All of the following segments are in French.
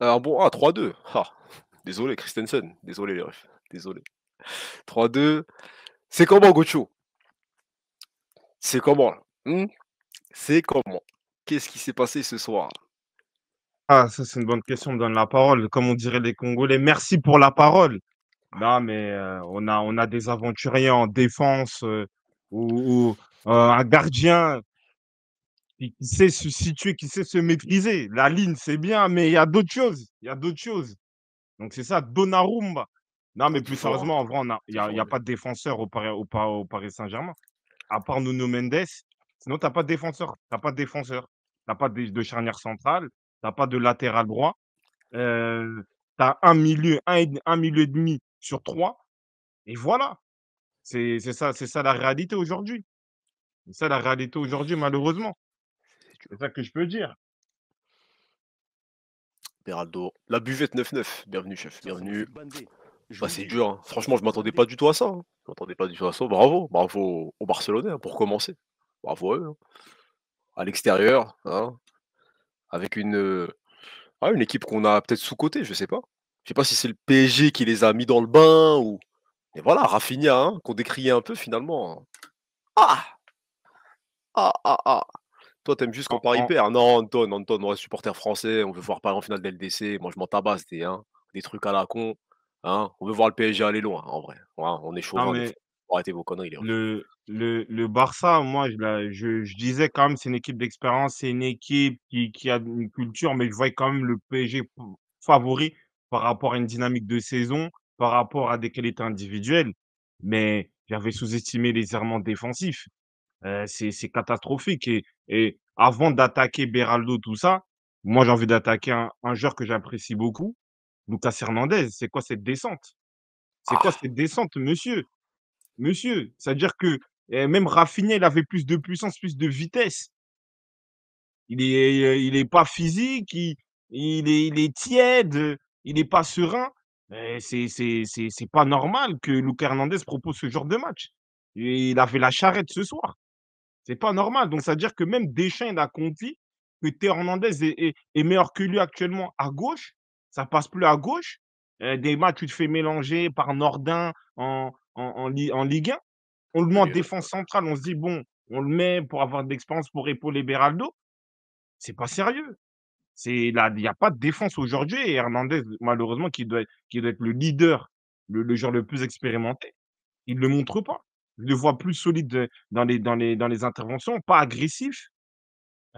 Alors euh, bon, 3-2. Ah, désolé, Christensen. Désolé, les refs. Désolé. 3-2. C'est comment, Gocho C'est comment hmm? C'est comment Qu'est-ce qui s'est passé ce soir Ah, ça, c'est une bonne question. On donne la parole. Comme on dirait les Congolais, merci pour la parole. Non, mais euh, on, a, on a des aventuriers en défense euh, ou, un gardien qui sait se situer, qui sait se maîtriser. La ligne, c'est bien, mais il y a d'autres choses. Il y a d'autres choses. Donc c'est ça, Donnarumma. Non, mais plus hein. sérieusement, en vrai, il n'y a, a, pas de défenseur au Paris, Saint-Germain, à part Nuno Mendes. Sinon, tu n'as pas de défenseur. Tu n'as pas de défenseur. Tu n'as pas de, charnière centrale. Tu n'as pas de latéral droit. Euh, tu as un milieu, un, milieu et demi sur trois. Et voilà. C'est ça, ça la réalité aujourd'hui. C'est ça la réalité aujourd'hui, malheureusement. C'est ça que je peux dire. Beraldo. La buvette 9-9. Bienvenue, chef. Bienvenue. Bah, c'est dur. Hein. Franchement, je m'attendais pas du tout à ça. Hein. Je m'attendais pas du tout à ça. Bravo. Bravo aux Barcelonais hein, pour commencer. Bravo à eux. À l'extérieur. Avec une, euh, une équipe qu'on a peut-être sous-côté, je ne sais pas. Je ne sais pas si c'est le PSG qui les a mis dans le bain ou. Et voilà, Rafinha, qu'on décriait un peu finalement. Ah Ah ah ah toi, t'aimes juste qu'on Paris perd. Non, Anton, on est supporter français, on veut voir Paris en finale de LDC. Moi, je m'en tabasse des, hein, des trucs à la con. Hein. On veut voir le PSG aller loin, en vrai. on est chaud. Arrêtez vos conneries. Le, le, le, Barça, moi, je, disais quand même, c'est une équipe d'expérience, c'est une équipe qui, qui, a une culture, mais je voyais quand même le PSG favori par rapport à une dynamique de saison, par rapport à des qualités individuelles. Mais j'avais sous-estimé les errements défensifs c'est catastrophique. Et, avant d'attaquer Beraldo, tout ça, moi j'ai envie d'attaquer un, joueur que j'apprécie beaucoup, Lucas Hernandez. C'est quoi cette descente C'est quoi ah! cette descente, monsieur Monsieur, c'est-à-dire que eh, même Raffiné il avait plus de puissance, plus de vitesse. Il est, il est pas physique, il, est, il est tiède, il n'est pas serein. C'est pas normal que Lucas Hernandez propose ce genre de match. Il avait la charrette ce soir. C'est pas normal. Donc, ça veut dire que même Deschamps, il a compris que Théo Hernandez est, meilleur que lui actuellement à gauche. Ça passe plus à gauche. des euh, matchs, tu te fais mélanger par Nordin en, en, en, Ligue 1. On le met en défense centrale. On se dit, bon, on le met pour avoir de l'expérience pour épauler Beraldo. C'est pas sérieux. C'est là, il n'y a pas de défense aujourd'hui. Et Hernandez, malheureusement, qui doit, qui doit être le leader, le, le joueur le plus expérimenté, il ne le montre pas le vois plus solide dans les, interventions, pas agressif.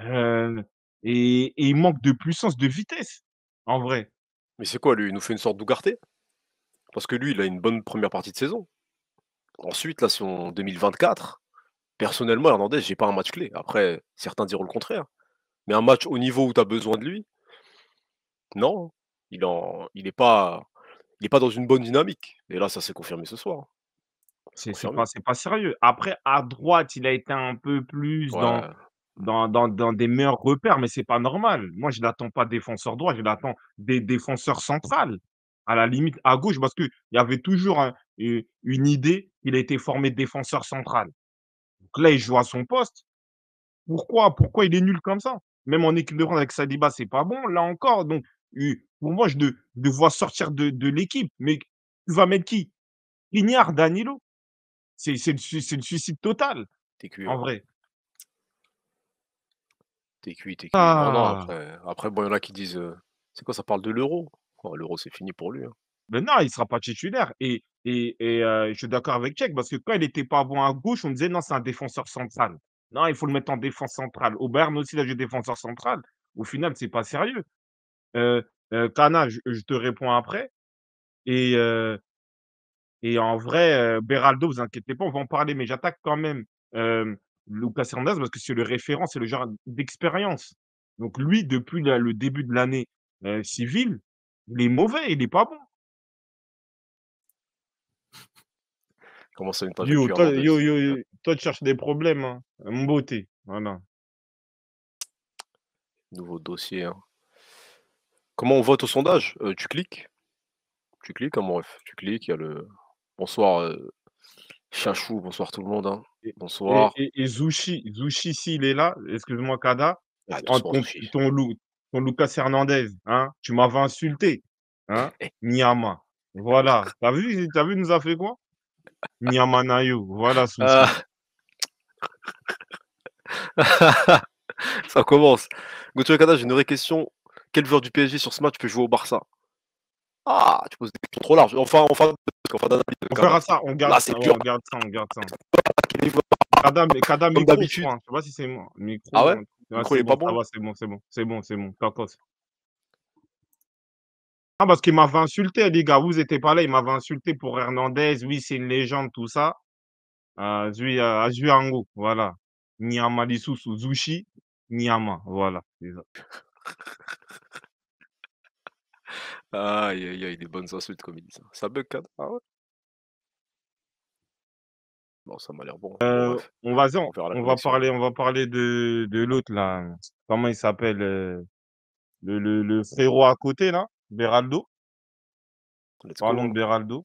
et, il manque de puissance, de vitesse, en vrai. Mais c'est quoi, lui Il nous fait une sorte d'Ougarté Parce que lui, il a une bonne première partie de saison. Ensuite, là, son 2024, personnellement, Hernandez, j'ai pas un match clé. Après, certains diront le contraire. Mais un match au niveau où tu as besoin de lui, non, il n'est pas, il pas dans une bonne dynamique. Et là, ça s'est confirmé ce soir. C'est pas, pas, sérieux. Après, à droite, il a été un peu plus dans, dans, des meilleurs repères, mais c'est pas normal. Moi, je n'attends pas défenseur droit, je l'attends des défenseurs centrales. À la limite, à gauche, parce qu'il y avait toujours une idée il a été formé défenseur central. Donc là, il joue à son poste. Pourquoi Pourquoi il est nul comme ça Même en équipe de France avec Sadiba, c'est pas bon, là encore. Donc, pour moi, je de, sortir de, l'équipe. Mais tu vas mettre qui Lignard, Danilo c'est le, suicide total. T'es cuit. En vrai. T'es cuit, t'es cuit. Ah! après, il y en a qui disent c'est quoi, ça parle de l'euro L'euro, c'est fini pour lui. Hein. Mais non, il ne sera pas titulaire. Et, je suis d'accord avec Tchèque, parce que quand il n'était pas bon à gauche, on disait non, c'est un défenseur central. Non, il faut le mettre en défense centrale. Au aussi, il a défenseur central. Au final, c'est pas sérieux. Euh, je, te réponds après. Et et en vrai, Beraldo, vous inquiétez pas, on va en parler, mais j'attaque quand même Lucas Hernandez parce que c'est le référent, c'est le genre d'expérience. Donc lui, depuis le début de l'année civile, il est mauvais, il n'est pas bon. Comment ça, une yo, toi, tu cherches des problèmes, hein. beauté. Voilà. Nouveau dossier. Hein. Comment on vote au sondage euh, Tu cliques Tu cliques, en hein, ref Tu cliques, il y a le Bonsoir euh, Chachou, bonsoir tout le monde. Hein. Bonsoir. Et, Zouchi, Zushi, Zushi s'il est là, excuse-moi Kada, ah, euh, ton, Lucas Hernandez, hein, tu m'avais insulté. Hein, Niyama. Voilà. T'as vu, t'as vu, nous a fait quoi Niyama Nayo. Voilà. Ah. Ça commence. Gauthier Kada, j'ai une vraie question. Quel joueur du PSG sur ce match peut jouer au Barça Ah, tu poses des questions trop larges. Enfin, enfin on fera ça, on garde, ça, on garde ça, on garde ça. Kadam, Kadam micro, d'habitude. Hein. Je sais pas si c'est moi. Micro, ah ouais hein. pas bon. Ah ouais, c'est bon, c'est bon, c'est bon, c'est bon. Ah, parce qu'il m'avait insulté, les gars. Vous n'étiez pas là. Il m'avait insulté pour Hernandez. Oui, c'est une légende, tout ça. Euh, Zui, euh, voilà. Niyama Lissou Zushi, Niyama, voilà. Aïe, aïe, aïe, des bonnes insultes, comme il dit Ça Ça bug, cadre ah Bon, ça m'a l'air bon. Hein. Euh, on va, on, on va parler, on va parler de, de l'autre, là. Comment il s'appelle euh, le, le, frérot à côté, là Beraldo. Parlons de Beraldo.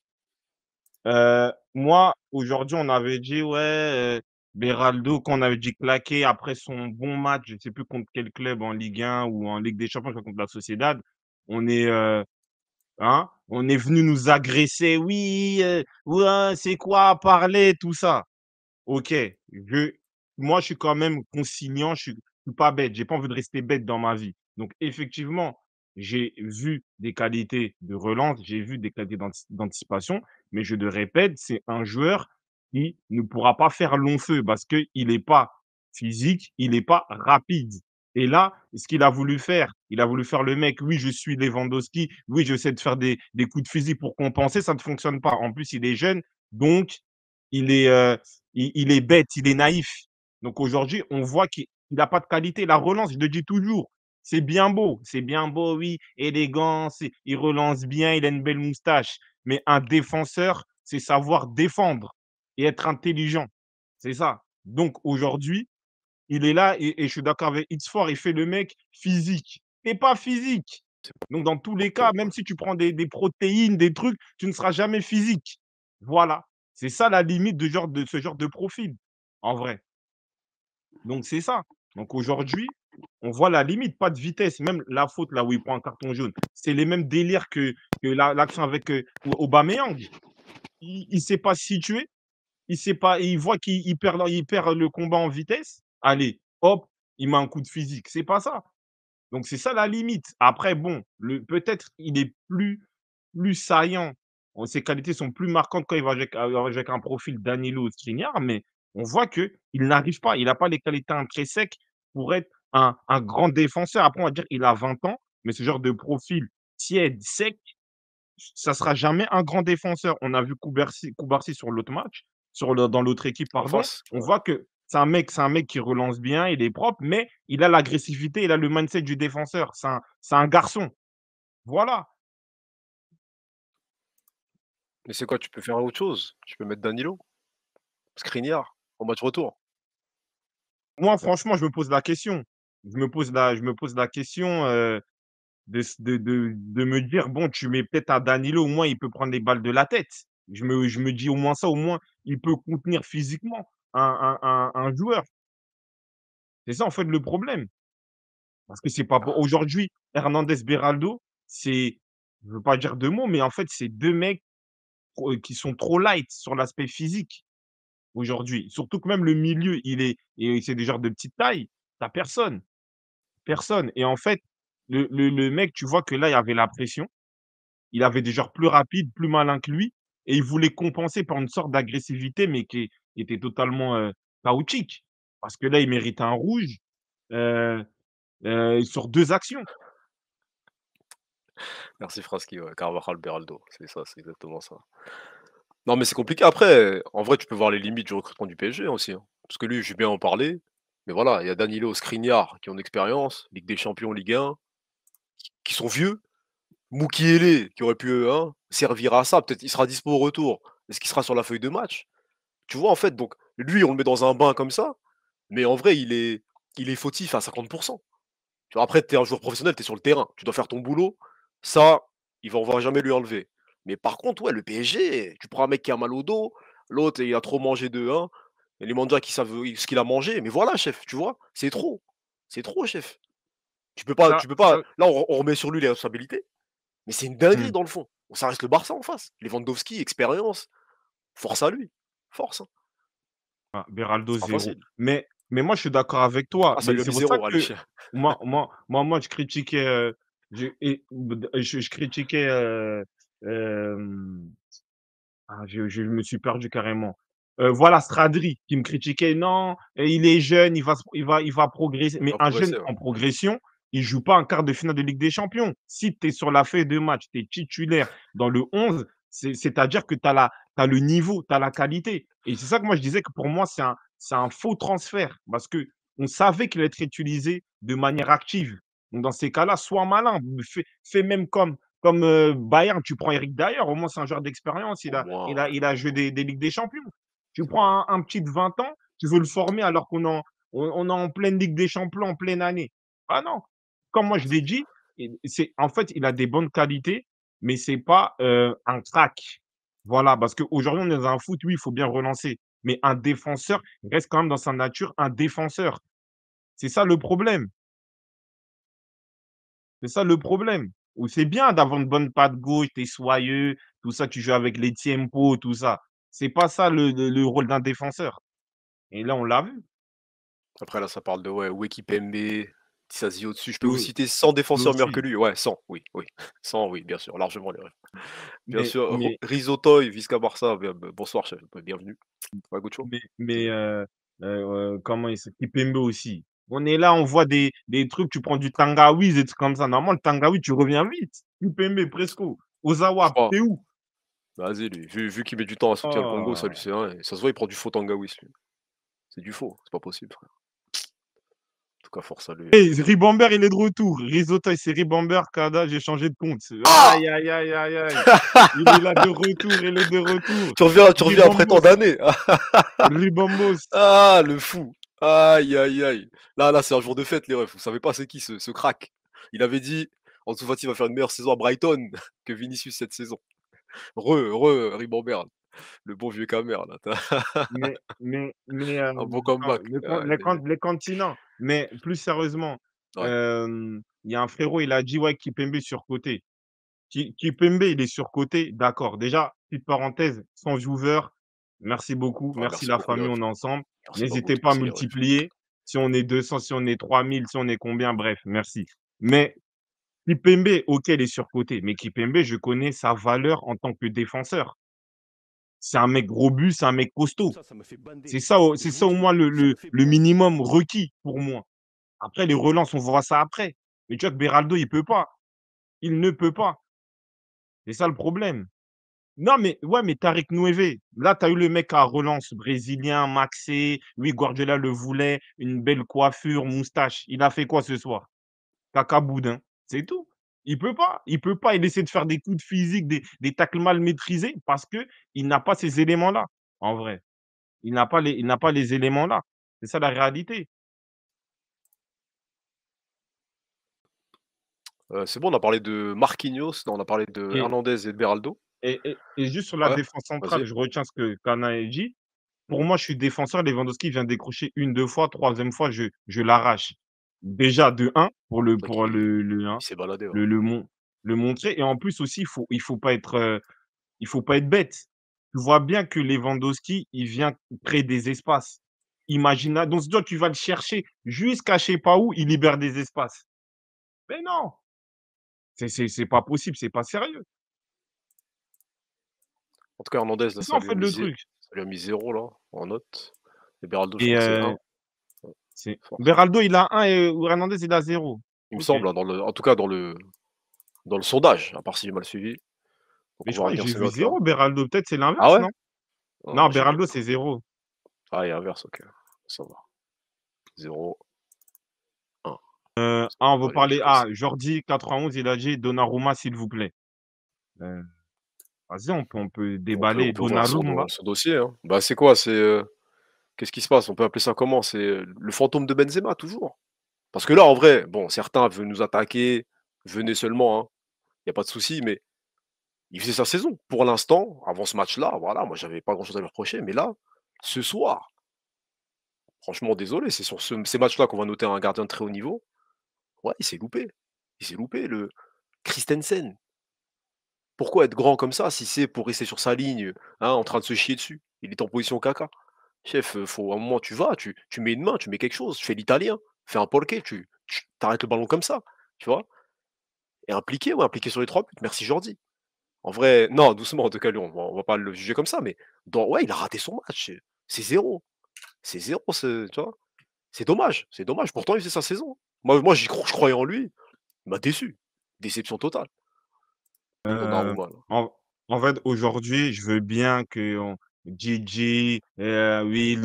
Euh, moi, aujourd'hui, on avait dit, ouais, Beraldo, qu'on avait dit claquer après son bon match, je ne sais plus contre quel club en Ligue 1 ou en Ligue des Champions, contre la Sociedad, on est, Hein, on est venu nous agresser. Oui, euh, c'est quoi parler, tout ça. Ok, je, moi, je suis quand même consignant. Je suis, suis pas bête. J'ai pas envie de rester bête dans ma vie. Donc, effectivement, j'ai vu des qualités de relance, j'ai vu des qualités d'anticipation, mais je le répète, c'est un joueur qui ne pourra pas faire long feu parce qu'il n'est pas physique, il n'est pas rapide. Et là, ce qu'il a voulu faire, il a voulu faire le mec, oui, je suis Lewandowski, oui, j'essaie de faire des, coups de fusil pour compenser, ça ne fonctionne pas. En plus, il est jeune, donc il est, euh, il, est bête, il est naïf. Donc aujourd'hui, on voit qu'il n'a pas de qualité. La relance, je le dis toujours, c'est bien beau, c'est bien beau, oui, élégant, il relance bien, il a une belle moustache. Mais un défenseur, c'est savoir défendre et être intelligent. C'est ça. Donc aujourd'hui, il est là, et, je suis d'accord avec X4, il fait le mec physique. T'es pas physique. Donc, dans tous les cas, même si tu prends des, protéines, des trucs, tu ne seras jamais physique. Voilà. C'est ça la limite de, genre de ce genre de profil, en vrai. Donc, c'est ça. Donc, aujourd'hui, on voit la limite, pas de vitesse. Même la faute, là où il prend un carton jaune, c'est les mêmes délire que, l'action avec et euh, Aubameyang. Il ne s'est pas situé. Il, pas, il voit qu'il perd, perd le combat en vitesse allez, hop, il met un coup de physique. C'est pas ça. Donc c'est ça la limite. Après, bon, peut-être il est plus, plus saillant. Ses qualités sont plus marquantes quand il va avec, euh, un profil Danilo Skriniar, mais on voit que il n'arrive pas. Il n'a pas les qualités très sec pour être un, grand défenseur. Après, on va dire qu'il a 20 ans, mais ce genre de profil tiède, sec, ça sera jamais un grand défenseur. On a vu Koubarsi, sur l'autre match, sur dans l'autre équipe, pardon. On voit que c'est un mec, c'est un mec qui relance bien, il est propre, mais il a l'agressivité, il a le mindset du défenseur. C'est un, un, garçon. Voilà. Mais c'est quoi Tu peux faire autre chose. Tu peux mettre Danilo, Skriniar, en match retour. Moi, franchement, je me pose la question. Je me pose la, je me pose la question euh, de, me dire bon, tu mets peut-être à Danilo, au moins il peut prendre les balles de la tête. Je me, je me dis au moins ça, au moins il peut contenir physiquement un, joueur. C'est ça, en fait, le problème. Parce que c'est pas aujourd'hui, Hernandez Beraldo, c'est, je veux pas dire deux mots, mais en fait, c'est deux mecs qui sont trop light sur l'aspect physique aujourd'hui. Surtout que même le milieu, il est, et c'est des genres de petite taille. T'as personne. Personne. Et en fait, le, mec, tu vois que là, il avait la pression. Il avait des joueurs plus rapides, plus malins que lui. Et il voulait compenser par une sorte d'agressivité, mais qui est, était totalement euh, Parce que là, il méritait un rouge sur deux actions. Merci Fraski, Carvajal Beraldo, c'est ça, c'est exactement ça. Non, mais c'est compliqué. Après, en vrai, tu peux voir les limites du recrutement du PSG aussi. Hein, parce que lui, j'ai bien en parlé. Mais voilà, il y a Danilo, Skriniar qui ont expérience, Ligue des Champions, Ligue 1, qui sont vieux. Moukielé, qui aurait pu hein, servir à ça, peut-être il sera dispo au retour. Est-ce qu'il sera sur la feuille de match tu vois, en fait, donc lui, on le met dans un bain comme ça, mais en vrai, il est, il est fautif à 50%. Tu vois, après, tu es un joueur professionnel, tu es sur le terrain, tu dois faire ton boulot. Ça, il va, jamais lui enlever. Mais par contre, ouais, le PSG, tu prends un mec qui a mal au dos, l'autre, il a trop mangé de 1. les mandias qui savent ce qu'il a mangé, mais voilà, chef, tu vois, c'est trop. C'est trop, chef. Tu peux pas, bah, tu peux pas. Là, on, remet sur lui les responsabilités. Mais c'est une dinguerie mmh. dans le fond. Ça reste le Barça en face. Lewandowski, expérience, force à lui force. Hein. Ah, Beraldo, zéro. Mais, mais moi, je suis d'accord avec toi. Ah, moi, je critiquais. Euh, je, critiquais. Euh, euh, ah, je, me suis perdu carrément. voilà Stradri qui me critiquait. Non, il est jeune, il va, il va, il va progresser. Mais un jeune en progression, il joue pas un quart de finale de Ligue des Champions. Si tu es sur la feuille de match, tu es titulaire dans le 11, c'est-à-dire que tu as la, tu as le niveau, tu as la qualité. Et c'est ça que moi je disais que pour moi, c'est un, c'est un faux transfert parce que on savait qu'il allait être utilisé de manière active. Donc dans ces cas-là, sois malin, fais, même comme, comme euh, Bayern, tu prends Eric D'ailleurs. au moins c'est un joueur d'expérience, il a, il, a, il a joué des, des, Ligues des Champions. Tu prends un, petit de 20 ans, tu veux le former alors qu'on est en, on, on en pleine Ligue des Champions, en pleine année. Ah non, comme moi je l'ai dit, c'est en fait il a des bonnes qualités, mais c'est pas euh, un crack. Voilà, parce qu'aujourd'hui, on est dans un foot, oui, il faut bien relancer. Mais un défenseur reste quand même dans sa nature un défenseur. C'est ça le problème. C'est ça le problème. C'est bien d'avoir une bonne patte gauche, t'es soyeux, tout ça, tu joues avec les tempos, tout ça. C'est pas ça le, rôle d'un défenseur. Et là, on l'a vu. Après, là, ça parle de ouais, MB au-dessus. Je peux vous citer 100 défenseurs meilleurs que lui. Ouais, 100, oui, oui. 100, oui, bien sûr, largement. Les... Bien sûr, Visca Barça, bonsoir, chef, bienvenue. Mais, euh, euh, euh, comment il s'appelle Kipembe aussi. On est là, on voit des, des trucs, tu prends du Tangawi, et trucs comme ça. Normalement, le Tangawi, tu reviens vite. Kipembe, presque, Ozawa, t'es où Vas-y, vu, qu'il met du temps à sortir le Congo, ça oh. lui Ça se voit, il prend du faux Tangawi, C'est du faux, c'est pas possible, frère force à lui. Hey, Ribambert, il est de retour. Risotto, c'est Ribambert, Kada, j'ai changé de compte. Ah aïe, aïe, aïe, aïe, aïe. il est là de retour, il est de retour. Tu reviens, tu reviens après tant d'années. Ribambo Ah, le fou. Aïe, aïe, aïe. Là, là, c'est un jour de fête, les refs. Vous savez pas c'est qui ce, ce crack. Il avait dit en cas, il va faire une meilleure saison à Brighton que Vinicius cette saison. Re, re, Ribambert le bon vieux Camer, là. mais, mais, bon comeback. les, continents. Mais plus sérieusement, il y a un frérot, il a dit Ouais, Kipembe surcoté. Kipembe, il est surcoté. D'accord. Déjà, petite parenthèse, sans joueur. merci beaucoup. Ah, merci, la famille, on est ensemble. N'hésitez pas à multiplier. Si on est 200, si on est 3000, si on est combien, bref, merci. Mais Kipembe, ok, il est surcoté, mais Kipembe, je connais sa valeur en tant que défenseur c'est un mec robuste, c'est un mec costaud. C'est ça, c'est ça au moins le, minimum requis pour moi. Après, les relances, on verra ça après. Mais tu vois que Beraldo, il peut pas. Il ne peut pas. C'est ça le problème. Non, mais ouais, mais Tarek Nueve, là, tu as eu le mec à relance brésilien, maxé. Oui, Guardiola le voulait, une belle coiffure, moustache. Il a fait quoi ce soir Caca boudin. C'est tout. Il peut pas. Il peut pas. Il essaie de faire des coups de physique, des, des tacles mal maîtrisés parce que il n'a pas ces éléments-là, en vrai. Il n'a pas les, il n'a pas les éléments-là. C'est ça la réalité. Euh, c'est bon, on a parlé de Marquinhos, on a parlé de et, Hernandez et de Beraldo. Et, juste sur la défense centrale, je retiens ce que Kana dit. Pour mhm. moi, je suis défenseur. Lewandowski vient décrocher une, deux fois, troisième fois, je, je l'arrache déjà de 1 pour le pour le le, hein, le, le, montrer et en plus aussi il faut il faut pas être euh, il faut pas être bête. Tu vois bien que Lewandowski, il vient près des espaces. Imagine donc toi tu vas le chercher jusqu'à je sais pas où, il libère des espaces. Mais non. C'est c'est pas possible, c'est pas sérieux. En tout cas, Hernandez, là, ça, lui le truc. mis zéro là, en note. Et Beraldo, Beraldo, il a 1 et Hernandez, il a 0. Il me semble, hein, dans en tout cas dans le, dans le sondage, à part si j'ai mal suivi. mais je crois que j'ai vu 0, Beraldo. Peut-être c'est l'inverse, ah non ah, Non, Beraldo, c'est 0. Ah, a inverse, ok. Ça va. 0. 1. Euh, ah, on va parler. Ah, Jordi, 91, il a dit Donnarumma, s'il vous plaît. Euh... Vas-y, on peut, déballer Donnarumma. Ce dossier. Hein. Bah, c'est quoi C'est. Euh, qu'est-ce qui se passe On peut appeler ça comment C'est euh, le fantôme de Benzema, toujours. Parce que là, en vrai, bon, certains veulent nous attaquer, venez seulement, hein. il n'y a pas de souci, mais il faisait sa saison. Pour l'instant, avant ce match-là, voilà, moi, j'avais pas grand-chose à lui reprocher, mais là, ce soir, franchement, désolé, c'est sur ces matchs-là qu'on va noter un gardien de très haut niveau. Ouais, il s'est loupé. Il s'est loupé, le Christensen. Pourquoi être grand comme ça si c'est pour rester sur sa ligne, hein, en train de se chier dessus Il est en position caca. Chef, faut, à un moment, tu vas, tu, mets une main, tu mets quelque chose, tu fais l'italien, fais un polquet, tu, tu arrêtes le ballon comme ça, tu vois. Et impliqué, ouais, impliqué sur les trois buts, merci Jordi. En vrai, non, doucement, en tout cas, on, ne va pas le juger comme ça, mais dans, ouais, il a raté son match. C'est zéro. C'est zéro, tu vois. C'est dommage, c'est dommage. Pourtant, il faisait sa saison. Moi, moi j'y je croyais en lui. Il m'a déçu. Déception totale. en, en, fait, aujourd'hui, je veux bien que... Gigi, euh, oui,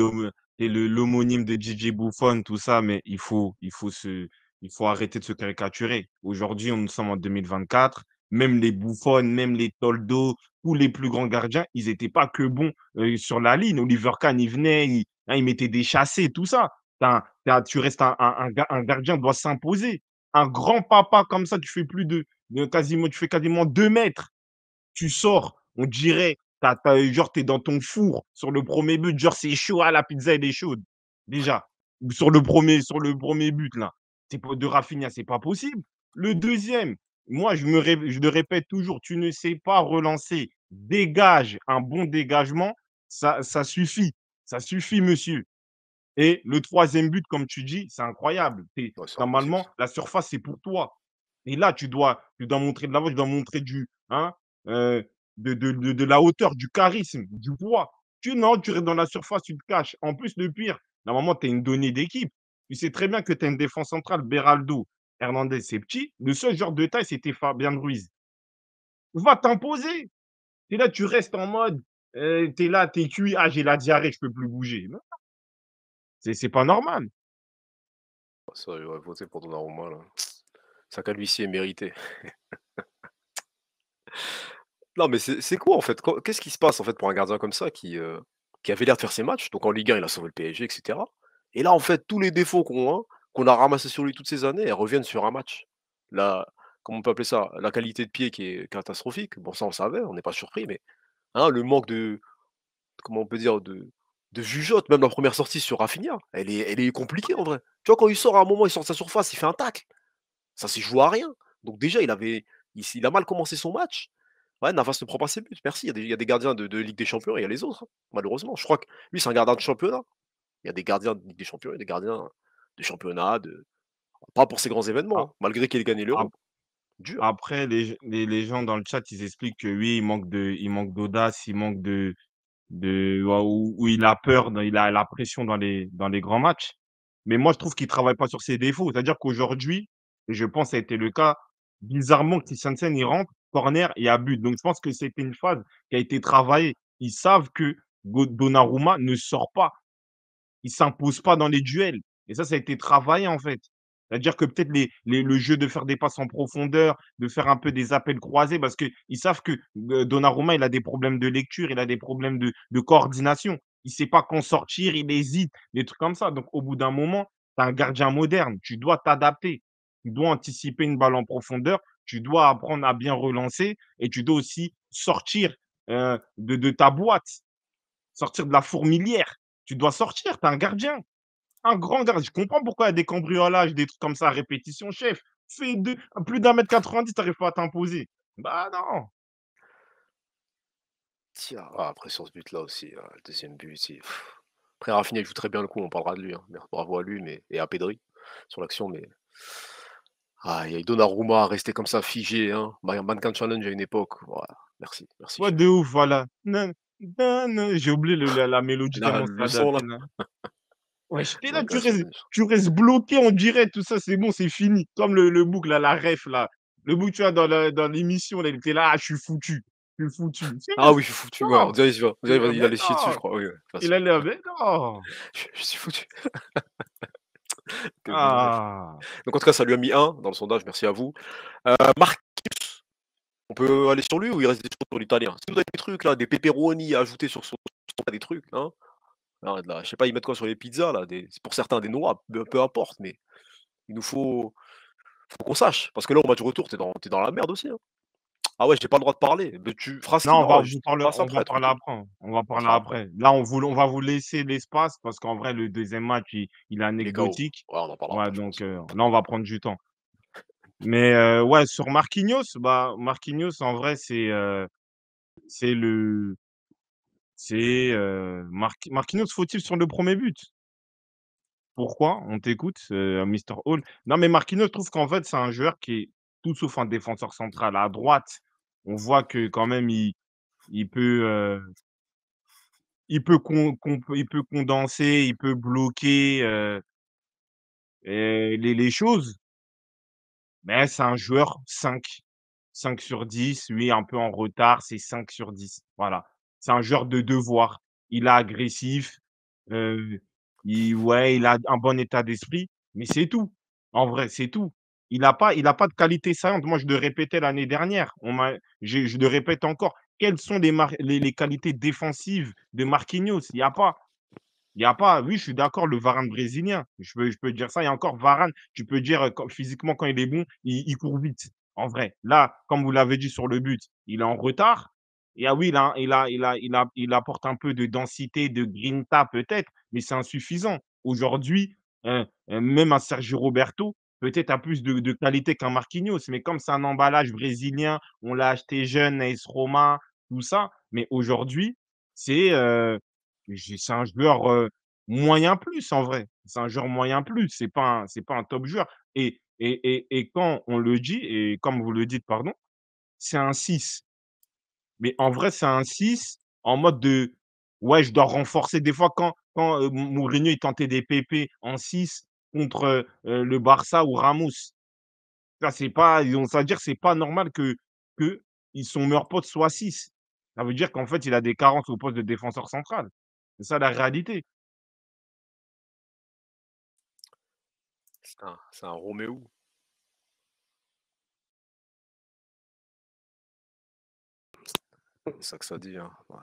l'homonyme de Gigi Buffon, tout ça, mais il faut, il faut, se, il faut arrêter de se caricaturer. Aujourd'hui, nous sommes en 2024. Même les Buffon, même les Toldo, tous les plus grands gardiens, ils n'étaient pas que bons euh, sur la ligne. Oliver Kahn, il venait, il, hein, mettait des chassés, tout ça. tu restes un, un, un, gardien doit s'imposer. Un grand papa comme ça, tu fais plus de quasiment, tu fais quasiment deux mètres. Tu sors, on dirait Genre, tu euh, genre, t'es dans ton four sur le premier but. Genre, c'est chaud. Ah, la pizza, elle est chaude. Déjà. Sur le premier, sur le premier but, là. C'est pas de Rafinha, c'est pas possible. Le deuxième, moi, je, me le répète toujours, tu ne sais pas relancer. Dégage un bon dégagement. Ça, ça suffit. Ça suffit, monsieur. Et le troisième but, comme tu dis, c'est incroyable. normalement, la surface, c'est pour toi. Et là, tu dois, tu dois montrer de l'avant, tu dois montrer du. Hein, euh, de, la hauteur, du charisme, du poids. Tu non, tu dans la surface, tu te caches. En plus, le pire, normalement, tu as une donnée d'équipe. Tu sais très bien que tu as une défense centrale, Beraldo, Hernandez, c'est petit. Le seul genre de taille, c'était Fabien Ruiz. Va t'imposer. Et là, tu restes en mode, euh, tu es là, tu es cuit, ah, j'ai la diarrhée, je peux plus bouger. C'est pas normal. Oh, ça, j'aurais voté pour Donnarumma. Là. Saka, lui, est mérité. Non, mais c'est quoi en fait Qu'est-ce qui se passe en fait pour un gardien comme ça qui, euh, qui avait l'air de faire ses matchs Donc en Ligue 1, il a sauvé le PSG, etc. Et là, en fait, tous les défauts qu'on a, qu'on a ramassés sur lui toutes ces années, elles reviennent sur un match. La, comment on peut appeler ça La qualité de pied qui est catastrophique. Bon, ça, on savait, on n'est pas surpris, mais hein, le manque de. Comment on peut dire de, de jugeote, même la première sortie sur Rafinha, elle est, elle est compliquée en vrai. Tu vois, quand il sort à un moment, il sort de sa surface, il fait un tacle. Ça s'est joué à rien. Donc déjà, il avait. il a mal commencé son match. Ouais, Navas ne prend pas ses buts. Merci. Il y, a des, gardiens de, Ligue des Champions et il y a les autres, hein, malheureusement. Je crois que lui, c'est un gardien de championnat. Il y a des gardiens de Ligue des Champions, et des gardiens de championnat, pas pour ces grands événements, ah, hein, malgré qu'il ait gagné l'Europe. Après, les, gens dans le chat, ils expliquent que oui, il manque de, il manque d'audace, il manque de, de ou, il a peur, il a la pression dans les, dans les grands matchs. Mais moi, je trouve qu'il ne travaille pas sur ses défauts. C'est-à-dire qu'aujourd'hui, et je pense que ça a été le cas, bizarrement, Sen, il rentre, corner et à but. Donc je pense que c'était une phase qui a été travaillée. Ils savent que Donnarumma ne sort pas. Il s'impose pas dans les duels. Et ça, ça a été travaillé en fait. C'est-à-dire que peut-être le jeu de faire des passes en profondeur, de faire un peu des appels croisés, parce qu'ils savent que euh, Donnarumma, il a des problèmes de lecture, il a des problèmes de, coordination. Il ne sait pas quand sortir, il hésite, des trucs comme ça. Donc au bout d'un moment, tu as un gardien moderne, tu dois t'adapter, tu dois anticiper une balle en profondeur, tu dois apprendre à bien relancer et tu dois aussi sortir de, ta boîte, sortir de la fourmilière. Tu dois sortir, tu es un gardien. Un grand gardien. Je comprends pourquoi il y a des cambriolages, des trucs comme ça à répétition, chef. Fais deux, plus d'un mètre 90, tu n'arrives pas à t'imposer. Bah non. Tiens, ah, après sur ce but-là aussi, hein, le deuxième but, c'est. Après, Raffiné joue très bien le coup, on parlera de lui. Hein. Bravo à lui mais... et à Pedri sur l'action, mais ah, il y a à rester comme ça figé, hein. Bandcamp Challenge à une époque. Voilà. Merci, merci. de ouf, voilà. J'ai oublié la, mélodie de mon là. Ouais, là, tu restes, bloqué en direct, tout ça, c'est bon, c'est fini. Comme le, le book, la ref, là. Le book, tu vois, dans l'émission, là, il était là, ah, je suis foutu. Je suis foutu. Ah oui, je suis foutu. Ouais, on dirait, il, allait chier dessus, je crois. il allait avec. non. je suis foutu. Ah. Donc en tout cas, ça lui a mis un dans le sondage, merci à vous. Euh, Marcus, on peut aller sur lui ou il reste des sur l'italien Si vous avez des trucs là, des pepperoni à ajouter sur son des trucs, hein là, Je sais pas, ils mettent quoi sur les pizzas là Pour certains, des noix, peu, importe, mais il nous faut, qu'on sache. Parce que là, on va du retour, t'es dans, dans la merde aussi. Hein. Ah ouais, j'ai pas le droit de parler. Mais tu feras Non, on va, parler, après. On va parler après. Là, on, va vous laisser l'espace parce qu'en vrai, le deuxième match, il, est anecdotique. on donc euh, là, on va prendre du temps. Mais euh, ouais, sur Marquinhos, bah, Marquinhos, en vrai, c'est euh, c'est le. C'est. Marquinhos, faut-il sur le premier but Pourquoi On t'écoute, Mr. Hall. Non, mais Marquinhos, trouve qu'en fait, c'est un joueur qui est tout sauf un défenseur central à droite on voit que quand même, il, il peut, euh, il, peut il peut condenser, il peut bloquer euh, les, les, choses. Mais c'est un joueur 5. 5 sur 10, lui un peu en retard, c'est 5 sur 10. Voilà. C'est un joueur de devoir. Il est agressif. Euh, il, ouais, il a un bon état d'esprit, mais c'est tout. En vrai, c'est tout. Il n'a pas, pas de qualité saillante. Moi, je le répétais l'année dernière. On je, le répète encore. Quelles sont les, les, qualités défensives de Marquinhos Il n'y a pas. Il n'y a pas, oui, je suis d'accord, le Varane brésilien. Je peux, je peux dire ça. Il y a encore Varane, tu peux dire physiquement, quand il est bon, il, court vite. En vrai, là, comme vous l'avez dit sur le but, il est en retard. Et ah oui, il, a, il, a, il, a, apporte un peu de densité, de grinta peut-être, mais c'est insuffisant. Aujourd'hui, euh, euh, même à Sergio Roberto, peut-être à plus de, de qualité qu'un Marquinhos, mais comme c'est un emballage brésilien, on l'a acheté jeune, Ace Roma, tout ça. Mais aujourd'hui, c'est euh, un joueur euh, moyen plus en vrai. C'est un joueur moyen plus. C'est pas c'est pas un top joueur. Et, et, et, et, quand on le dit, et comme vous le dites, pardon, c'est un 6. Mais en vrai, c'est un 6 en mode de ouais, je dois renforcer. Des fois, quand, quand euh, Mourinho il tentait des PP en 6, contre le Barça ou Ramos. Ça, c'est pas, que ce dire, c'est pas normal que, que son meilleur pote soit 6. Ça veut dire qu'en fait, il a des carences au poste de défenseur central. C'est ça la réalité. C'est un, Roméo. C'est ça que ça dit. Hein. Ouais.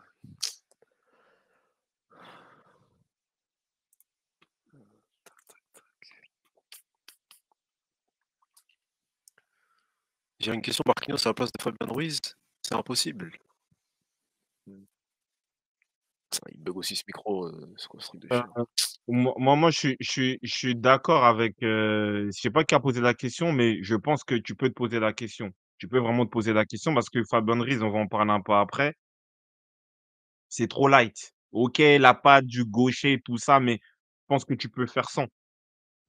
y une question, Marquinhos à la place de Fabien Ruiz, c'est impossible. Hmm. Il bug aussi ce micro, euh, euh, euh, moi, moi, je, je, je suis d'accord avec. je sais pas qui a posé la question, mais je pense que tu peux te poser la question. Tu peux vraiment te poser la question parce que Fabien Ruiz, on va en parler un peu après. C'est trop light. Ok, la patte du gaucher, tout ça, mais je pense que tu peux faire sans.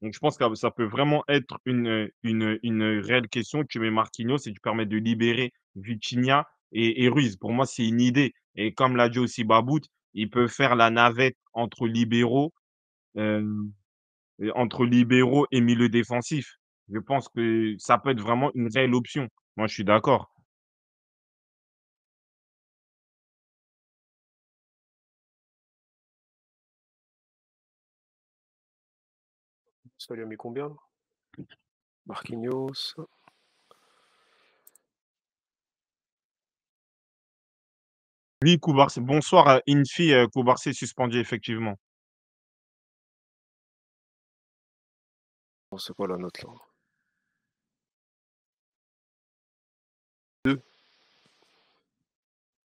Donc, je pense que ça peut vraiment être une, réelle question Tu mets Marquinhos et tu permets de libérer Vitinha et, Ruiz. Pour moi, c'est une idée. Et comme l'a dit aussi Babout, il peut faire la navette entre libéraux, euh, entre libéraux et milieu défensif. Je pense que ça peut être vraiment une réelle option. Moi, je suis d'accord. Ça lui a mis combien Marquinhos. Oui, Koubarsi. Bonsoir, Infi. Euh, euh, Koubarcé est suspendu, effectivement. C'est quoi la note là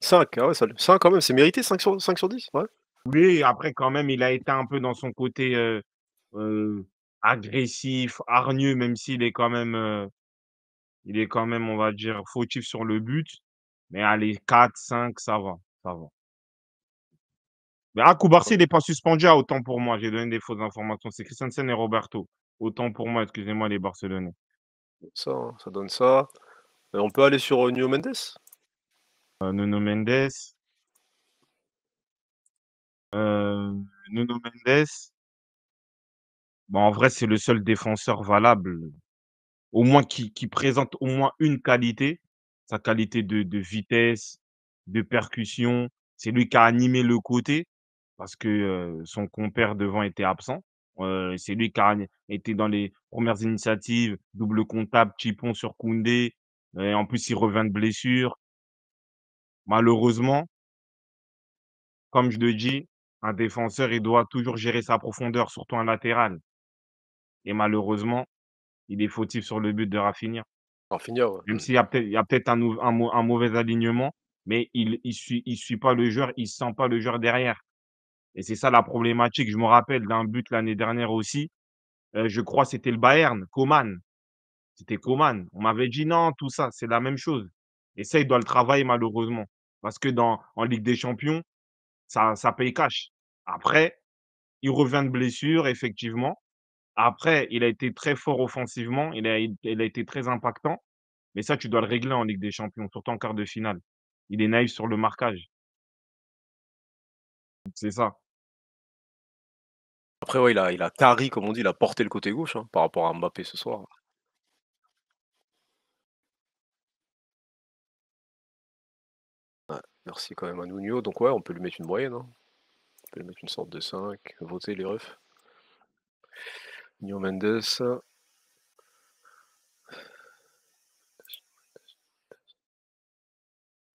5, ah ça, 5 quand même, c'est mérité, 5 sur, 10. Oui, après quand même, il a été un peu dans son côté euh, agressif, hargneux, même s'il est quand même, euh, il est quand même, on va dire, fautif sur le but. Mais allez, 4, 5, ça va, ça va. Mais ah, il n'est pas suspendu ah, autant pour moi. J'ai donné des fausses informations. C'est Christensen et Roberto. Autant pour moi, excusez-moi, les Barcelonais. Ça, ça donne ça. on peut aller sur euh, Nuno Mendes euh, Nuno Mendes. Nuno Mendes. Bon, bah, en vrai, c'est le seul défenseur valable, au moins qui, présente au moins une qualité, sa qualité de, vitesse, de percussion. C'est lui qui a animé le côté parce que son compère devant était absent. c'est lui qui a été dans les premières initiatives, double comptable, Chipon sur Koundé. Et en plus, il revient de blessure. Malheureusement, comme je le dis, un défenseur, il doit toujours gérer sa profondeur, surtout un latéral. Et malheureusement, il est fautif sur le but de Rafinha. Rafinha, ouais. Même mmh. s'il y a peut-être un, mauvais alignement, mais il ne il suit, pas le joueur, il ne sent pas le joueur derrière. Et c'est ça la problématique. Je me rappelle d'un but l'année dernière aussi. Euh, je crois c'était le Bayern, Coman. C'était Coman. On m'avait dit non, tout ça, c'est la même chose. Et ça, il doit le travailler malheureusement. Parce que dans, en Ligue des Champions, ça, ça paye cash. Après, il revient de blessure, effectivement. Après, il a été très fort offensivement, il a, été très impactant, mais ça, tu dois le régler en Ligue des Champions, surtout en quart de finale. Il est naïf sur le marquage. C'est ça. Après, ouais, il a, il a tari, comme on dit, il a porté le côté gauche hein, par rapport à Mbappé ce soir. merci quand même à Nuno. Donc, ouais, on peut lui mettre une moyenne. Hein. On peut lui mettre une sorte de 5. Voter les refs. New Mendes.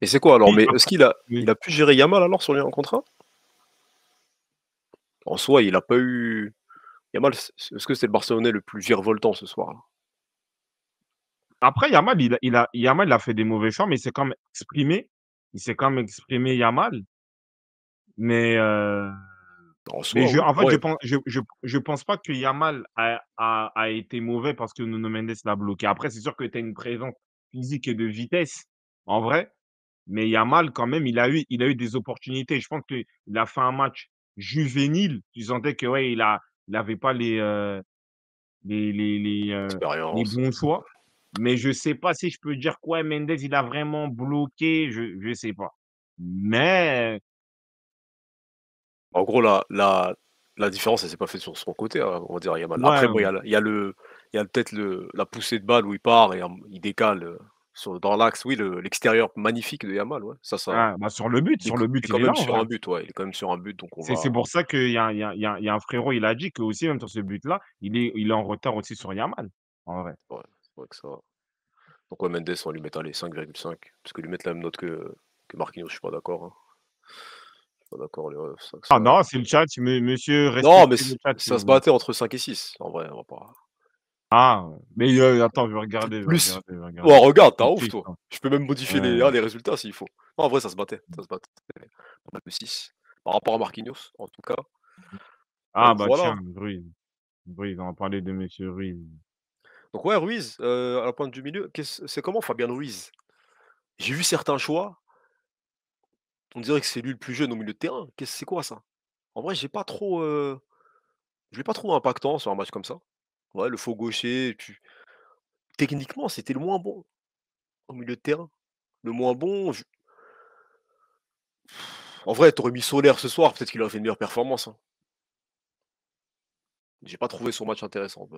Et c'est quoi alors Mais est-ce qu'il a, il a pu gérer Yamal alors sur le contrat En soi, il n'a pas eu. Yamal, est-ce que c'est le Barcelonais le plus virevoltant ce soir Après, Yamal il, a, il a, Yamal, a fait des mauvais choix, mais il s'est quand même exprimé. Il s'est quand même exprimé Yamal. Mais. Euh, en, en fait, je pense, je, je, pense pas que Yamal a, a, a, été mauvais parce que Nuno Mendes l'a bloqué. Après, c'est sûr que tu as une présence physique et de vitesse, en vrai. Mais Yamal, quand même, il a eu, il a eu des opportunités. Je pense qu'il a fait un match juvénile. Tu sentais que ouais, il a, n'avait pas euh, les, les, les, euh, les, bons choix. Mais je sais pas si je peux dire quoi. Mendes, il a vraiment bloqué. Je ne sais pas. Mais en gros, la, la, différence, elle s'est pas faite sur son côté, hein, on va dire Yamal. Après, il y a, y a peut-être la poussée de balle où il part et il décale euh, dans l'axe. Oui, l'extérieur magnifique de Yamal. Ça, sur le but, sur le but, il, est quand sur un but. Ouais, il est quand même sur un but. Donc c'est, pour ça qu'il y, a, un frérot, il a dit que aussi, même sur ce but-là, il est, il est en retard aussi sur Yamal. En vrai. c'est vrai que ça. Donc, Mendes, on va lui mettre les 5,5. Parce que lui mettre la même note que, que Marquinhos, je suis pas d'accord. Hein d'accord. Les... Ah non, c'est le chat, monsieur. Non, mais le chat, ça se battait entre 5 et 6, en vrai. On va pas... Ah, mais euh, attends, je vais regarder. Plus. Regarder, Oh, regarde, t'as ouf, toi. Hein. Je peux même modifier les, ah, résultats s'il faut. en vrai, ça se battait. Ça se battait. On a le 6. Par rapport à Marquinhos, en tout cas. Mmh. Ah, bah tiens, Ruiz. Ruiz, on va parler de monsieur Ruiz. Donc, ouais, Ruiz, euh, à la pointe du milieu, c'est comment Fabien Ruiz J'ai vu certains choix on dirait que c'est lui le plus jeune au milieu de terrain. Qu'est-ce c'est quoi ça En vrai, j'ai pas trop, euh, je l'ai pas trop impactant sur un match comme ça. Ouais, le faux gaucher. Tu... Techniquement, c'était le moins bon au milieu de terrain. Le moins bon. En vrai, aurais mis Solaire ce soir, peut-être qu'il aurait fait une meilleure performance. Je hein. J'ai pas trouvé son match intéressant.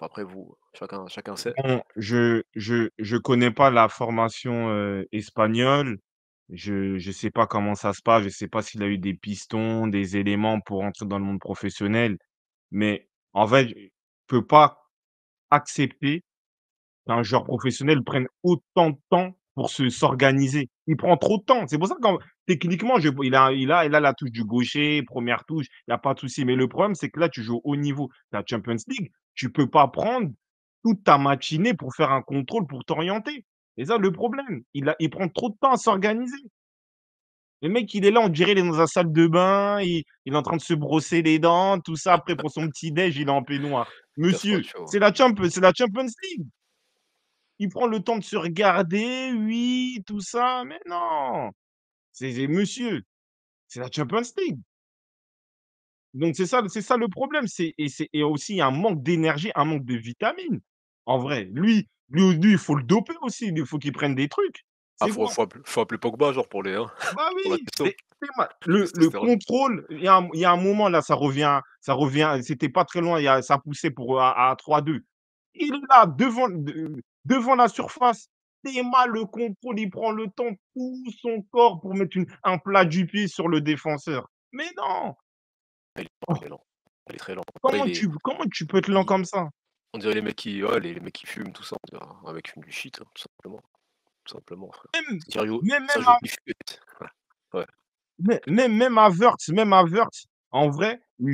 après, vous, chacun, chacun sait. je, je, connais pas la formation euh, espagnole. Je ne sais pas comment ça se passe, je ne sais pas s'il a eu des pistons, des éléments pour entrer dans le monde professionnel, mais en fait, je ne peux pas accepter qu'un joueur professionnel prenne autant de temps pour se, s'organiser. Il prend trop de temps. C'est pour ça que techniquement, il, a, il, a, la touche du gaucher, première touche, il n'y a pas de souci. Mais le problème, c'est que là, tu joues au niveau de La Champions League, tu ne peux pas prendre toute ta matinée pour faire un contrôle, pour t'orienter. Et ça, le problème, il, prend trop de temps à s'organiser. Le mec, il est là, on dirait, il est dans sa salle de bain, il, est en train de se brosser les dents, tout ça. Après, pour son petit déj, il est en peignoir. Monsieur, c'est la, la, Champions League. Il prend le temps de se regarder, oui, tout ça, mais non. C'est monsieur, c'est la Champions League. Donc, c'est ça, ça le problème. Et, et aussi, un manque d'énergie, un manque de vitamines. En vrai, lui, lui, il faut le doper aussi. Il faut qu'il prenne des trucs. Il ah, faut, appeler, Pogba, genre, pour les. Hein, bah oui, le, contrôle, il y, a un moment, là, ça revient. ça revient C'était pas très loin, y a, ça poussait pour, à, 3-2. Il est là, devant, devant la surface. Tema le contrôle, il prend le temps, tout son corps pour mettre un plat du pied sur le défenseur. Mais non Il est, oh. très lent. tu, comment tu peux être lent comme ça on dirait les mecs qui, les, mecs qui fument, tout ça. On dirait hein, un mec qui fume du shit, hein, tout simplement. Tout simplement, frère. Même, même, ouais. même, même à même à en vrai, on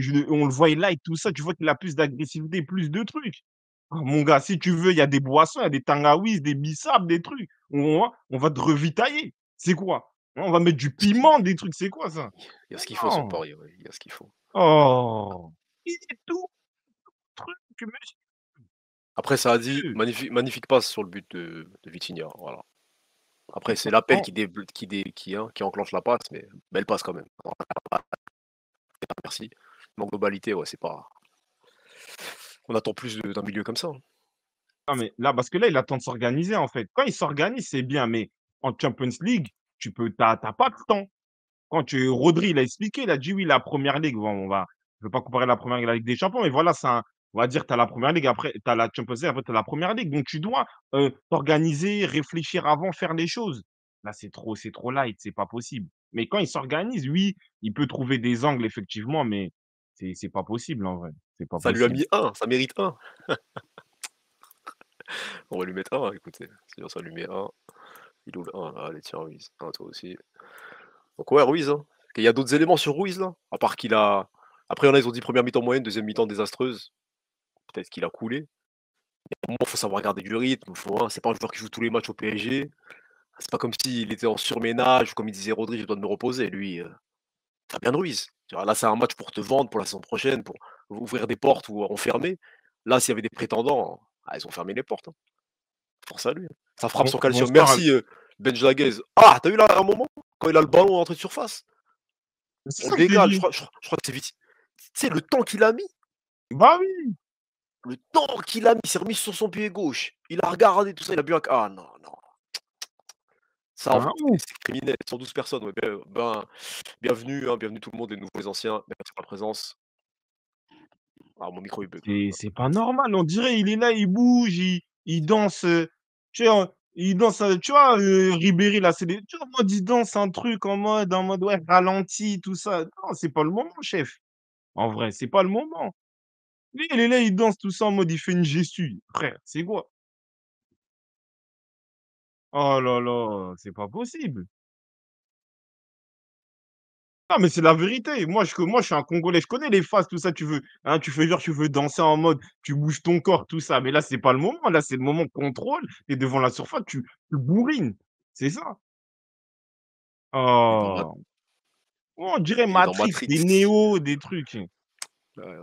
le voit là et tout ça, tu vois qu'il a plus d'agressivité, plus de trucs. Ah, mon gars, si tu veux, il y a des boissons, il y a des tangawis, des bissap, des trucs. On va, te revitailler. C'est quoi On va mettre du piment, des trucs. C'est quoi ça Il y a ce qu'il faut, son pari. Il y a ce qu'il faut. Oh ah. Il tout, après, ça a dit mmh. magnifique, passe sur le but de, de Voilà. Après, c'est l'appel qui, hein, qui, enclenche la passe, mais belle passe quand même. Merci. Mais en globalité, ouais, c'est pas. On attend plus d'un milieu comme ça. Hein. mais là, parce que là, il attend de s'organiser en fait. Quand il s'organise, c'est bien, mais en Champions League, tu peux, pas de temps. Quand tu Rodri, l'a expliqué, il a dit oui, la première ligue, on va, je ne veux pas comparer la première ligue la Ligue des Champions, mais voilà, c'est un, on va dire, tu as la première ligue, après, tu as la Champions League, après, tu as la première ligue. Donc, tu dois t'organiser, réfléchir avant, faire les choses. Là, c'est trop, c'est trop light, c'est pas possible. Mais quand il s'organise, oui, il peut trouver des angles, effectivement, mais c'est, pas possible en vrai. C'est pas ça lui a mis un, ça mérite un. on va lui mettre un, écoutez. Sinon, ça lui met un. Il ouvre un, Allez, tiens, Ruiz. Un, toi aussi. Donc, ouais, Ruiz. Hein. Il y a d'autres éléments sur Ruiz, là. À part qu'il a. Après, ils ont dit première mi-temps moyenne, deuxième mi-temps désastreuse peut-être qu'il a coulé. Il faut savoir garder du rythme. Faut, c'est pas un joueur qui joue tous les matchs au PSG. C'est pas comme s'il était en surménage, comme il disait Rodrigue je dois me reposer. Lui, euh, bien Ruiz. Là, c'est un match pour te vendre pour la saison prochaine, pour ouvrir des portes ou enfermer. Là, s'il y avait des prétendants, ah, ils ont fermé les portes. Pour hein. ça, lui. Hein. Ça frappe son sur calcium. Merci, Benjaguez. Benj Ah, t'as vu là un moment quand il a le ballon en entrée de surface On dégage. Je crois, je crois que c'est vite. Tu sais, le temps qu'il a mis. Bah oui le temps qu'il a mis, il s'est remis sur son pied gauche. Il a regardé tout ça, il a bu un. Ah non, non. Ça, ah, c'est criminel. 112 personnes. Ben, ben, bienvenue, hein, bienvenue tout le monde, les nouveaux, les anciens. Merci pour la présence. Ah, mon micro, il bug. C'est pas normal. On dirait, il est là, il bouge, il, danse. Euh, euh, euh, tu vois, il danse, tu vois, Ribéry, là, c'est des. Tu vois, il danse un truc en mode, en mode, ralenti, tout ça. Non, c'est pas le moment, chef. En vrai, c'est pas le moment. Lui, il est là, il danse tout ça en mode, il fait une gestu. Frère, c'est quoi Oh là là, c'est pas possible. Non, mais c'est la vérité. Moi je, moi, je suis un Congolais. Je connais les phases, tout ça. Tu veux, hein, tu fais genre, tu veux danser en mode, tu bouges ton corps, tout ça. Mais là, c'est pas le moment. Là, c'est le moment contrôle. Et devant la surface, tu, bourrines. C'est ça. Oh. oh. on dirait Matrix, des néos, des trucs. Ouais,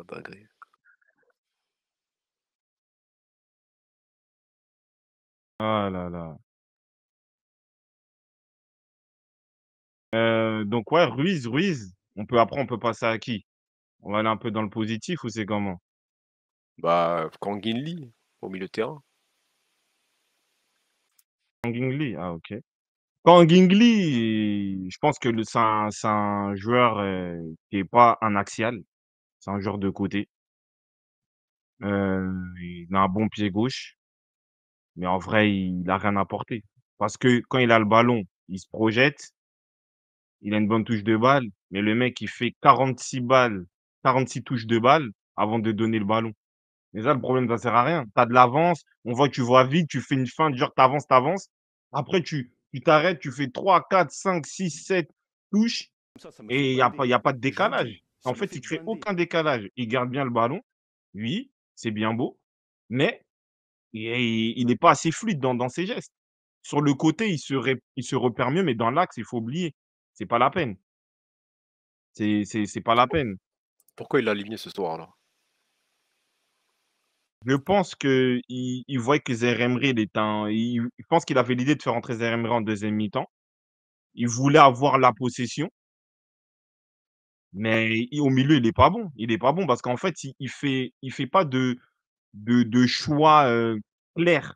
Ah là là. Euh, donc ouais, Ruiz Ruiz, on peut après on peut passer à qui? On va aller un peu dans le positif ou c'est comment? Bah, Kang Lee, au milieu de terrain. Kang Lee, ah OK. Kang Lee, je pense que c'est un joueur, euh, qui est pas un axial, c'est un joueur de côté. Euh, il a un bon pied gauche. Mais en vrai, il n'a rien apporté. Parce que quand il a le ballon, il se projette, il a une bonne touche de balle, mais le mec, il fait 46 balles, 46 touches de balle avant de donner le ballon. Mais ça, le problème, ça sert à rien. Tu as de l'avance, on voit que tu vois vite, tu fais une fin. feinte, genre tu avances. Après, tu tu t'arrêtes, tu, fais 3, 4, 5, 6, 7 touches et il n'y a, a, pas de décalage. en fait, il ne crée aucun décalage. Il garde bien le ballon. Oui, c'est bien beau. Mais il n'est pas assez fluide dans, ses gestes. Sur le côté, il se, repère mieux, mais dans l'axe, il faut oublier. C'est pas la peine. C'est, c'est, pas la peine. Pourquoi il a aligné ce soir là Je pense qu'il il, voit que Zeremri, il est un, il, pense qu'il avait l'idée de faire entrer Zeremri en deuxième mi-temps. Il voulait avoir la possession, mais au milieu, il n'est pas bon. Il n'est pas bon parce qu'en fait, il, fait, il fait pas de, de, choix clairs.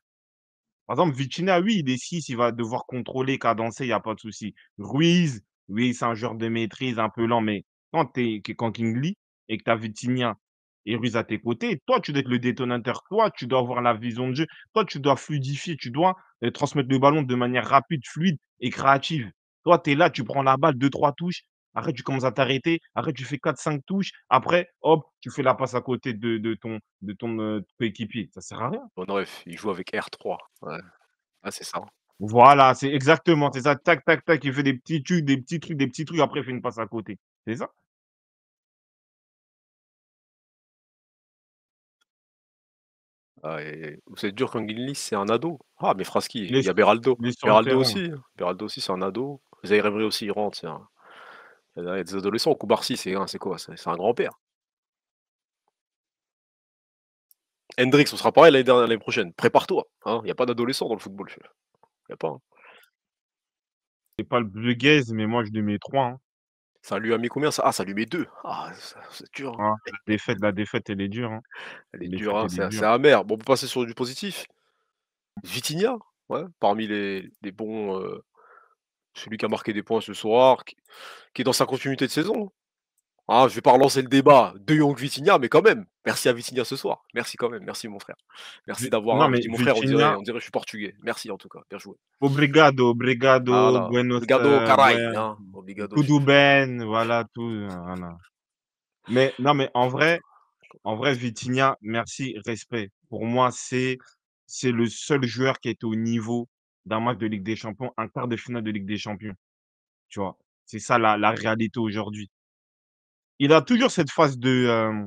Par exemple, Vitina, oui, il est 6, il va devoir contrôler, cadencer, il n'y a pas de souci. Ruiz, oui, c'est un genre de maîtrise un peu lent, mais quand tu es quand et que tu as Vitinia et Ruiz à tes côtés, toi, tu dois être le détonateur, toi, tu dois avoir la vision de jeu, toi, tu dois fluidifier, tu dois transmettre le ballon de manière rapide, fluide et créative. Toi, tu es là, tu prends la balle, deux, trois touches, Arrête, tu commences à t'arrêter. Arrête, tu fais 4-5 touches. Après, hop, tu fais la passe à côté de, de ton, de ton ne euh, Ça sert à rien. Bon, bref, il joue avec R3. Ah, c'est ça. Hein. Voilà, c'est exactement. C'est ça. Tac, tac, tac. Il fait des petits trucs, des petits trucs, des petits trucs. Après, il fait une passe à côté. C'est ça. Ah, c'est dur quand Guinness, c'est un ado. Ah, mais Fraski, il y a Beraldo. Beraldo aussi. Beraldo aussi, c'est un ado. Vous avez Zaire aussi, il rentre. C'est un a des adolescents, Koubarsi, c'est quoi C'est un grand-père. Hendrix, on sera pareil l'année prochaine. Prépare-toi. Hein. Il n'y a pas d'adolescent dans le football. Il n'y a pas. Hein. C'est pas le bleu mais moi je lui mets 3. Hein. Ça lui a mis combien ça Ah, ça lui met 2. Ah, c'est dur. Ah, la, défaite, la défaite, elle est dure. Elle est dure, c'est amer. Bon, on peut passer sur du positif. Vitinia, ouais, parmi les, bons. Euh, celui qui a marqué des points ce soir, qui, est dans sa continuité de saison. Ah, je ne vais pas relancer le débat de Young Vitinha, mais quand même, merci à Vitinha ce soir. Merci quand même, merci mon frère. Merci d'avoir. Euh, mon frère, on dirait, que je suis portugais. Merci en tout cas, bien joué. Obrigado, obrigado, ah buenos Obrigado, euh, caray. Hein, ben, voilà, tout. Mais non, mais en vrai, en vrai, Vitinha, merci, respect. Pour moi, c'est, c'est le seul joueur qui est au niveau d'un match de Ligue des Champions, un quart de finale de Ligue des Champions. Tu vois, c'est ça la, réalité aujourd'hui. Il a toujours cette phase de, euh,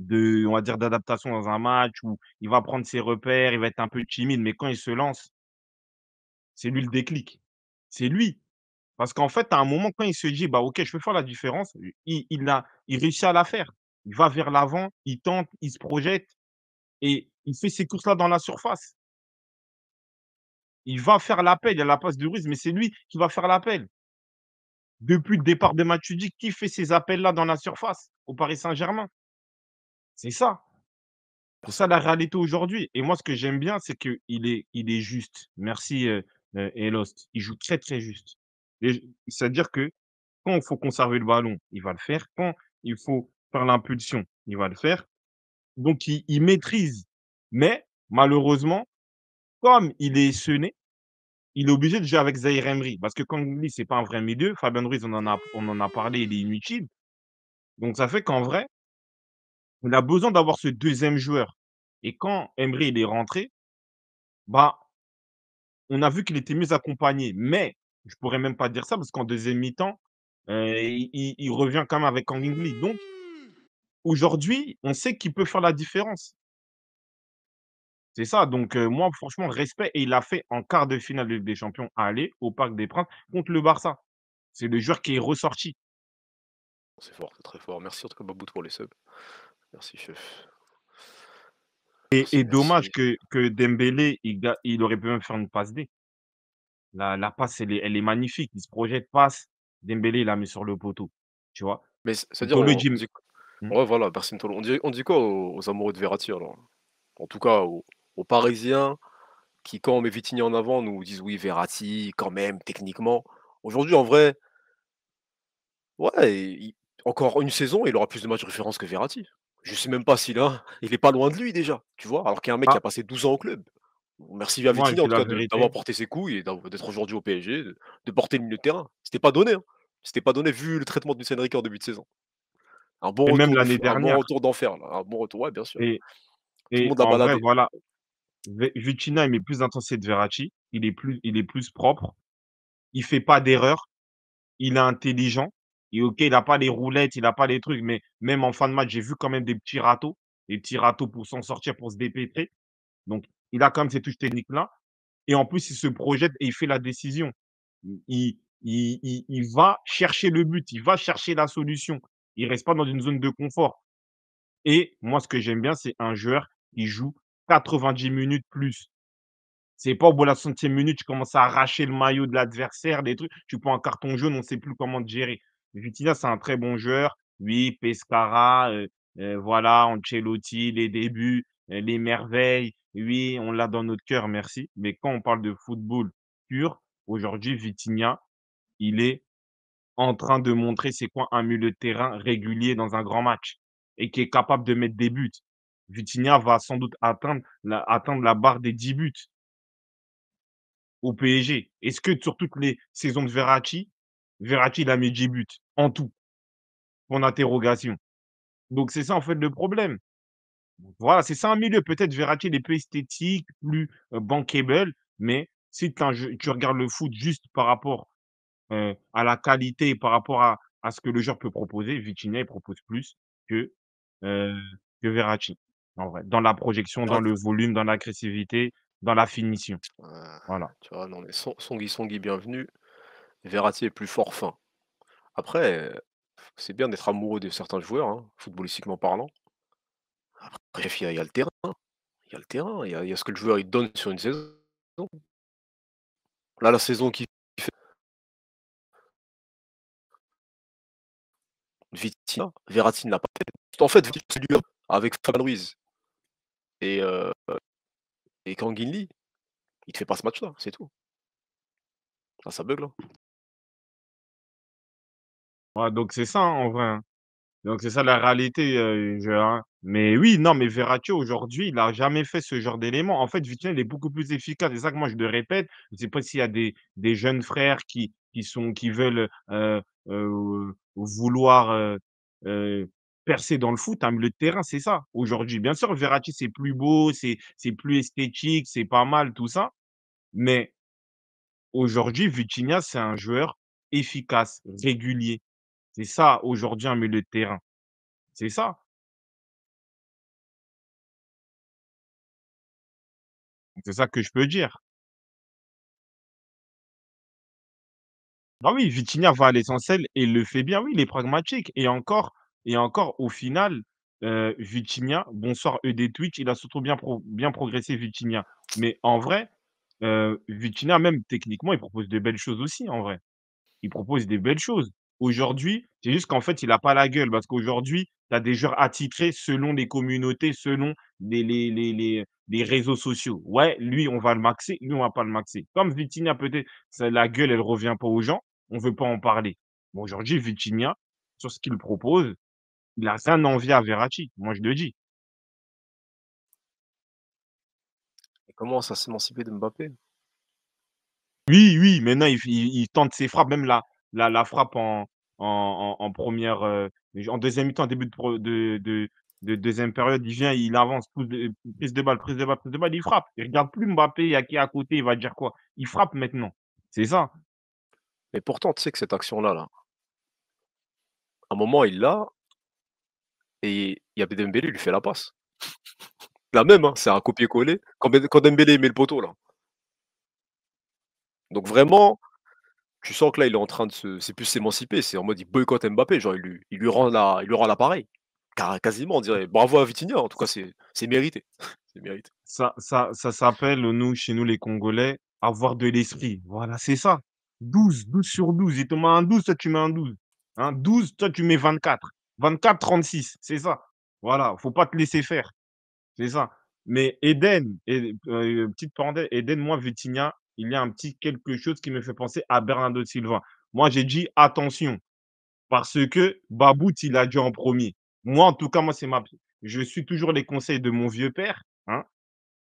de on va dire, d'adaptation dans un match où il va prendre ses repères, il va être un peu timide, mais quand il se lance, c'est lui le déclic. C'est lui. Parce qu'en fait, à un moment, quand il se dit, bah, OK, je peux faire la différence, il, a, il réussit à la faire. Il va vers l'avant, il tente, il se projette et il fait ses courses-là dans la surface. Il va faire l'appel. Il a la passe de Ruiz, mais c'est lui qui va faire l'appel. Depuis le départ de Matuidi, qui fait ces appels-là dans la surface au Paris Saint-Germain C'est ça. C'est ça la réalité aujourd'hui. Et moi, ce que j'aime bien, c'est qu'il est, il est juste. Merci, euh, euh, Elost. Il joue très, très juste. C'est-à-dire que quand il faut conserver le ballon, il va le faire. Quand il faut faire l'impulsion, il va le faire. Donc, il maîtrise. Mais malheureusement, comme il est sonné, il est obligé de jouer avec Zahir Emery. Parce que Kangli, ce n'est pas un vrai milieu. Fabien Ruiz, on en, a, on en a parlé, il est inutile. Donc ça fait qu'en vrai, on a besoin d'avoir ce deuxième joueur. Et quand Emery est rentré, bah, on a vu qu'il était mieux accompagné. Mais je pourrais même pas dire ça parce qu'en deuxième mi-temps, euh, il, revient quand même avec Kangli. Donc aujourd'hui, on sait qu'il peut faire la différence. C'est ça. Donc, moi, franchement, respect. Et il a fait en quart de finale des Champions à aller au Parc des Princes contre le Barça. C'est le joueur qui est ressorti. C'est fort, c'est très fort. Merci en tout cas, Babout, pour les subs. Merci, chef. Et, dommage que, que Dembélé, il, il, aurait pu même faire une passe D. La, passe, elle est, magnifique. Il se projette, passe. Dembélé, il la mis sur le poteau. Tu vois Mais c'est-à-dire. On, gym... Mmh. voilà, on, dit, on dit quoi aux, amoureux de Verratti alors En tout cas, au aux Parisiens qui, quand on met Vitigny en avant, nous disent oui, Verratti, quand même, techniquement. Aujourd'hui, en vrai, ouais, encore une saison, il aura plus de matchs de référence que Verratti. Je sais même pas s'il a. Il est pas loin de lui déjà, tu vois. Alors qu'il y a un mec qui ah. a passé 12 ans au club. Merci à Vitigny d'avoir porté ses couilles et d'être aujourd'hui au PSG, de, porter le milieu de terrain. C'était pas donné. Hein. C'était pas donné vu le traitement de Lucien en début de saison. Un bon retour, Un bon retour d'enfer, un bon retour, ouais, bien sûr. Et, tout le monde vrai, voilà. Vitina, il met plus intense de Verratti. Il est plus, il est plus propre. Il fait pas d'erreur. Il est intelligent. Et ok, il n'a pas les roulettes, il n'a pas les trucs, mais même en fin de match, j'ai vu quand même des petits râteaux, des petits râteaux pour s'en sortir, pour se dépêtrer. Donc, il a quand même ces touches techniques-là. Et en plus, il se projette et il fait la décision. Il, il, il, va chercher le but, il va chercher la solution. Il reste pas dans une zone de confort. Et moi, ce que j'aime bien, c'est un joueur qui joue 90 minutes plus. C'est pas au bout de la centième minute, tu commences à arracher le maillot de l'adversaire, des trucs. Tu prends un carton jaune, on ne sait plus comment te gérer. Vitina, c'est un très bon joueur. Oui, Pescara, euh, euh, voilà, Ancelotti, les débuts, euh, les merveilles. Oui, on l'a dans notre cœur, merci. Mais quand on parle de football pur, aujourd'hui, Vitinha, il est en train de montrer c'est quoi un milieu de terrain régulier dans un grand match et qui est capable de mettre des buts. Vitinha va sans doute atteindre la, barre des 10 buts au PSG. Est-ce que sur toutes les saisons de Verratti, Verratti a mis 10 buts en tout mon interrogation. Donc c'est ça en fait le problème. Voilà, c'est ça un milieu. Peut-être Verratti est plus esthétique, plus euh, bankable, mais si tu regardes le foot juste par rapport euh, à la qualité, par rapport à, ce que le joueur peut proposer, Vitinha propose plus que, euh, que Verratti dans la projection, dans le volume, dans l'agressivité, dans la finition. Ah, voilà. Tu vois, Son- Songui bienvenue. Verratti est plus fort fin. Après, c'est bien d'être amoureux de certains joueurs, hein, footballistiquement parlant. Après, il y, a le terrain. Il y a le terrain. Il y a, ce que le joueur il donne sur une saison. Là, la saison qui fait. Vitina, Verratti n'a pas fait. En fait, hein, avec Fabien et, euh, et quand Guindy, il te fait pas ce match-là, c'est tout. Ça, ah, ça bug donc c'est ça hein, en vrai. Hein. Donc c'est ça la réalité. Hein. Mais oui, non, mais Verratti aujourd'hui, il n'a jamais fait ce genre d'élément. En fait, Vitinha, il est beaucoup plus efficace. C'est ça que moi je le répète. Je ne sais pas s'il y a des, des jeunes frères qui, qui, sont, qui veulent euh, vouloir percer dans le foot, un hein, milieu de terrain, c'est ça. Aujourd'hui, bien sûr, Verratti, c'est plus beau, c'est, c'est plus esthétique, c'est pas mal, tout ça. Mais aujourd'hui, Vitinha, c'est un joueur efficace, régulier. C'est ça, aujourd'hui, un hein, milieu de terrain. C'est ça. C'est ça que je peux dire. Ah oui, Vitinha va à l'essentiel et le fait bien. Oui, il est pragmatique. Et encore, et encore, au final, euh, Vitinha, bonsoir ED Twitch, il a surtout bien, bien progressé Vitinia. Mais en vrai, euh, même techniquement, il propose des belles choses aussi, en vrai. Il propose des belles choses. Aujourd'hui, c'est juste qu'en fait, il n'a pas la gueule parce qu'aujourd'hui, tu as des joueurs attitrés selon les communautés, selon les, les, réseaux sociaux. Ouais, lui, on va le maxer, Nous, on va pas le maxer. Comme Vitinia peut-être, la gueule, elle revient pas aux gens, on veut pas en parler. aujourd'hui, Vitinia sur ce qu'il propose, il a rien envie à Verratti, moi je le dis. Et comment ça s'émanciper de Mbappé Oui, oui, maintenant il, tente ses frappes, même la, la, frappe en, première, euh, en deuxième mi-temps, début de, deuxième période, il vient, il avance, prise de balle, prise de balle, prise de balle, il frappe. Il regarde plus Mbappé, il y a qui à côté, il va dire quoi Il frappe maintenant. C'est ça. Mais pourtant, tu sais que cette action-là, là, à un moment, il l'a, et il y a il lui fait la passe. La même, hein, c'est un copier-coller. Quand, ben, quand met le poteau, là. Donc vraiment, tu sens que là, il est en train de se. C'est plus s'émanciper. C'est en mode, il boycotte Mbappé. Genre, il lui, il lui rend la, il lui rend l'appareil. Quasiment, on dirait. Bravo à Vitinha. En tout cas, c'est, mérité. c'est mérité. Ça, s'appelle, nous, chez nous, les Congolais, avoir de l'esprit. Voilà, c'est ça. 12, 12 sur 12. Il te met un 12, toi, tu mets un 12. Hein, 12, toi, tu mets 24. 24-36, c'est ça. Voilà, faut pas te laisser faire. C'est ça. Mais Eden, et, euh, petite parenthèse, Eden, moi, Vitinha, il y a un petit quelque chose qui me fait penser à Bernardo Silva. Moi, j'ai dit attention, parce que Babout, il a dit en premier. Moi, en tout cas, moi, c'est ma. Je suis toujours les conseils de mon vieux père. Hein.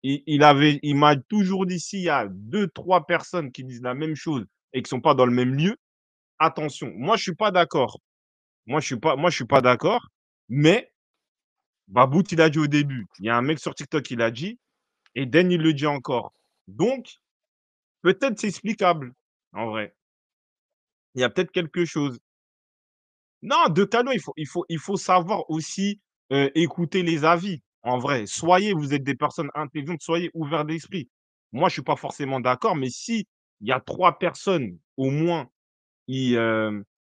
Il, avait, il m'a toujours dit s'il y a deux, trois personnes qui disent la même chose et qui ne sont pas dans le même lieu, attention. Moi, je ne suis pas d'accord moi, je suis pas, suis pas d'accord. Mais Babout, il a dit au début. Il y a un mec sur TikTok, qui l'a dit. Et Den, il le dit encore. Donc, peut-être c'est explicable, en vrai. Il y a peut-être quelque chose. Non, de cadeau, il faut, il faut, il faut savoir aussi euh, écouter les avis, en vrai. Soyez, vous êtes des personnes intelligentes, soyez ouverts d'esprit. Moi, je ne suis pas forcément d'accord, mais si il y a trois personnes, au moins, qui,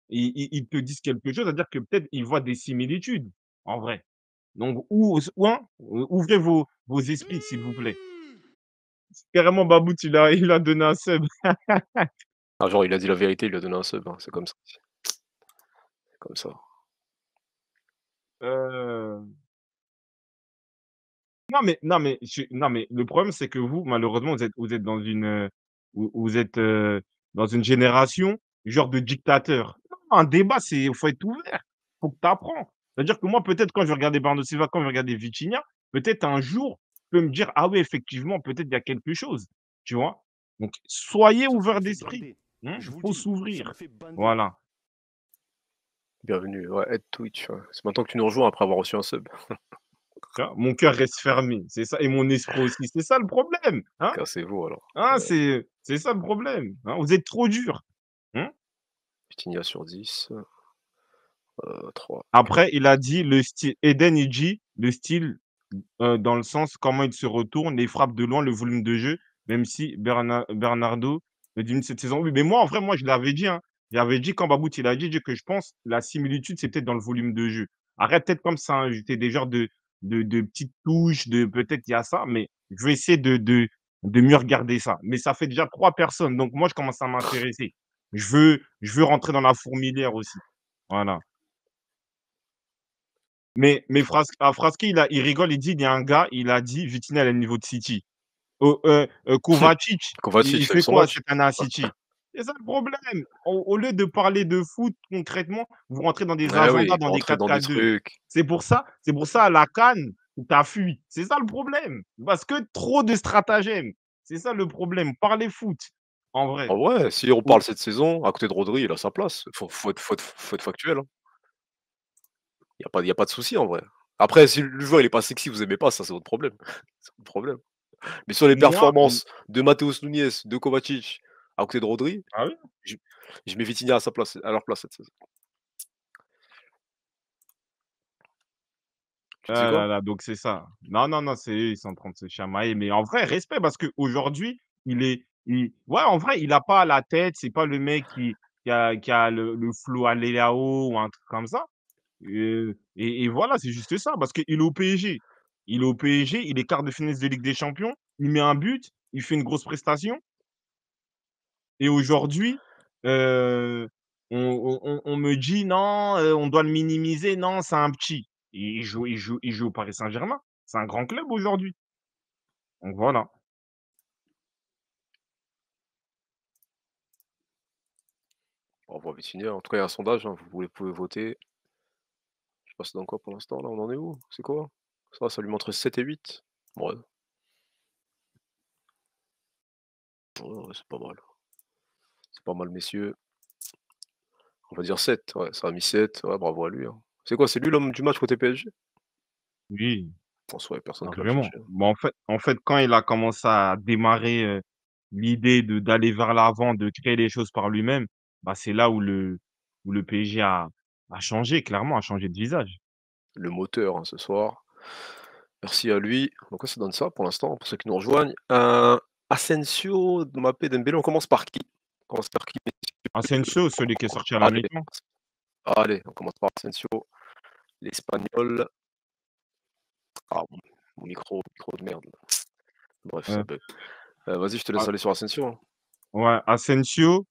ils, te disent quelque chose, c'est-à-dire que peut-être ils voient des similitudes, en vrai. Donc, ou, hein, euh, ouvrez vos, vos esprits, s'il vous plaît. Mmh. Carrément, Babout, il a, il a donné un sub. Ah, genre, il a dit la vérité, il a donné un sub. Hein, c'est comme ça. C'est comme ça. Euh. Non, mais, non, mais, non, mais le problème, c'est que vous, malheureusement, vous êtes, vous êtes dans une, euh, vous, êtes, dans une génération, genre de dictateur un débat, il faut être ouvert. Il faut que tu apprends. C'est-à-dire que moi, peut-être quand je vais regarder de Silva, quand je vais regarder Vitinha, peut-être un jour, tu peux me dire, ah oui, effectivement, peut-être il y a quelque chose. Tu vois Donc, soyez ouvert d'esprit. Il hein, faut s'ouvrir. Voilà. Bienvenue, ouais, aide Twitch. C'est maintenant que tu nous rejoins après avoir reçu un sub. mon cœur reste fermé, c'est ça, et mon esprit aussi. C'est ça le problème. Hein, hein c'est vous alors. c'est, ça le problème. Hein. vous êtes trop dur sur 10. 3. Euh, Après, il a dit le style. Eden, il le style euh, dans le sens comment il se retourne, et frappe de loin, le volume de jeu, même si Bernardo le dit cette saison. mais moi, en vrai, moi, je l'avais dit. Hein. J'avais dit quand Babout il a dit que je pense la similitude, c'était dans le volume de jeu. Arrête peut-être comme ça, hein, J'étais déjà de, de, petites touches, de peut-être il y a ça, mais je vais essayer de, de mieux regarder ça. Mais ça fait déjà trois personnes, donc moi, je commence à m'intéresser. Je veux, je veux rentrer dans la fourmilière aussi. Voilà. Mais, mais Fras à Fraski, il, il rigole, il dit il y a un gars, il a dit Vitinel est au niveau de City. Oh, euh, euh, Kovacic, Kovacic, il, fait quoi City C'est ça le problème. Au, lieu de parler de foot concrètement, vous rentrez dans des agendas, dans des 4 C'est pour ça, c'est pour ça la canne, t'as fui. C'est ça le problème. Parce que trop de stratagèmes. C'est ça le problème. Parlez foot. En vrai. ouais, si on parle cette saison, à côté de Rodri, il a sa place. Faut, faut, être, factuel. Hein. Il n'y a, pas de souci en vrai. Après, si le joueur il est pas sexy, vous aimez pas, ça c'est votre problème. problème. Mais sur les performances de Mateus Nunes, de Kovacic, à côté de Rodri, ah je, mets à, sa place, à leur place cette saison. Ah donc c'est ça. Non, non, non, c'est ils sont en train de se chamailler. Mais en vrai, respect, parce qu'aujourd'hui, il est Ouais, en vrai, il a pas la tête. C'est pas le mec qui, qui a, qui a le, le flow à haut ou un truc comme ça. Euh, et, voilà, c'est juste ça. Parce qu'il est au PSG. Il est au PSG. Il est quart de finesse de Ligue des Champions. Il met un but. Il fait une grosse prestation. Et aujourd'hui, euh, on, on- me dit non, euh, on doit le minimiser. Non, c'est un petit. Il joue, il joue, il joue au Paris Saint-Germain. C'est un grand club aujourd'hui. Donc voilà. On va finir. Hein. En tout cas, il y a un sondage, hein. vous pouvez voter. Je passe pas dans quoi pour l'instant, là, on en est où C'est quoi Ça, ça lui montre 7 et 8. Bon, c'est pas mal. C'est pas mal, messieurs. On va dire 7. Ouais, ça a mis 7. bravo à lui. Hein. C'est quoi C'est lui l'homme du match côté PSG Oui. personne ah, Bon, en, fait, en fait, quand il a commencé à démarrer euh, l'idée l'idée d'aller vers l'avant, de créer les choses par lui-même, bah, c'est là où le, où PSG a, changé, clairement, a changé de visage. Le moteur hein, ce soir. Merci à lui. Donc ça donne ça pour l'instant, pour ceux qui nous rejoignent. Asensio, Mbappé, Dembélé, on commence par qui On commence par qui Asensio, celui qui est sorti à la mi Allez, on commence par Asensio, l'Espagnol. Ah, mon micro, micro de merde. Bref, ouais. euh, vas-y, je te laisse ah. aller sur Asensio. Hein. Ouais, Asensio,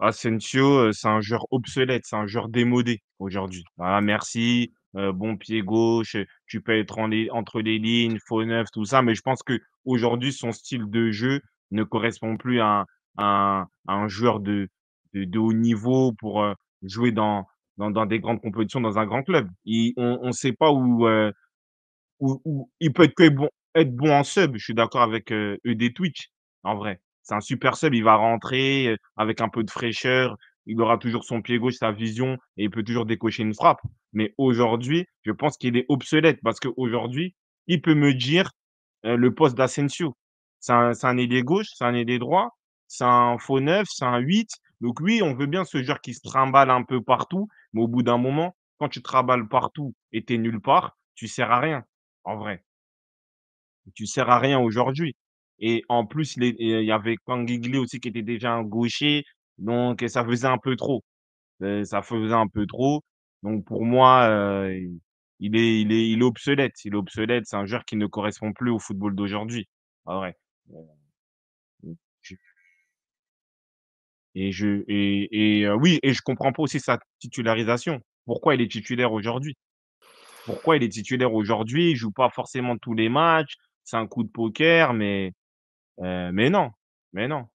Asensio, euh, c'est un joueur obsolète, c'est un joueur démodé aujourd'hui. Ah, merci, euh, bon pied gauche, tu peux être entre les lignes, faux neuf, tout ça, mais je pense que aujourd'hui son style de jeu ne correspond plus à, un joueur de, de, haut niveau pour euh, jouer dans, dans, des grandes compétitions, dans un grand club. Il, on ne sait pas où, où, il peut être, que bon, être bon en sub, je suis d'accord avec ED Twitch, en vrai. C'est un super sub, il va rentrer avec un peu de fraîcheur, il aura toujours son pied gauche, sa vision, et il peut toujours décocher une frappe. Mais aujourd'hui, je pense qu'il est obsolète parce qu'aujourd'hui, il peut me dire le poste d'Asensio. C'est un, ailier gauche, c'est un ailier droit, c'est un faux neuf, c'est un 8. Donc oui, on veut bien ce genre qui se trimballe un peu partout, mais au bout d'un moment, quand tu trimballes partout et es nulle part, tu sers à rien, en vrai. Tu sers à rien aujourd'hui. Et en plus, il y avait Kangigli aussi qui était déjà un gaucher. Donc, ça faisait un peu trop. Ça faisait un peu trop. Donc, pour moi, il, est, il, est, il est obsolète. Il est obsolète. C'est un joueur qui ne correspond plus au football d'aujourd'hui. Ah, vrai. Et je et, oui, et je comprends pas aussi sa titularisation. Pourquoi il est titulaire aujourd'hui Pourquoi il est titulaire aujourd'hui Il joue pas forcément tous les matchs. C'est un coup de poker, mais euh, mais non, mais non.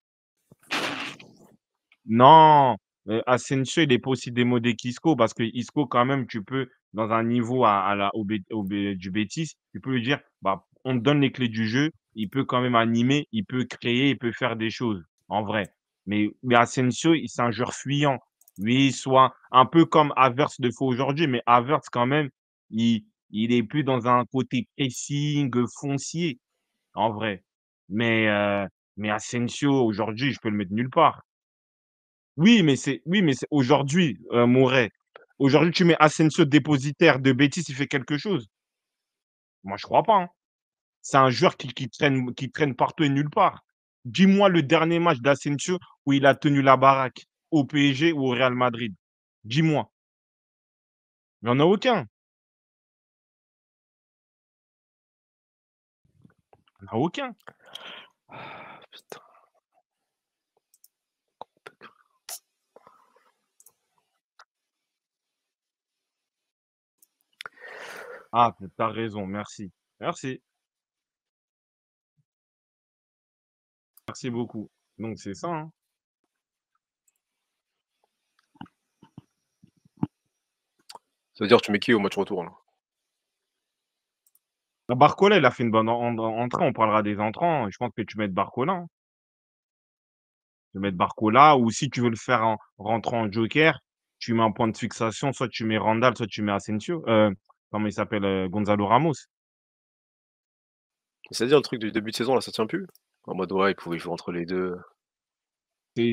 Non, euh, Asensio, il n'est pas aussi démodé qu'Isco parce que Isco, quand même, tu peux, dans un niveau à, la, au, du bêtise, tu peux lui dire bah, on te donne les clés du jeu, il peut quand même animer, il peut créer, il peut faire des choses, en vrai. Mais, mais Asensio, c'est un joueur fuyant. il soit un peu comme Averse de faux aujourd'hui, mais Averse, quand même, il, il est plus dans un côté pressing, foncier, en vrai. Mais, mais Asensio, aujourd'hui, je peux le mettre nulle part. Oui, mais c'est oui, mais c'est aujourd'hui, euh, Mouret, Aujourd'hui, tu mets Asensio dépositaire de bêtises, il fait quelque chose. Moi, je crois pas. Hein. C'est un joueur qui, qui, traîne, qui traîne partout et nulle part. Dis-moi le dernier match d'Asensio où il a tenu la baraque au PSG ou au Real Madrid. Dis-moi. Il n'y en a aucun. Ah, aucun. Ah, putain. Ah, t'as raison, merci. Merci. Merci beaucoup. Donc c'est ça. Hein. Ça veut dire tu mets qui au match retour là bah, Barcola, il a fait une bonne entrée. On parlera des entrants. Je pense que tu mets Barcola. Hein. Tu mets Barcola ou si tu veux le faire en rentrant en joker, tu mets un point de fixation. Soit tu mets Randall, soit tu mets Asensio. Euh, comment il s'appelle euh, Gonzalo Ramos. C'est-à-dire le truc du début de saison, là, ça tient plus En mode, ouais, il pouvait jouer entre les deux.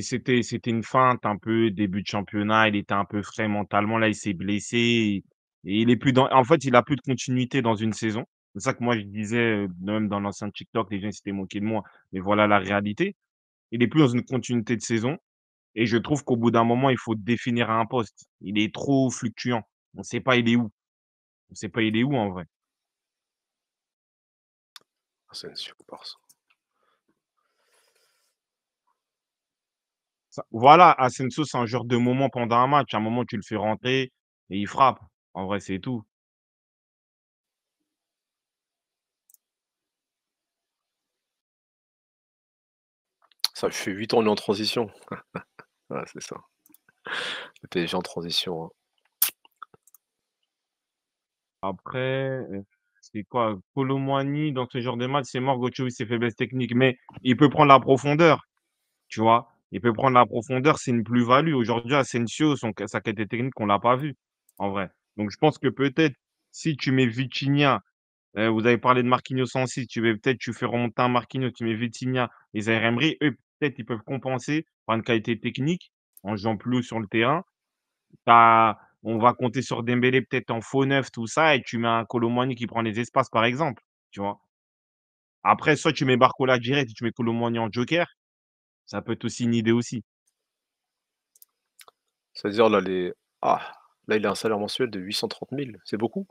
C'était c'était une feinte un peu début de championnat. Il était un peu frais mentalement. Là, il s'est blessé. Et il est plus dans. En fait, il a plus de continuité dans une saison. C'est ça que moi je disais, même dans l'ancien TikTok, les gens s'étaient moqués de moi. Mais voilà la réalité. Il n'est plus dans une continuité de saison. Et je trouve qu'au bout d'un moment, il faut définir un poste. Il est trop fluctuant. On ne sait pas il est où. On ne sait pas il est où en vrai. Ah, voilà, Asensio, c'est un genre de moment pendant un match. À un moment, tu le fais rentrer et il frappe. En vrai, c'est tout. Ça fait 8 ans on est en transition. c'est ça. Le déjà en transition. Hein. Après, euh, c'est quoi Colomani dans ce genre de match, c'est mort. Gochovic, c'est faiblesse technique. Mais il peut prendre la profondeur. Tu vois Il peut prendre la profondeur. C'est une plus-value. Aujourd'hui, Asensio, son, sa qualité technique, qu'on ne l'a pas vu. En vrai. Donc, je pense que peut-être, si tu mets Vitinha, euh, vous avez parlé de Marquinhos en tu peut-être, tu fais remonter un Marquinhos, tu mets Vitinha les RMRI, eux, peut-être ils peuvent compenser par une qualité technique en jouant plus haut sur le terrain. on va compter sur Dembélé peut-être en faux neuf, tout ça, et tu mets un Colomani qui prend les espaces, par exemple. Tu vois. Après, soit tu mets Barcola direct tu mets Colomani en joker. Ça peut être aussi une idée aussi. C'est-à-dire, là, les... ah, là, il a un salaire mensuel de 830 000. C'est beaucoup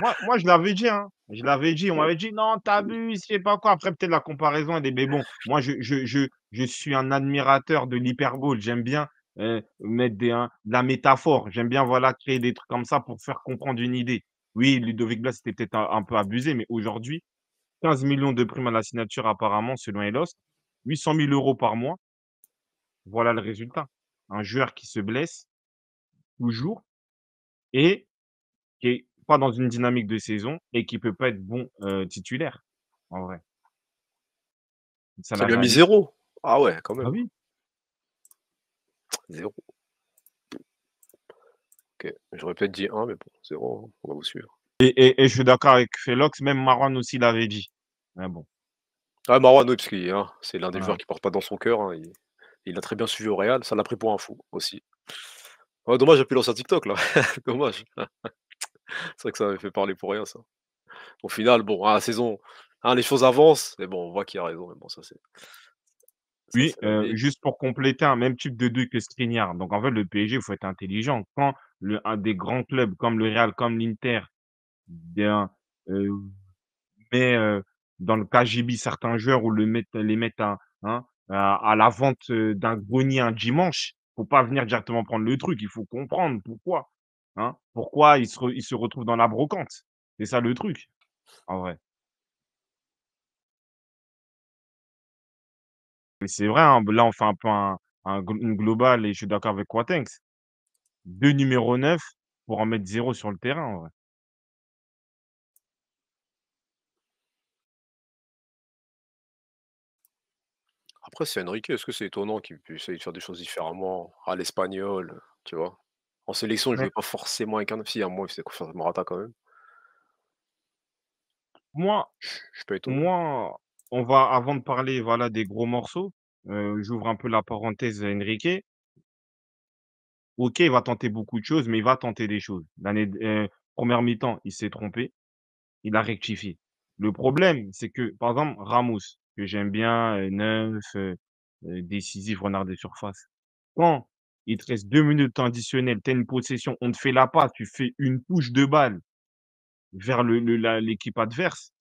moi, moi je l'avais dit, hein. Je l'avais dit. On m'avait dit, non, t'abuses, je sais pas quoi. Après, peut-être la comparaison est des. bébons. moi, je, je, je, je suis un admirateur de l'hyperbole. J'aime bien euh, mettre des, hein, de la métaphore. J'aime bien, voilà, créer des trucs comme ça pour faire comprendre une idée. Oui, Ludovic Blas était peut-être un, peu abusé, mais aujourd'hui, 15 millions de primes à la signature, apparemment, selon Elost. 800 000 euros par mois. Voilà le résultat. Un joueur qui se blesse, toujours, et qui est dans une dynamique de saison et qui peut pas être bon titulaire, en vrai. Ça, lui a mis zéro. Ah ouais, quand ah même. oui. Zéro. Ok, j'aurais peut-être dit un, mais bon, zéro, hein, on va vous suivre. Et, je suis d'accord avec Felox, même Marwan aussi l'avait dit. Mais bon. Ah, Marwan, oui, hein, c'est l'un des joueurs qui porte pas dans son cœur. Hein. il, a très bien suivi au Real, ça l'a pris pour un fou aussi. Oh, dommage, j'ai pu lancer un TikTok là. dommage c'est vrai que ça m'avait fait parler pour rien, ça. Au final, bon, à la saison, hein, les choses avancent, mais bon, on voit qu'il a raison. Mais ça, c'est. Oui, euh, juste pour compléter, un même type de deux que Skriniar. Donc, en fait, le PSG, il faut être intelligent. Quand le, un des grands clubs comme le Real, comme l'Inter, bien, euh, met euh, dans le KGB certains joueurs ou le les met hein, à, la vente d'un grenier un dimanche, faut pas venir directement prendre le truc. Il faut comprendre pourquoi. Hein, pourquoi il se, retrouve dans la brocante C'est ça le truc, en vrai. Mais c'est vrai, hein, là, on fait un peu un, une et je suis d'accord avec Quatenx. Deux numéros 9 pour en mettre zéro sur le terrain, en vrai. Après, c'est Enrique. Est-ce que c'est étonnant qu'il puisse essayer de faire des choses différemment à l'espagnol, tu vois en sélection, je ne vais pas forcément avec un. Hein. moi, c'est confiance quand même. Moi, je peux moi, on va, avant de parler voilà, des gros morceaux, euh, j'ouvre un peu la parenthèse à Enrique. Ok, il va tenter beaucoup de choses, mais il va tenter des choses. L'année euh, première mi-temps, il s'est trompé. Il a rectifié. Le problème, c'est que, par exemple, Ramos, que j'aime bien, euh, neuf, décisif, renard des surfaces. Quand il te reste deux minutes additionnelles, tu as une possession, on te fait la passe, tu fais une touche de balle vers l'équipe le, l'équipe adverse,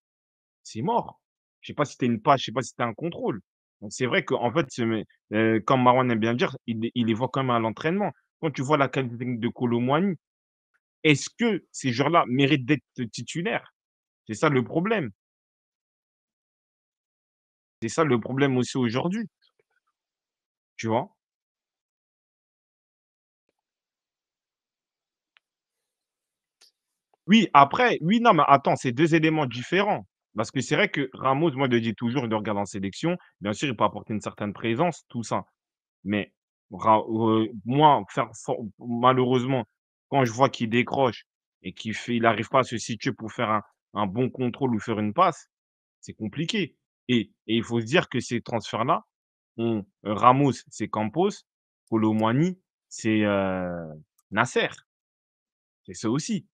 c'est mort. Je sais pas si tu une passe, je sais pas si tu un contrôle. c'est vrai que en fait, euh, comme Marwan aime bien dire, il, il les voit quand même à l'entraînement. Quand tu vois la qualité de Colomoy, est-ce que ces joueurs-là méritent d'être titulaires C'est ça le problème. C'est ça le problème aussi aujourd'hui. Tu vois Oui, après, oui, non, mais attends, c'est deux éléments différents. Parce que c'est vrai que Ramos, moi, je le dis toujours, il le regarde en sélection. Bien sûr, il peut apporter une certaine présence, tout ça. Mais euh, moi, malheureusement, quand je vois qu'il décroche et qu'il fait, il n'arrive pas à se situer pour faire un, bon contrôle ou faire une passe, c'est compliqué. Et, il faut se dire que ces transferts-là, euh, Ramos, c'est Campos, Colomani, c'est euh, Nasser. C'est ça aussi.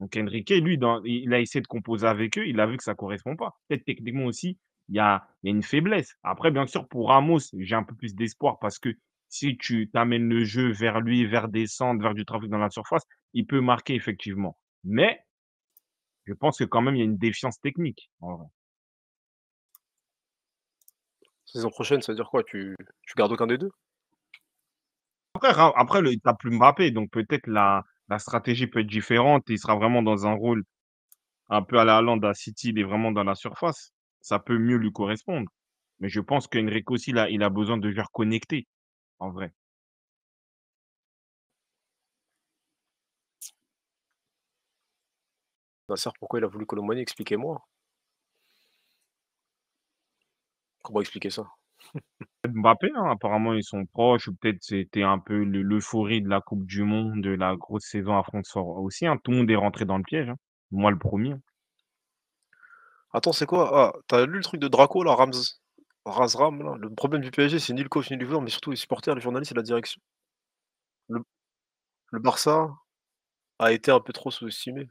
Donc Enrique, lui, il a essayé de composer avec eux, il a vu que ça ne correspond pas. Peut-être techniquement aussi, il y a, une faiblesse. Après, bien sûr, pour Ramos, j'ai un peu plus d'espoir parce que si tu t'amènes le jeu vers lui, vers des vers du trafic dans la surface, il peut marquer effectivement. Mais je pense que quand même, il y a une défiance technique. Saison prochaine, ça veut dire quoi tu, gardes aucun des deux Après, après tu t'a plus Mbappé, donc peut-être la, la stratégie peut être différente. Il sera vraiment dans un rôle un peu à la Hollande City. Il est vraiment dans la surface. Ça peut mieux lui correspondre. Mais je pense qu'Enrico aussi, il a besoin de joueurs connectés, en vrai. pourquoi il a voulu Colomboigny Expliquez-moi. Comment expliquer ça Mbappé, hein, apparemment ils sont proches ou peut-être c'était un peu l'euphorie de la coupe du monde, de la grosse saison à France aussi, hein. Tout le monde est rentré dans le piège, hein. Moi le premier. Attends, c'est quoi? Ah, t'as lu le truc de Draco là, Rams Razram là? Le problème du PSG, c'est ni le coach, ni le joueur, mais surtout les supporters, les journalistes et la direction. Le Barça a été un peu trop sous-estimé.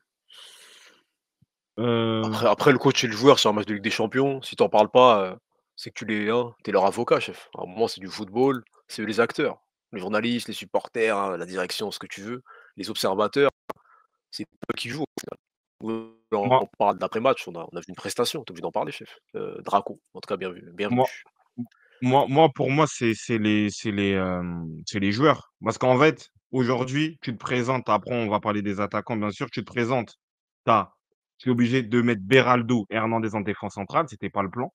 Euh. Après le coach et le joueur, c'est un match de Ligue des Champions, si t'en parles pas, euh, c'est que tu les, hein, es leur avocat, chef. À un moment, c'est du football, c'est les acteurs. Les journalistes, les supporters, hein, la direction, ce que tu veux, les observateurs, c'est eux qui jouent. on, on parle d'après-match, on a, vu une prestation, t'es obligé d'en parler, chef. Euh, Draco, en tout cas, bien, bien vu. Moi, moi, pour moi, c'est les, les, les joueurs. Parce qu'en fait, aujourd'hui, tu te présentes, après, on va parler des attaquants, bien sûr, tu te présentes, tu es obligé de mettre Beraldo et Hernandez en défense centrale, c'était pas le plan.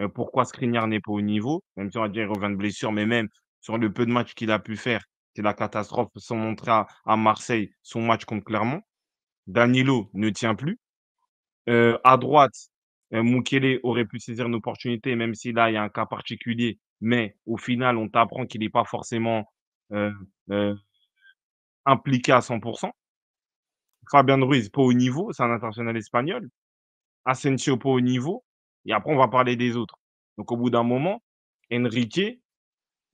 Euh, pourquoi Skriniar n'est pas au niveau, même si on va dire qu'il revient de blessure, mais même sur le peu de matchs qu'il a pu faire, c'est la catastrophe. Son montrer à, Marseille, son match contre Clermont. Danilo ne tient plus. Euh, à droite, euh, aurait pu saisir une opportunité, même si là, il y a un cas particulier. Mais au final, on t'apprend qu'il n'est pas forcément euh, impliqué à 100%. Fabian Ruiz, pas au niveau, c'est un international espagnol. Asensio, pas au niveau. Et après, on va parler des autres. Donc, au bout d'un moment, Enrique,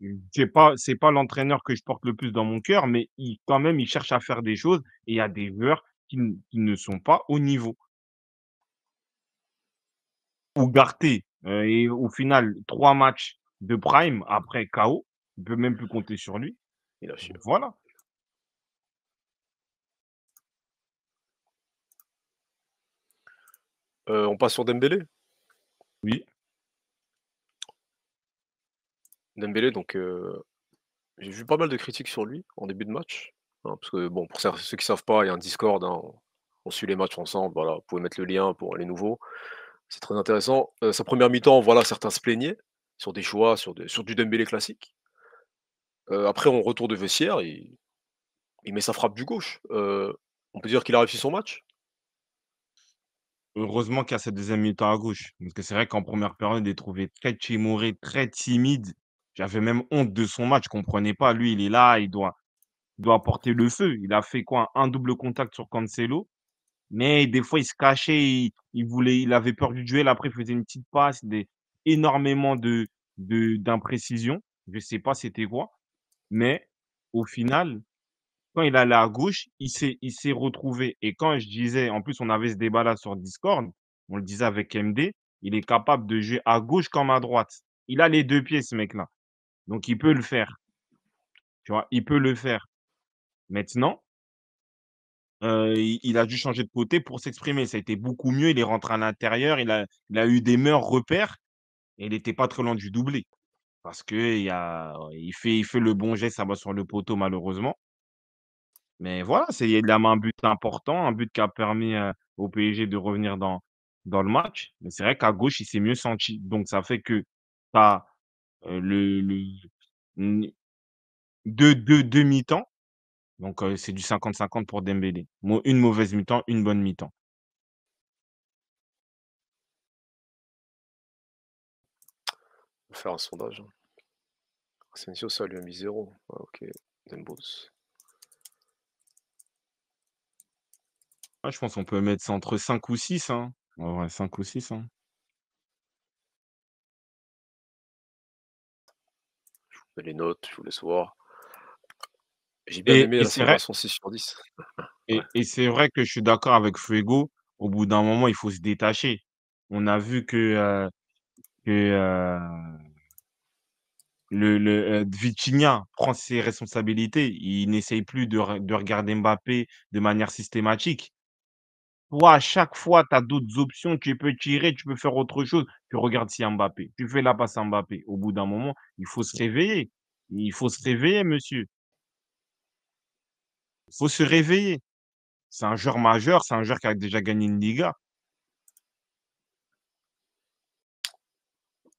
ce pas, c'est pas l'entraîneur que je porte le plus dans mon cœur, mais il, quand même, il cherche à faire des choses et il y a des joueurs qui, ne sont pas au niveau. Ougarté, euh, et au final, trois matchs de prime après KO, il peut même plus compter sur lui. voilà. Euh, on passe sur Dembélé oui. Dembélé, donc euh, j'ai vu pas mal de critiques sur lui en début de match. Hein, parce que, bon, pour ceux qui qui savent pas, il y a un Discord, hein, on, suit les matchs ensemble, voilà, vous pouvez mettre le lien pour les nouveaux. C'est très intéressant. Euh, sa première mi-temps, voilà, certains se plaignaient sur des choix, sur, sur du Dembélé classique. Euh, après, on retourne de Vessière, il, il met sa frappe du gauche. on peut dire qu'il a réussi son match. Heureusement qu'il y a cette deuxième mi à gauche. Parce que c'est vrai qu'en première période, il est trouvé très timoré, très timide. J'avais même honte de son match, je comprenais pas. Lui, il est là, il doit, doit porter le feu. Il a fait quoi Un double contact sur Cancelo. Mais des fois, il se cachait, il, voulait, il avait peur du duel. Après, il faisait une petite passe, des, énormément de d'imprécisions. je sais pas c'était quoi. Mais au final, quand il allait à gauche, il s'est, il s'est retrouvé. Et quand je disais, en plus, on avait ce débat-là sur Discord, on le disait avec MD, il est capable de jouer à gauche comme à droite. Il a les deux pieds, ce mec-là. Donc, il peut le faire. Tu vois, il peut le faire. Maintenant, euh, il, a dû changer de côté pour s'exprimer. Ça a été beaucoup mieux. Il est rentré à l'intérieur. Il a, eu des mœurs repères. Et il n'était pas trop loin du doublé. Parce qu'il il fait, il fait le bon geste, ça va sur le poteau, malheureusement. Mais voilà, c'est évidemment un but important, un but qui a permis euh, au PSG de revenir dans, dans le match. Mais c'est vrai qu'à gauche, il s'est mieux senti. Donc ça fait que ça as euh, le, le, deux, deux, temps Donc euh, c'est du 50-50 pour Dembélé. Une mauvaise mi-temps, une bonne mi-temps. On va faire un sondage. Hein. Asensio, ça lui a mis zéro. Ah, ok, Dembélé. Ah, je pense qu'on peut mettre entre 5 ou 6, hein. 5 ou 6, hein. Je vous mets les notes, je vous laisse voir. J'ai bien aimé la c'est 6 sur 10. et, c'est vrai que je suis d'accord avec Fuego. Au bout d'un moment, il faut se détacher. On a vu que, euh, euh le, le euh, prend ses responsabilités. Il n'essaye plus de, de regarder Mbappé de manière systématique. Toi, à chaque fois, tu as d'autres options. Tu peux tirer, tu peux faire autre chose. Tu regardes si Mbappé. Tu fais la passe à Mbappé. Au bout d'un moment, il faut se réveiller. Il faut se mmh. réveiller, monsieur. Il faut se réveiller. C'est un joueur majeur. C'est un joueur qui a déjà gagné une Liga.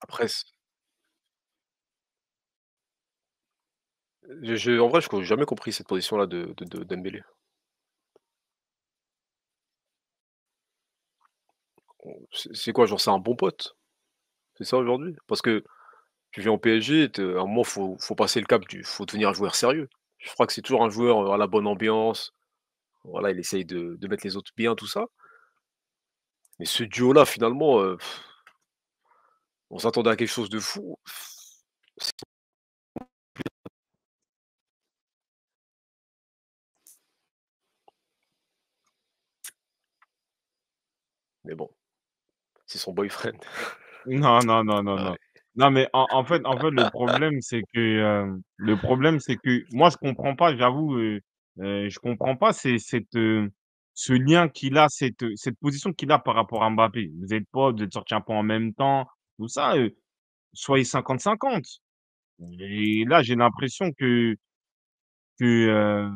Après, je, en vrai, je n'ai jamais compris cette position-là de, de, c'est quoi, genre, c'est un bon pote C'est ça aujourd'hui Parce que tu viens au PSG, à un moment, faut, faut passer le cap, il faut devenir un joueur sérieux. Je crois que c'est toujours un joueur à la bonne ambiance. Voilà, il essaye de, mettre les autres bien, tout ça. Mais ce duo-là, finalement, euh, on s'attendait à quelque chose de fou. Mais bon c'est son boyfriend. Non, non, non, non, ah non. Non, mais en, fait, en fait, le problème, c'est que euh, le problème, c'est que moi, je comprends pas, j'avoue, euh, euh, je comprends pas c'est cette, ce lien qu'il a, cette, cette position qu'il a par rapport à Mbappé. Vous êtes pas, vous êtes sorti un peu en même temps, tout ça. soyez 50-50. Et là, j'ai l'impression que que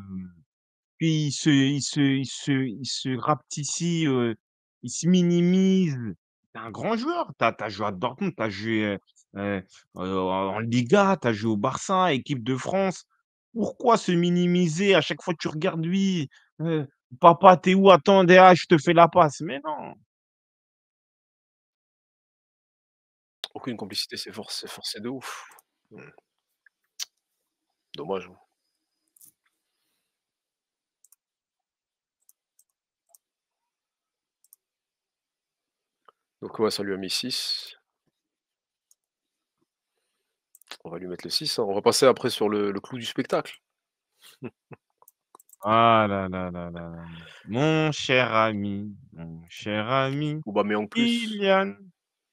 puis il se, il se, il se, il se il se minimise un grand joueur. t'as joué à Dortmund, t'as joué euh, euh, en Liga, t'as joué au Barça, équipe de France. Pourquoi se minimiser à chaque fois que tu regardes lui euh, Papa, t'es où Attends, je te fais la passe. Mais non. Aucune complicité, c'est forcé, forcé de ouf. Mmh. Dommage. Donc moi, ça lui 6. On va lui mettre le 6. Hein. On va passer après sur le, clou du spectacle. ah là là là là. Mon cher ami, mon cher ami. Ou bah, mais en plus. Kylian,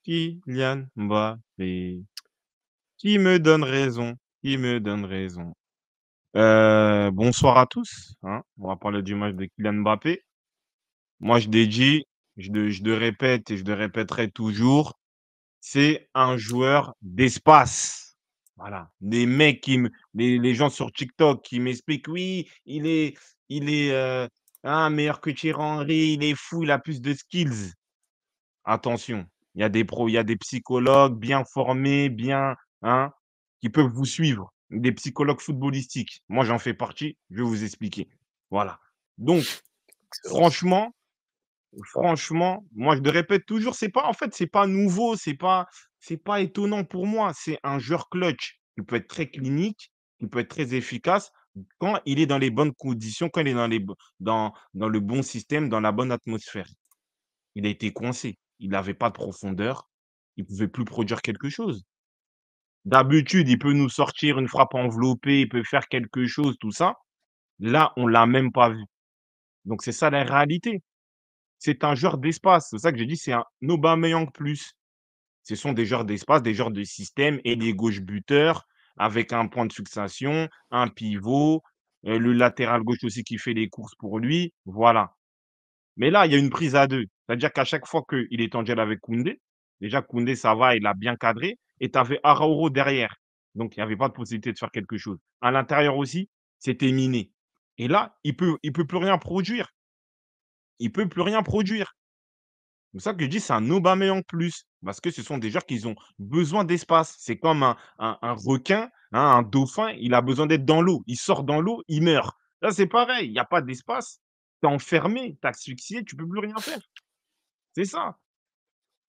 Kylian Mbappé. Qui me donne raison Qui me donne raison euh, Bonsoir à tous. Hein. On va parler du match de Kylian Mbappé. Moi, je dédie je le, répète et je le répéterai toujours, c'est un joueur d'espace. Voilà. Les mecs qui les, gens sur TikTok qui m'expliquent, oui, il est, il est euh, hein, meilleur que Thierry Henry, il est fou, il a plus de skills. Attention, il y a des pros, il y a des psychologues bien formés, bien, hein, qui peuvent vous suivre. Des psychologues footballistiques. Moi, j'en fais partie, je vais vous expliquer. Voilà. Donc, franchement, franchement, moi je le répète toujours, c'est pas en fait, c'est pas nouveau, c'est pas c'est pas étonnant pour moi, c'est un joueur clutch qui peut être très clinique, qui peut être très efficace quand il est dans les bonnes conditions, quand il est dans les dans le bon système, dans la bonne atmosphère. Il a été coincé, il n'avait pas de profondeur, il pouvait plus produire quelque chose. D'habitude, il peut nous sortir une frappe enveloppée, il peut faire quelque chose, tout ça. Là, on l'a même pas vu. Donc c'est ça la réalité c'est un joueur d'espace. C'est ça que j'ai dit, c'est un Aubameyang plus. Ce sont des joueurs d'espace, des joueurs de système et des gauches buteurs avec un point de succession, un pivot, euh, le latéral gauche aussi qui fait les courses pour lui. Voilà. Mais là, il y a une prise à deux. C'est-à-dire qu'à chaque fois qu'il est en gel avec Koundé, déjà Koundé, ça va, il a bien cadré. Et tu avais Arauro derrière. Donc, il n'y avait pas de possibilité de faire quelque chose. À l'intérieur aussi, c'était miné. Et là, il ne peut, il peut plus rien produire il peut plus rien produire. C'est ça que je dis c'est un en plus, parce que ce sont des joueurs qui ont besoin d'espace. C'est comme un, requin, hein, un dauphin, il a besoin d'être dans l'eau. Il sort dans l'eau, il meurt. Là, c'est pareil, il n'y a pas d'espace. Tu es enfermé, tu asphyxié, tu peux plus rien faire. C'est ça.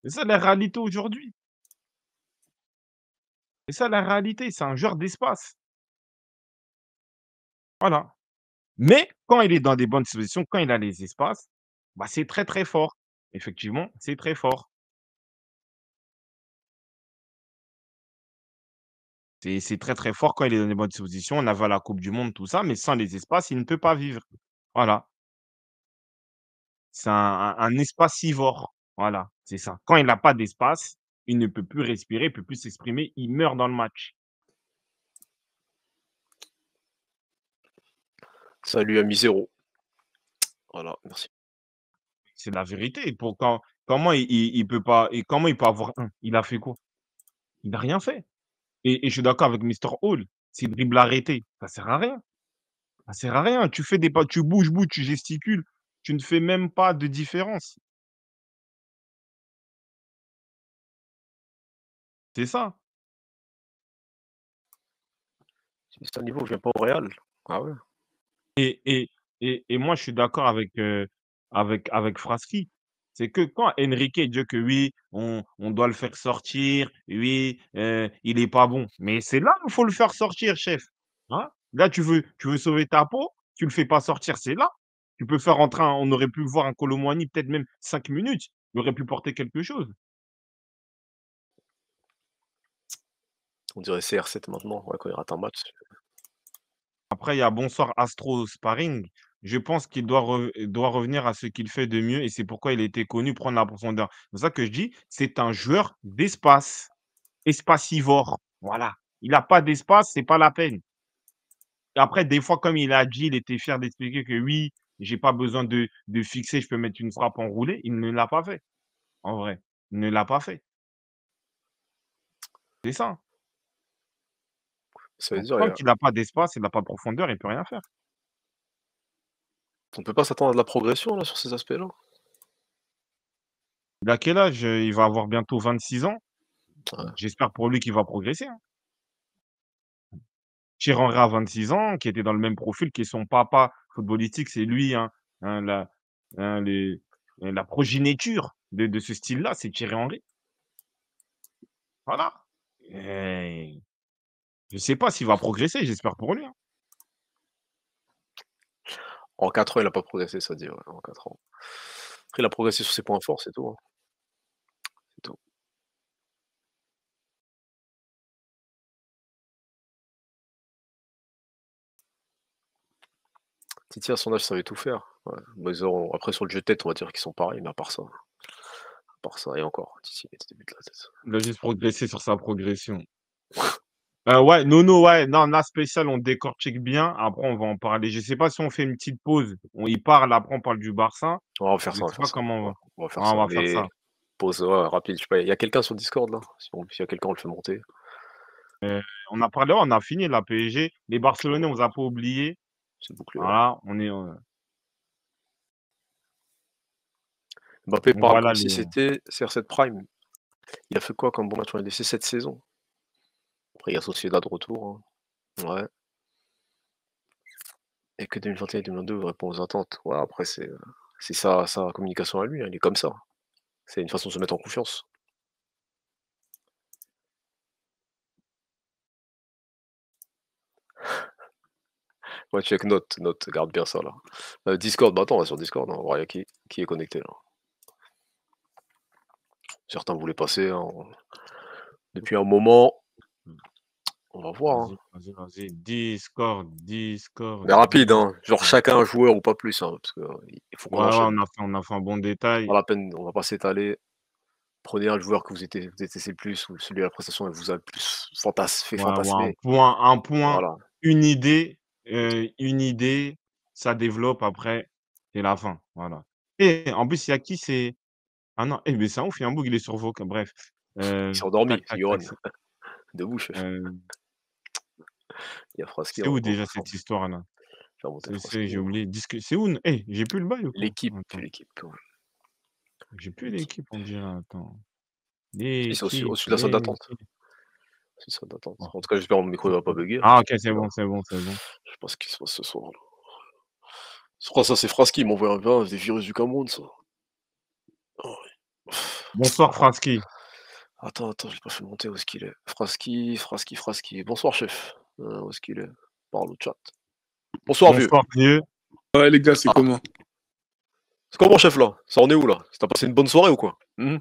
C'est ça la réalité aujourd'hui. C'est ça la réalité, c'est un genre d'espace. Voilà. Mais quand il est dans des bonnes dispositions, quand il a les espaces, bah, c'est très, très fort. Effectivement, c'est très fort. C'est très, très fort quand il est dans les bonnes dispositions. On a la Coupe du monde, tout ça, mais sans les espaces, il ne peut pas vivre. Voilà. C'est un espace un Voilà, c'est ça. Quand il n'a pas d'espace, il ne peut plus respirer, il peut plus s'exprimer, il meurt dans le match. Salut, à a Voilà, merci c'est la vérité. comment il, peut pas, et comment il peut avoir un Il a fait quoi Il n'a rien fait. Et, je suis d'accord avec Mr. Hall. C'est dribble arrêté. Ça sert à rien. Ça sert à rien. Tu fais des pas, tu bouges, bouges, tu gesticules. Tu ne fais même pas de différence. C'est ça. C'est un niveau, je viens pas au Real. Ah et, moi, je suis d'accord avec, euh, avec, avec C'est que quand Enrique dit que oui, on, doit le faire sortir, oui, euh, il n'est pas bon. Mais c'est là qu'il faut le faire sortir, chef. Hein. là, tu veux, tu veux sauver ta peau, tu ne le fais pas sortir, c'est là. Tu peux faire rentrer, on aurait pu voir un Colomboigny peut-être même cinq minutes. Il aurait pu porter quelque chose. On dirait CR7 maintenant, On va il à temps match. Après, il y a Bonsoir Astro Sparring je pense qu'il doit, revenir à ce qu'il fait de mieux et c'est pourquoi il était connu, prendre la profondeur. C'est ça que je dis, c'est un joueur d'espace, espacivore. Voilà. Il n'a pas d'espace, c'est pas la peine. Après, des fois, comme il a dit, il était fier d'expliquer que oui, j'ai pas besoin de, fixer, je peux mettre une frappe enroulée. Il ne l'a pas fait. En vrai, il ne l'a pas fait. C'est ça. Hein. il n'a pas d'espace, il n'a pas de profondeur, il ne peut rien faire on ne peut pas s'attendre à de la progression là, sur ces aspects-là. Il quel âge Il va avoir bientôt 26 ans. J'espère pour lui qu'il va progresser. Hein. Henry a 26 ans, qui était dans le même profil, que son papa footballistique, c'est lui, hein, hein, euh, la, progéniture de, ce style-là, c'est Thierry Henry. Voilà. Je ne sais pas s'il va progresser, j'espère pour lui. En 4 ans, il n'a pas progressé, ça dit, en 4 ans. Après, il a progressé sur ses points forts, c'est tout. Hein. C'est tout. Titi, à son âge, savait tout faire. Après, sur le jeu de tête, on va dire qu'ils sont pareils, mais à part ça. À part ça, et encore, Titi, début de la tête. Il a juste progressé sur sa progression ouais, euh, Nono, ouais, non, a spécial, on décortique bien. Après, on va en parler. Je sais pas si on fait une petite pause. On y parle, après, on parle du Barça. On va faire ça. On va faire ça. Comment on va. On va faire ah, ça. Pause ouais, rapide. Je sais pas, il y a quelqu'un sur Discord, là Si il y a quelqu'un, on le fait monter. Euh, on a parlé, on a fini la PSG. Les Barcelonais, on vous a pas oublié. C'est bouclé. Voilà, on est. Euh, Mbappé, par voilà, les... c'était CR7 Prime. Il a fait quoi comme bon match on a laissé cette saison après, il y a de retour. Hein. Ouais. Et que 2021 et 2022 répondent aux attentes. Ouais, après, euh, c'est sa, sa communication à lui. Hein, il est comme ça. C'est une façon de se mettre en confiance. Ouais, check note, note, garde bien ça là. Euh, Discord, bah attends, on va sur Discord, hein, on va qui, est connecté là. Certains voulaient passer. Depuis un moment, on va voir. Hein. Vas-y, vas Discord, Discord. Mais rapide, hein. genre chacun un joueur ou pas plus. Hein, on, a fait, un bon détail. Pas la peine, on va pas s'étaler. Prenez un joueur que vous étiez le plus ou celui à la prestation vous a plus fantas fait un point, un point une idée, euh, une idée, ça développe après, et la fin. Voilà. Et en plus, il y a qui c'est. Ah non, et eh mais ben, c'est un ouf, il y a un bug, il est sur vos. bref. Euh, il s'est endormi, de bouche. Euh, il y a C'est où déjà cette histoire-là J'ai oublié. C'est où Eh, j'ai plus le bail ou L'équipe. L'équipe. J'ai plus l'équipe, on dirait. Attends. C'est au-dessus de la salle d'attente. Oh. En tout cas, j'espère que mon micro ne va pas bugger. Hein. Ah, ok, c'est bon, c'est bon, c'est bon. Je pense pas ce se passe ce soir. Je crois que ça, c'est Fraski. Il m'envoie un des virus du Cameroun, ça. Ah Bonsoir, ah. Fraski. Attends, attends, j'ai pas fait monter où est-ce qu'il est. Fraski, Fraski, Fraski. Bonsoir, chef. Euh, où est-ce qu'il est Par le chat. Bonsoir, vieux. Bonsoir, vieux. Ouais, les gars, c'est ah. comment C'est comment, chef, là Ça en est où, là T'as passé une bonne soirée ou quoi hmm?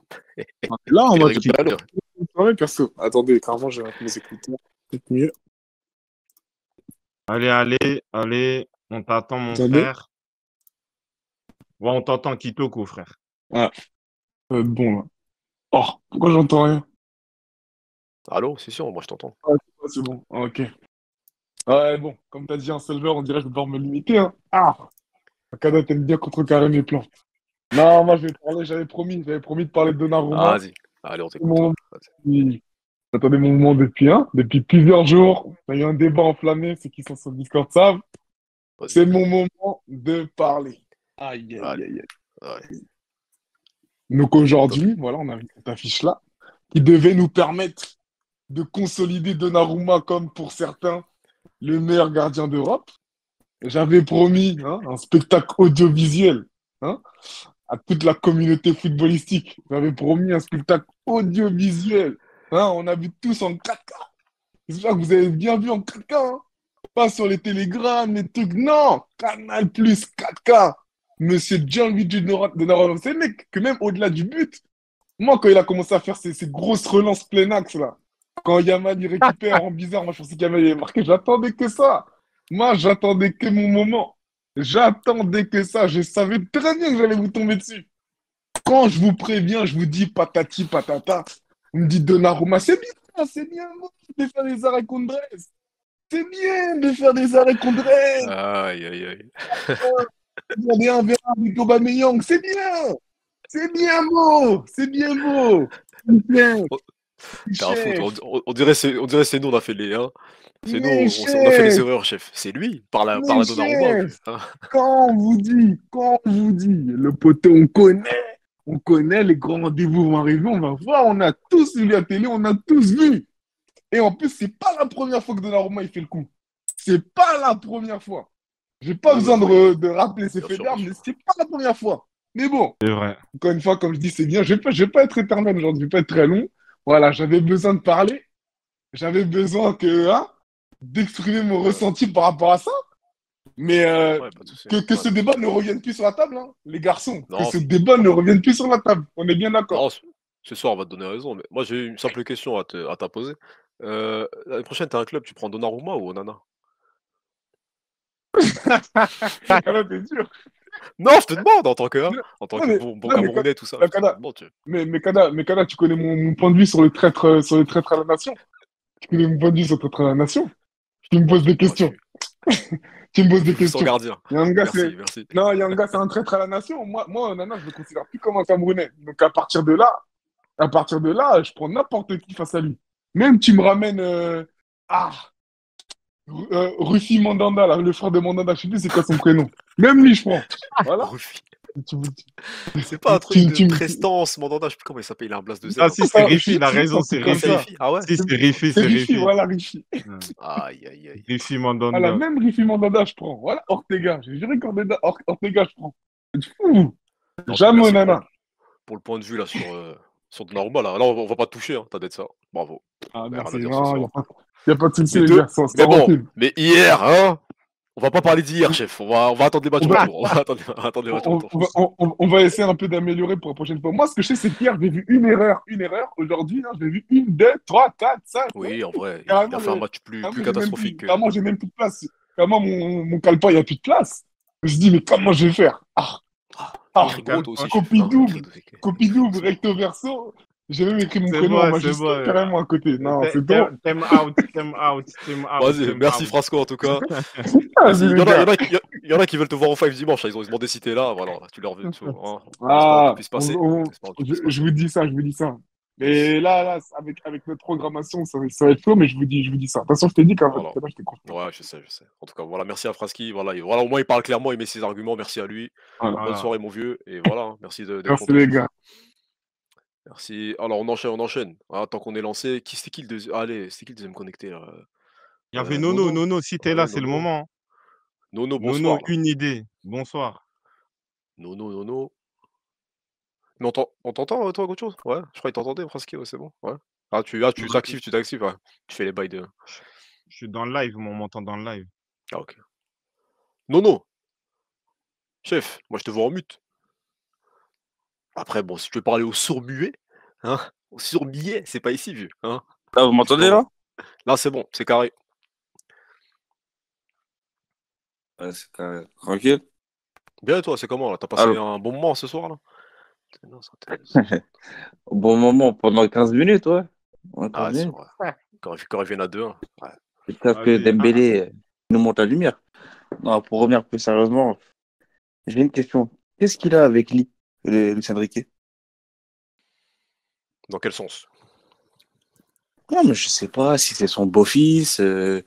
Là, on va soirée, parce perso. Attendez, carrément, j'ai un mes écouteurs. peut mieux. Allez, allez, allez. On t'attend, mon frère. Ouais, on t'entend, cou, frère. Ouais. Ah. Euh, bon, là. Oh, pourquoi j'entends rien Allô, c'est sûr, moi je t'entends. Ah, c'est bon, ah, ok. Ouais, bon, comme tu as dit un solver, on dirait que je vais devoir me limiter. Hein. Ah Akada, t'aimes bien contrecarrer mes plantes. Non, moi, je vais parler, j'avais promis, j'avais promis de parler de Donnarumma. Ah, vas-y, allez, on t'écoute. Hein. J'attendais mon moment depuis, hein, depuis plusieurs jours. Il y a eu un débat enflammé, ceux qui sont sur Discord savent. C'est mon moment de parler. Aïe, aïe, aïe, aïe. Donc aujourd'hui, voilà, on a cette affiche-là qui devait nous permettre de consolider Donnarumma comme pour certains le meilleur gardien d'Europe. J'avais promis hein, un spectacle audiovisuel hein, à toute la communauté footballistique. J'avais promis un spectacle audiovisuel. Hein, on a vu tous en 4K. J'espère que vous avez bien vu en 4K. Pas sur les télégrammes, les trucs. Non, Canal Plus 4K. Monsieur de Donnarumma, c'est mec que même au-delà du but, moi, quand il a commencé à faire ces, ces grosses relances plein axe, là, quand Yaman il récupère en bizarre, moi je pensais qu'Yaman avait marqué, j'attendais que ça. Moi j'attendais que mon moment. J'attendais que ça. Je savais très bien que j'allais vous tomber dessus. Quand je vous préviens, je vous dis patati patata, vous me dites Donnarumma, c'est bien, c'est bien de faire des arrêts contre C'est bien de faire des arrêts contre Aïe, aïe, aïe. C'est un c'est bien. C'est bien beau, c'est bien beau. On, dirait que on c'est nous, on a fait les. Hein. les erreurs, chef. C'est lui, par la, par Donnarumma. Hein. Quand on vous dit, quand on vous dit, le poteau, on connaît, on connaît les grands rendez-vous vont arriver, on va voir, on a tous vu la télé, on a tous vu. Et en plus, c'est pas la première fois que Donnarumma il fait le coup. C'est pas la première fois. J'ai pas besoin de, rappeler ces faits d'armes, mais c'est pas la première fois. Mais bon. Encore une fois, comme je dis, c'est bien. Je vais pas, je vais pas être éternel aujourd'hui, je vais pas être très long. Voilà, j'avais besoin de parler. J'avais besoin que hein, d'exprimer mon ressenti par rapport à ça. Mais euh, que, ce débat ne revienne plus sur la table, hein, les garçons. que ce débat ne revienne plus sur la table. On est bien d'accord. Ce soir, on va te donner raison. Mais moi, j'ai une simple question à te À euh, L'année prochaine, tu as un club, tu prends Donnarumma ou Onana ah, T'es dur. Non, je te demande en tant que, en tant que bon, Camerounais, tout ça. Mais, mais Kada, mais tu connais mon, point de vue sur les traîtres euh, sur à la nation. Tu connais mon point de vue sur les traîtres à la nation. Tu me poses des questions. tu... me poses des questions. gardien. merci, merci. Non, il gars, c'est un traître à la nation. Moi, moi Nana, je ne le considère plus comme un Camerounais. Donc à partir de là, à partir de là, je prends n'importe qui face à lui. Même tu me ramènes. Euh, ah, euh, Ruffy Mandanda, le frère de Mandanda, je sais plus c'est quoi son prénom. Même lui, je prends Voilà. Ruffy. C'est pas un truc de prestance, Mandanda, je sais plus comment il s'appelle, il a un blast de ah, zéro. Ah si, c'est ah, Riffy, il a raison, c'est Riffy. Ah ouais Si, c'est Riffy, c'est voilà, Riffy. Aïe, aïe, aïe. Riffy ah, Mandanda. même Riffy Mandanda, je prends. Voilà, Ortega, j'ai juré qu'Ortega, Ortega, je prends. Fou Jamais, nana. Pour le point de vue, là, sur, ton euh, sur de normal, hein. là. on va pas te toucher, hein, t'as d'être ça. Bravo. Ah, merci. Non, il n'y a pas de souci, les gars. Mais bon, mais hier, hein on va pas parler d'hier, chef. On va, attendre les matchs retour. On va attendre, on, va essayer un peu d'améliorer pour la prochaine fois. Moi, ce que je sais, c'est qu'hier, j'ai vu une erreur. Une erreur. Aujourd'hui, hein, j'ai vu une, deux, trois, quatre, cinq. Oui, en vrai, il a fait un match plus, catastrophique. Plus, j'ai même plus de place. Comment mon, mon calepin, il n'y a plus de place. Je me dis, mais comment je vais faire ah. Ah, ah copie, double, copie double, recto verso. J'ai même écrit mon prénom c'est carrément à côté. Non, c'est toi. Team out, team out, team out. Vas-y, merci Frasco en tout cas. Il y en a qui veulent te voir au 5 dimanche, hein. ils ont demandé si là. Voilà, tu leur veux. Hein. Ah, je vous dis ça, je vous dis ça. Mais là, là avec, avec notre programmation, ça, ça, va être chaud, mais je vous dis, je vous dis ça. De toute façon, je t'ai dit qu'en voilà. fait, je Ouais, je sais, je sais. En tout cas, voilà, merci à Fraski. Voilà, voilà, au moins, il parle clairement, il met ses arguments. Merci à lui. Bonne soirée, mon vieux. Et voilà, hein, merci de. de merci, les gars. Merci. Alors on enchaîne, on enchaîne. Hein, tant qu'on est lancé, qui c'était qui le deuxième Allez, c'était qui le deuxième connecté Il y avait euh, Nono, Nono. si t'es es là, c'est le moment. Hein. Nono, bonsoir. Nono, une idée. Bonsoir. Nono, Nono. Mais on t'entend, euh, toi, autre chose Ouais, je crois qu'il t'entendait, Frasquet, c'est bon. Ouais. Ah, tu ah, tu t'actives, tu t'actives. Tu fais les bails de. Je suis dans le live, mais on m'entend dans le live. Ah, ok. Nono, chef, moi je te vois en mute. Après, bon, si tu veux parler au Sourd muets hein, au sourds c'est pas ici, vieux. Hein. Ah, vous m'entendez là Là, c'est bon, c'est carré. c'est carré. Tranquille Bien, toi, c'est comment T'as passé un bon moment ce soir là non, Bon moment pendant 15 minutes, ouais. Ah, c'est Quand, il vient à deux. Hein. Ouais. que ah, Dembélé euh, nous monte la lumière. Non, pour revenir plus sérieusement, j'ai une question. Qu'est-ce qu'il a avec Lee les Lucien Riquet Dans quel sens non, mais je sais pas si c'est son beau-fils, euh,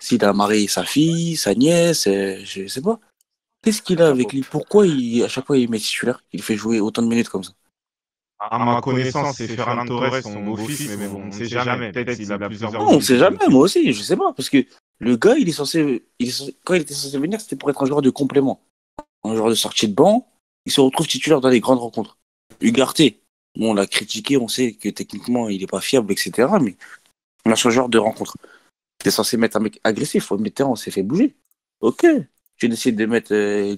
s'il a marié sa fille, sa nièce, je euh, je sais pas. Qu'est-ce qu'il a avec lui Pourquoi à chaque fois il met titulaire Il fait jouer autant de minutes comme ça À ma connaissance, c'est Ferran Torres, son beau-fils, mais on ne sait jamais. Peut-être qu'il a plusieurs. Non, on ne sait jamais, moi aussi, je sais pas. Parce que le gars, Il quand il était censé venir, c'était pour être un joueur de complément. Un joueur de sortie de banc, il se retrouve titulaire dans les grandes rencontres. Ugarte, bon, on l'a critiqué, on sait que techniquement il n'est pas fiable, etc. Mais on a ce genre de rencontre. T'es censé mettre un mec agressif, au on s'est fait bouger. Ok, tu décides de mettre euh,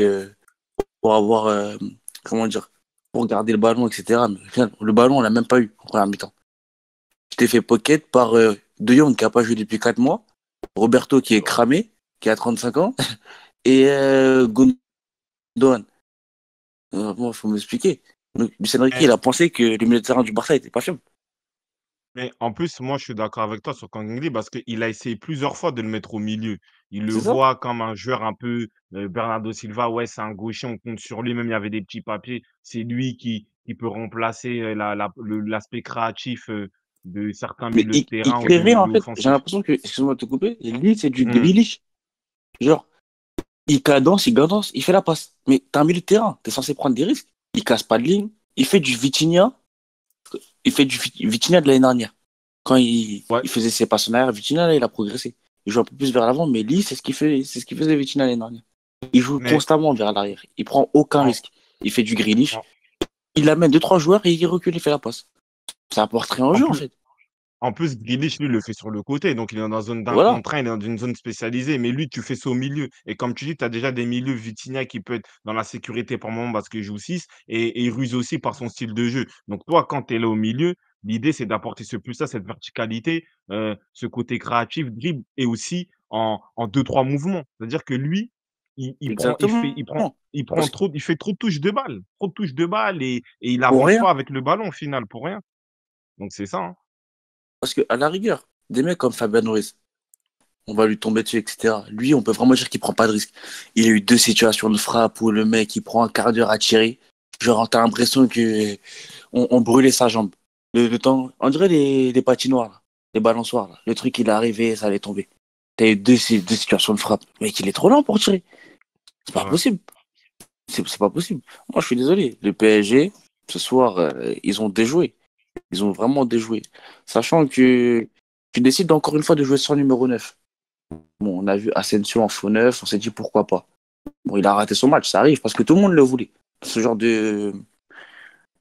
euh, pour avoir, euh, comment dire, pour garder le ballon, etc. Mais le ballon, on l'a même pas eu en première mi-temps. Tu t'ai fait pocket par De Jong qui n'a pas joué depuis 4 mois, Roberto qui est cramé, qui a 35 ans, et Gondon euh, il faut m'expliquer. il a pensé que les milieux de terrain du Barça était pas chers Mais en plus, moi, je suis d'accord avec toi sur Kangli parce qu'il a essayé plusieurs fois de le mettre au milieu. Il le voit comme un joueur un peu euh, Bernardo Silva. Ouais, c'est un gaucher, on compte sur lui. Même il y avait des petits papiers. C'est lui qui, qui peut remplacer euh, l'aspect créatif de certains milieux de terrain. en J'ai l'impression que, excuse-moi de te couper, lui, c'est du mmh. Genre, il cadence, il cadence, il fait la passe. Mais t'es un milieu de terrain, t'es censé prendre des risques. Il casse pas de ligne, il fait du Vitinia, il fait du Vitinia de l'année dernière. Quand il, il, faisait ses passes en arrière, Vitinia, là, il a progressé. Il joue un peu plus vers l'avant, mais lui, c'est ce qu'il fait, c'est ce qu'il faisait Vitinia l'année dernière. Il joue constamment vers l'arrière. Il prend aucun risque. Il fait du greenish. Il amène deux, trois joueurs et il recule, il fait la passe. Ça apporte un jeu, en fait. En plus, Grealish, lui, le fait sur le côté. Donc, il est dans une zone d'un il est dans une zone spécialisée. Mais lui, tu fais ça au milieu. Et comme tu dis, tu as déjà des milieux. Vitinha qui peut être dans la sécurité le moment parce qu'il joue 6 et, il ruse aussi par son style de jeu. Donc, toi, quand tu es là au milieu, l'idée, c'est d'apporter ce plus-là, cette verticalité, euh, ce côté créatif, dribble et aussi en, en deux, trois mouvements. C'est-à-dire que lui, il, il, prend, il, fait, prend, trop, il fait trop de touches de balle, trop de touches de balle et, il avance pas avec le ballon au final pour rien. Donc c'est ça. Hein. Parce qu'à la rigueur, des mecs comme Fabien Norris, on va lui tomber dessus, etc. Lui, on peut vraiment dire qu'il prend pas de risque. Il a eu deux situations de frappe où le mec, il prend un quart d'heure à tirer. Genre, t'as l'impression que on, brûlait sa jambe. Le, temps, on dirait des, patinoires, des balançoires. Le truc, il est arrivé, ça allait tomber. T'as eu deux, situations de frappe. mais mec, il est trop lent pour tirer. C'est pas possible. C'est pas possible. Moi, je suis désolé. Le PSG, ce soir, euh, ils ont déjoué. Ils ont vraiment déjoué. Sachant que tu décides encore une fois de jouer sur numéro 9. Bon, on a vu Asensio en faux 9, on s'est dit pourquoi pas. Bon, il a raté son match, ça arrive, parce que tout le monde le voulait. Ce genre de,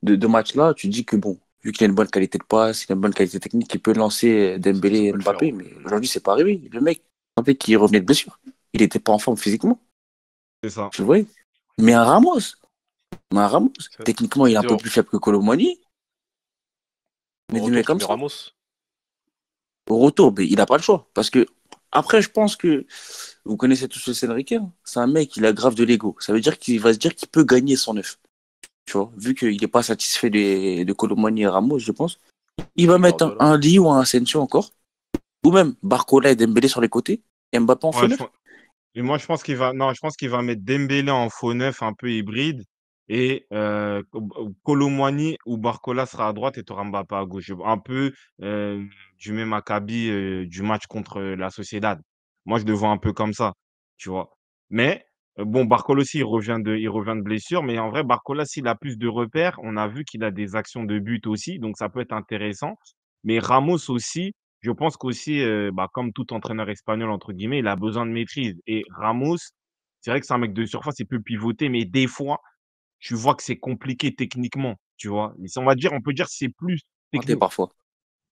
de, match-là, tu dis que bon, vu qu'il a une bonne qualité de passe, il a une bonne qualité technique, il peut lancer Dembélé et Mbappé, mais aujourd'hui, c'est pas arrivé. Le mec, sentait qu'il revenait de blessure. Il n'était pas en forme physiquement. C'est ça. Tu vois Mais un Ramos, mais un Ramos, techniquement, il est un peu plus faible que Colomani, mais au retour, comme ça, Ramos. Au retour, mais il n'a pas le choix. Parce que, après, je pense que vous connaissez tous le scénario. Hein. c'est un mec, il a grave de l'ego. Ça veut dire qu'il va se dire qu'il peut gagner son neuf. Tu vois, vu qu'il n'est pas satisfait de, de Colomani et Ramos, je pense. Il va mettre un, un ou un Asensio encore. Ou même Barcola et Dembélé sur les côtés. Et Mbappé en faux neuf. moi, je pense qu'il va, non, je pense qu'il va mettre Dembélé en faux neuf un peu hybride et euh, ou Barcola sera à droite et Toramba pas à gauche. Un peu euh, du même acabit du match contre la Sociedad. Moi, je le un peu comme ça, tu vois. Mais bon, Barcola aussi, il revient de, il revient de blessure, mais en vrai, Barcola, s'il a plus de repères, on a vu qu'il a des actions de but aussi, donc ça peut être intéressant. Mais Ramos aussi, je pense qu'aussi, bah, comme tout entraîneur espagnol, entre guillemets, il a besoin de maîtrise. Et Ramos, c'est vrai que c'est un mec de surface, il peut pivoter, mais des fois, tu vois que c'est compliqué techniquement, tu vois. Mais on va dire, on peut dire c'est plus ah, technique. parfois.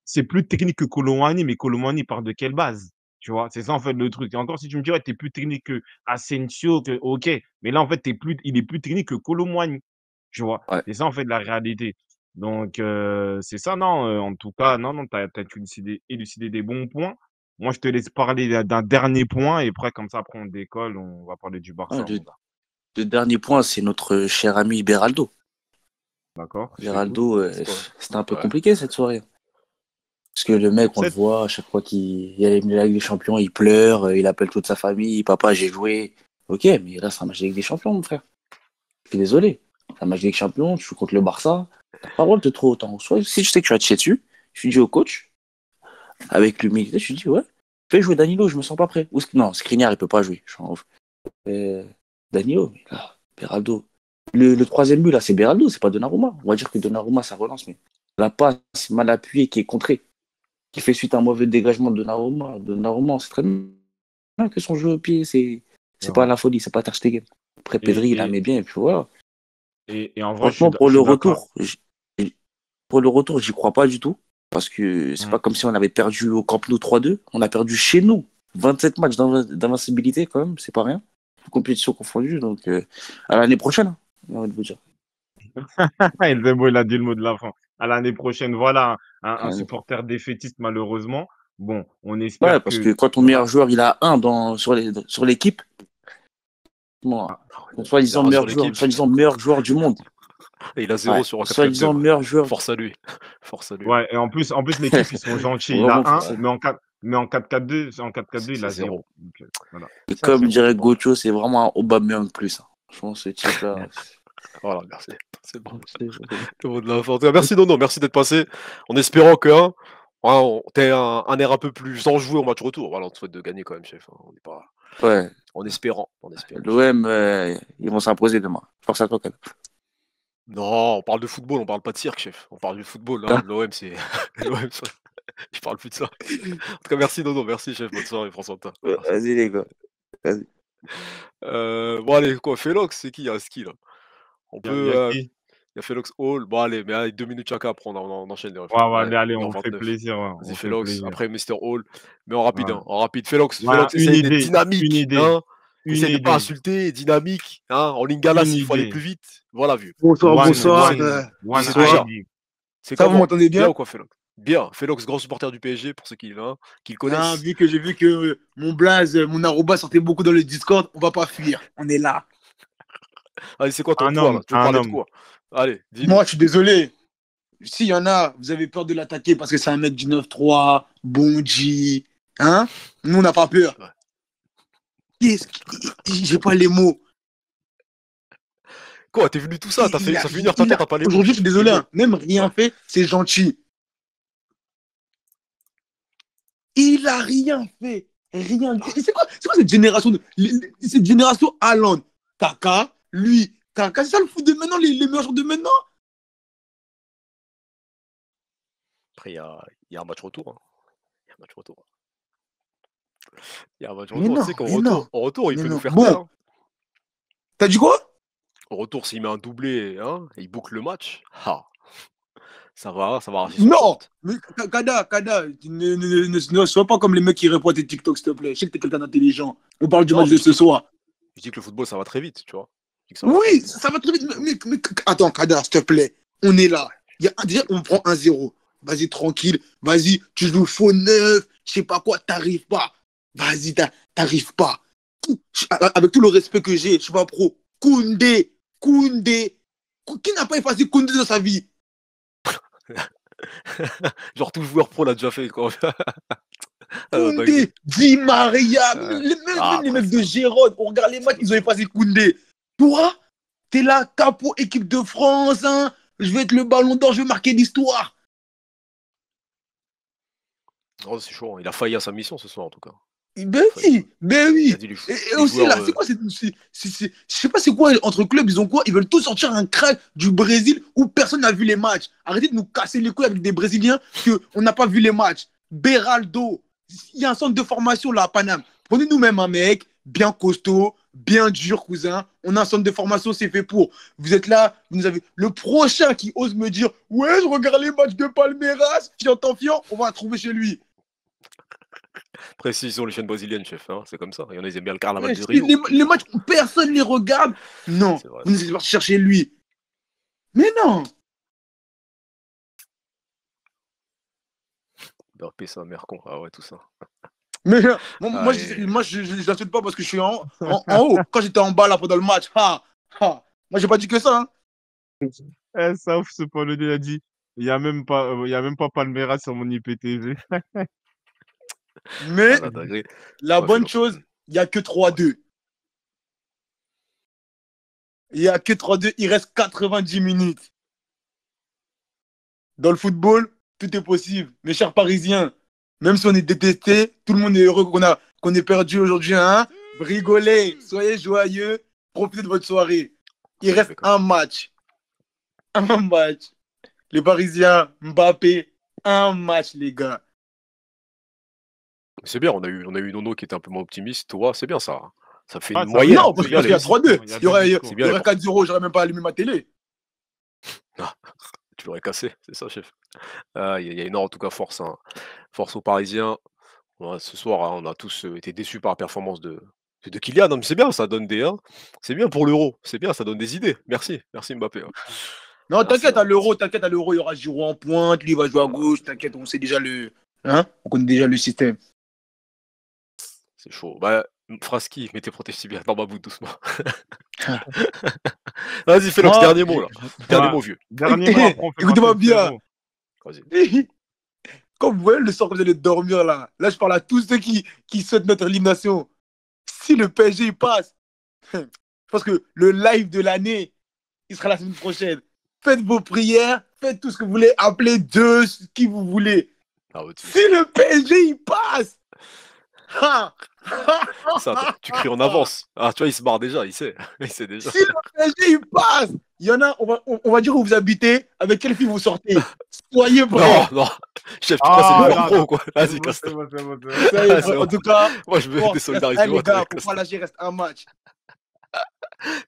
C'est plus technique que Colomani, mais Colomani part de quelle base Tu vois, c'est ça en fait le truc. Et encore, si tu me dis, tu t'es plus technique que Asensio, que OK, mais là en fait, plus, il est plus technique que Colomani, tu vois. C'est ça en fait la réalité. Donc, euh, c'est ça, non, euh, en tout cas, non, non, tu as, peut élucidé, élucidé, des bons points. Moi, je te laisse parler d'un dernier point et après, comme ça, après, on décolle, on va parler du ah, Barça. Le dernier point, c'est notre cher ami Beraldo. D'accord. Beraldo, euh, c'était un peu compliqué cette soirée. Parce que le mec, on le voit à chaque fois qu'il est les avec des Champions, il pleure, euh, il appelle toute sa famille, papa, j'ai joué. Ok, mais là, c'est un match des Champions, mon frère. Je suis désolé. C'est un match des Champions, tu joues contre le Barça. T'as pas le droit de te trop autant. Soit si je sais que tu as te dessus, je dit au coach, avec l'humilité, je dis ouais, fais jouer Danilo, je me sens pas prêt. non, Skriniar, il peut pas jouer. Je suis en... euh, Danilo, Beraldo. Le, troisième but, là, c'est Beraldo, c'est pas Donnarumma. On va dire que Donnarumma, ça relance, mais la passe mal appuyée qui est contrée, qui fait suite à un mauvais dégagement de Donnarumma. Donnarumma, c'est très bien que son jeu au pied, c'est c'est pas la folie, c'est pas Ter Stegen. Après, Pedri, il la met bien, et puis voilà. Et, Franchement, pour le, retour, pour le retour, j'y crois pas du tout. Parce que c'est pas comme si on avait perdu au Camp Nou 3-2. On a perdu chez nous. 27 matchs d'invincibilité, quand même, c'est pas rien compétition confondue Donc, euh, à l'année prochaine, j'ai envie de vous dire. il a dit le mot de la fin. À l'année prochaine, voilà, un, supporter défaitiste, malheureusement. Bon, on espère. parce que... quand ton meilleur joueur, il a un dans, sur l'équipe, bon, ah, soi-disant meilleur, meilleur joueur du monde. Et il a zéro sur un Soi-disant meilleur joueur. Force à lui. Force à lui. Ouais, et en plus, en plus l'équipe, ils sont gentils. il a un, mais en, mais en 4-4-2, en 4-4-2, il a zéro. Euh, comme dirait Gocho, c'est vraiment un Aubameyang plus. Je pense que c'est ça. Oh voilà, merci. C'est bon. Merci Nono, merci d'être passé. En espérant que hein, on un, air un peu plus enjoué au match retour. Voilà, on te souhaite de gagner quand même, chef. Hein. On pas. Ouais. En espérant. L'OM, euh, ils vont s'imposer demain. Force à toi, quand Non, on parle de football, on parle pas de cirque, chef. On parle de football. Hein. Hein L'OM, c'est. L'OM, Je parle plus de ça. En tout cas, merci Nono, merci chef, bonne soirée François. Vas-y les gars. Vas-y. Euh, bon allez, quoi, Félox, c'est euh, qui Il y a un ski là. On peut. Il y a, euh, il y a Hall. Bon allez, mais allez, deux minutes chacun après, on, enchaîne les Ouais, ouais, allez, allez, on fait plaisir. Hein, vas-y, Félox. après Mister Hall. Mais en rapide, hein, en rapide. Félox, Félox, des essaye d'être dynamique. Une idée. Hein de pas insulter, dynamique. Hein, en Lingala, s'il faut aller plus vite. Voilà, vieux. Bonsoir, bonsoir. bonsoir. C'est ça, vous m'entendez bien ou quoi, Félox Bien, Félox, grand supporter du PSG, pour ceux qui, hein, le ah, connaissent. vu que j'ai vu que euh, mon blaze, euh, mon arroba sortait beaucoup dans le Discord, on va pas fuir, on est là. Allez, c'est quoi ton nom Allez, Moi, je suis désolé. S'il y en a, vous avez peur de l'attaquer parce que c'est un mec du 9-3, Bonji. Hein Nous, on n'a pas peur. Qu'est-ce J'ai pas les mots. Quoi, t'es venu tout ça T'as fait, ça fait une heure, t'as pas les mots. Aujourd'hui, je suis désolé, hein. même rien fait, c'est gentil. Il a rien fait. Rien. Ah. C'est quoi, quoi, cette génération de, cette génération Allende Kaka, lui, Kaka, c'est ça le foot de maintenant, les, meilleurs de maintenant Après, il y, y a, un match retour. Hein. Il y a un match retour. Il y a un match retour. Tu sais qu'en retour, retour, il peut nous faire ça. Hein. T'as dit quoi En retour, s'il met un doublé, hein, il boucle le match. Ha ça va, ça va. Non Mais Kada, Kada, ne, sois pas comme les mecs qui répondent tes TikTok, s'il te plaît. Je sais que t'es quelqu'un d'intelligent. On parle du match de ce soir. Je dis que le football, ça va très vite, tu vois. oui, ça va très vite. Mais, attends, Kada, s'il te plaît. On est là. y a, déjà, on prend 1-0. Vas-y, tranquille. Vas-y, tu joues faux neuf. Je sais pas quoi, t'arrives pas. Vas-y, t'arrives pas. Avec tout le respect que j'ai, je suis pas pro. Koundé, Koundé. Qui n'a pas effacé Koundé dans sa vie Genre tout joueur pro l'a déjà fait. Quoi. Ah, Koundé, Di Maria, ah. les, ah, mecs de Gérone, on regarde les matchs, ils ont effacé Koundé. Toi, t'es là, capo équipe de France, hein. je vais être le ballon d'or, je vais marquer l'histoire. Oh, c'est chaud, hein. il a failli à sa mission ce soir en tout cas. Ben oui, ben oui. Et, aussi là, c'est euh, quoi je sais pas c'est quoi entre clubs, ils ont quoi Ils veulent tous sortir un crack du Brésil où personne n'a vu les matchs. Arrêtez de nous casser les couilles avec des Brésiliens que on n'a pas vu les matchs. Beraldo, il y a un centre de formation là à Paname. Prenez-nous mêmes un mec bien costaud, bien dur, cousin. On a un centre de formation, c'est fait pour. Vous êtes là, vous avez. Le prochain qui ose me dire Ouais, je regarde les matchs de Palmeiras, fiant fiant, on va trouver chez lui. Précision, les chaînes brésiliennes, chef, hein, c'est comme ça. Il y en a, ils aiment bien le carnaval ouais, du Rio. Les, matchs où personne les regarde, non, vous êtes parti chercher lui. Mais non Burpé, bah, c'est un mercon, ah ouais, tout ça. Mais moi, je, moi, je ne l'insulte pas parce que je suis en, en, haut. Quand j'étais en bas là pendant le match, ha, ha. moi, j'ai pas dit que ça. Hein. Eh, ça ouf, ce Paul a dit. Il n'y a, même pas, euh, a même pas Palmeiras sur mon IPTV. Mais ah, la bonne chose, il n'y a que 3-2. Il n'y a que 3-2, il reste 90 minutes. Dans le football, tout est possible. Mes chers Parisiens, même si on est détesté, tout le monde est heureux qu'on ait perdu aujourd'hui. Hein soyez joyeux, profitez de votre soirée. Il reste un match. Un match. Les Parisiens, Mbappé, un match, les gars. C'est bien, on a, eu, on a eu Nono qui était un peu moins optimiste. Toi, c'est bien ça. Hein. Ça fait ah, une moyenne. Non, parce qu'il y a 3-2. Il y aurait, 4-0, j'aurais même pas allumé ma télé. tu l'aurais cassé, c'est ça, chef. Ah, il y, a une heure, en tout cas, force. Hein. Force aux Parisiens. ce soir, hein, on a tous euh, été déçus par la performance de, de Kylian. Non, c'est bien, ça donne des. c'est bien pour l'euro. C'est bien, ça donne des idées. Merci, merci Mbappé. Non, t'inquiète à l'euro, t'inquiète à l'euro, il y aura Giro en pointe, lui il va jouer à gauche, t'inquiète, on sait déjà le. Hein on connaît déjà le système. C'est chaud. Bah, Fraski, mettez protège bien dans ma boue doucement. Vas-y, fais le dernier mot là. Dernier bah, mot vieux. Dernier mot. Écoutez-moi bien. Comme vous voyez le sort que vous allez dormir là, là je parle à tous ceux qui, qui souhaitent notre élimination. Si le PSG passe, je pense que le live de l'année, il sera la semaine prochaine. Faites vos prières, faites tout ce que vous voulez, appelez Dieu, ce qui vous voulez. Ah, si le PSG il passe, ah tu cries en avance. Ah, tu vois, il se barre déjà, il sait. Il sait déjà. Si le PSG, il passe Il y en a, on va, on, va dire où vous habitez, avec quelle fille vous sortez. Soyez prêts. Non, non. Chef, pas. c'est ah, le pro, quoi. Vas-y, casse En tout cas, moi, je veux des Hey, gars, pour pas il reste un match.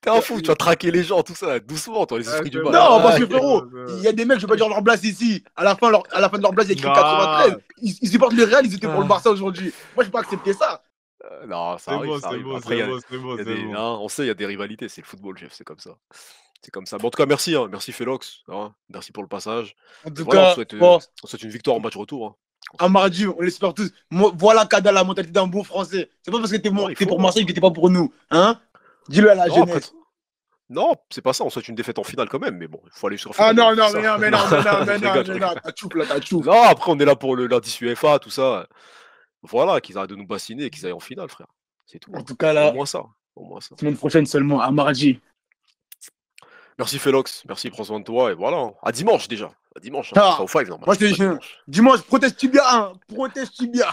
T'es un fou, tu vas traquer les gens, tout ça, doucement, toi, les esprits du mal. Non, parce que frérot, il y a des mecs, je vais pas dire leur place ici. À la fin, à la fin de leur place, il y a écrit 93. Ils, supportent le Real, ils étaient pour le ah. Barça aujourd'hui. Moi, je peux pas accepter ça. Euh, non, ça arrive. Bon, ça arrive. Bon, Après, bon, on sait, il y a des rivalités, c'est le football, chef, c'est comme ça. C'est comme ça. Bon, en tout cas, merci, hein. merci Félox, hein. merci pour le passage. En tout cas, euh, on souhaite, une victoire en match retour. Hein. À mardi, on l'espère tous. voilà, Kada, la mentalité d'un bon français. C'est pas parce que t'es, es pour Marseille que t'es pas pour nous. Hein Dis-le à la non, jeunesse. Non, c'est pas ça. On souhaite une défaite en finale quand même, mais bon, il faut aller sur. Ah non, hein, non, mais non, mais non, mais non, mais non, mais non, Non, après, on est là pour le l'indice UEFA, tout ça. Voilà, qu'ils arrêtent de nous bassiner et qu'ils aillent en finale, frère. C'est tout. En hein. tout cas, là. Au moins ça. Au moins ça. Semaine prochaine seulement, à mardi. Merci Félox, merci, prends soin de toi, et voilà. Hein. À dimanche déjà. À dimanche. Ah, au Moi, je te dis, dimanche, proteste bien bien proteste bien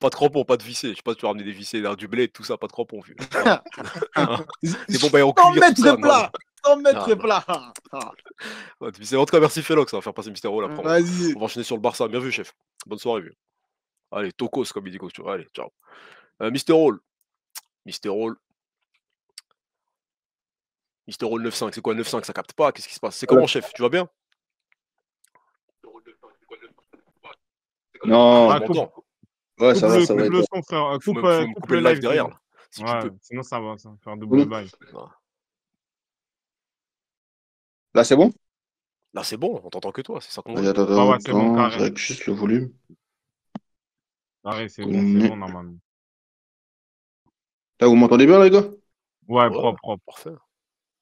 pas de crampons, pas de vissés. Je sais pas si tu vas ramener des vissés, hein, du blé, tout ça, pas de crampons. Vieux. Hein, hein. des bon en cuir, mètres de plat 100 mètres non, plat En tout cas, merci Félox, ça va faire passer Mystero là. y On va enchaîner sur le Barça. Bien vu, chef. Bonne soirée, vieux. Allez, Tokos, comme il dit Costume. Allez, ciao. Euh, Mister Hall. Mister Hall. Mister Hall 9-5. C'est quoi 9-5 Ça capte pas Qu'est-ce qui se passe C'est comment, chef Tu vas bien Non. Ah, non. Ouais, ça va, ça va. Coupe le son frère. Coupe, euh, coupe, le live derrière. Si ouais, peux. Sinon, ça va, ça va faire un double live. Là, c'est bon Là, c'est bon, on t'entend que toi, c'est ça qu'on veut. Attends, ah ouais, bon, carré. juste le volume. Carré, c'est bon, c'est bon, normalement. Là, vous m'entendez bien, les gars Ouais, propre, propre. Parfait.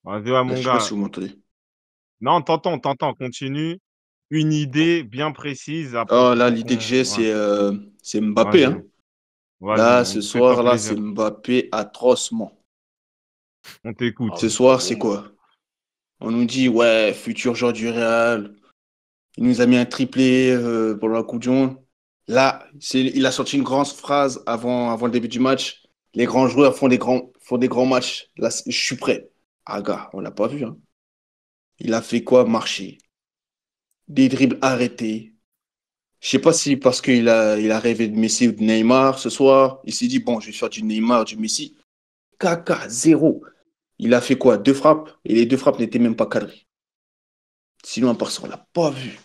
Vas-y, ouais, mon gars. Je sais pas si vous m'entendez. Non, t'entends, t'entends, continue une idée bien précise. Ah, là, l'idée que j'ai, euh, c'est Mbappé. Hein. là, ce soir, là, c'est Mbappé atrocement. On t'écoute. Ce soir, c'est quoi On nous dit, ouais, futur joueur du Real. Il nous a mis un triplé euh, pour la Coupe du Monde. Là, il a sorti une grande phrase avant, avant le début du match. Les grands joueurs font des grands, font des grands matchs. Là, je suis prêt. Ah, gars, on l'a pas vu. Hein. Il a fait quoi Marcher des dribbles arrêtés. Je sais pas si parce qu'il a, il a rêvé de Messi ou de Neymar ce soir, il s'est dit, bon, je vais faire du Neymar, du Messi. Caca, zéro. Il a fait quoi Deux frappes et les deux frappes n'étaient même pas cadrées. Sinon, à ça, l'a pas vu.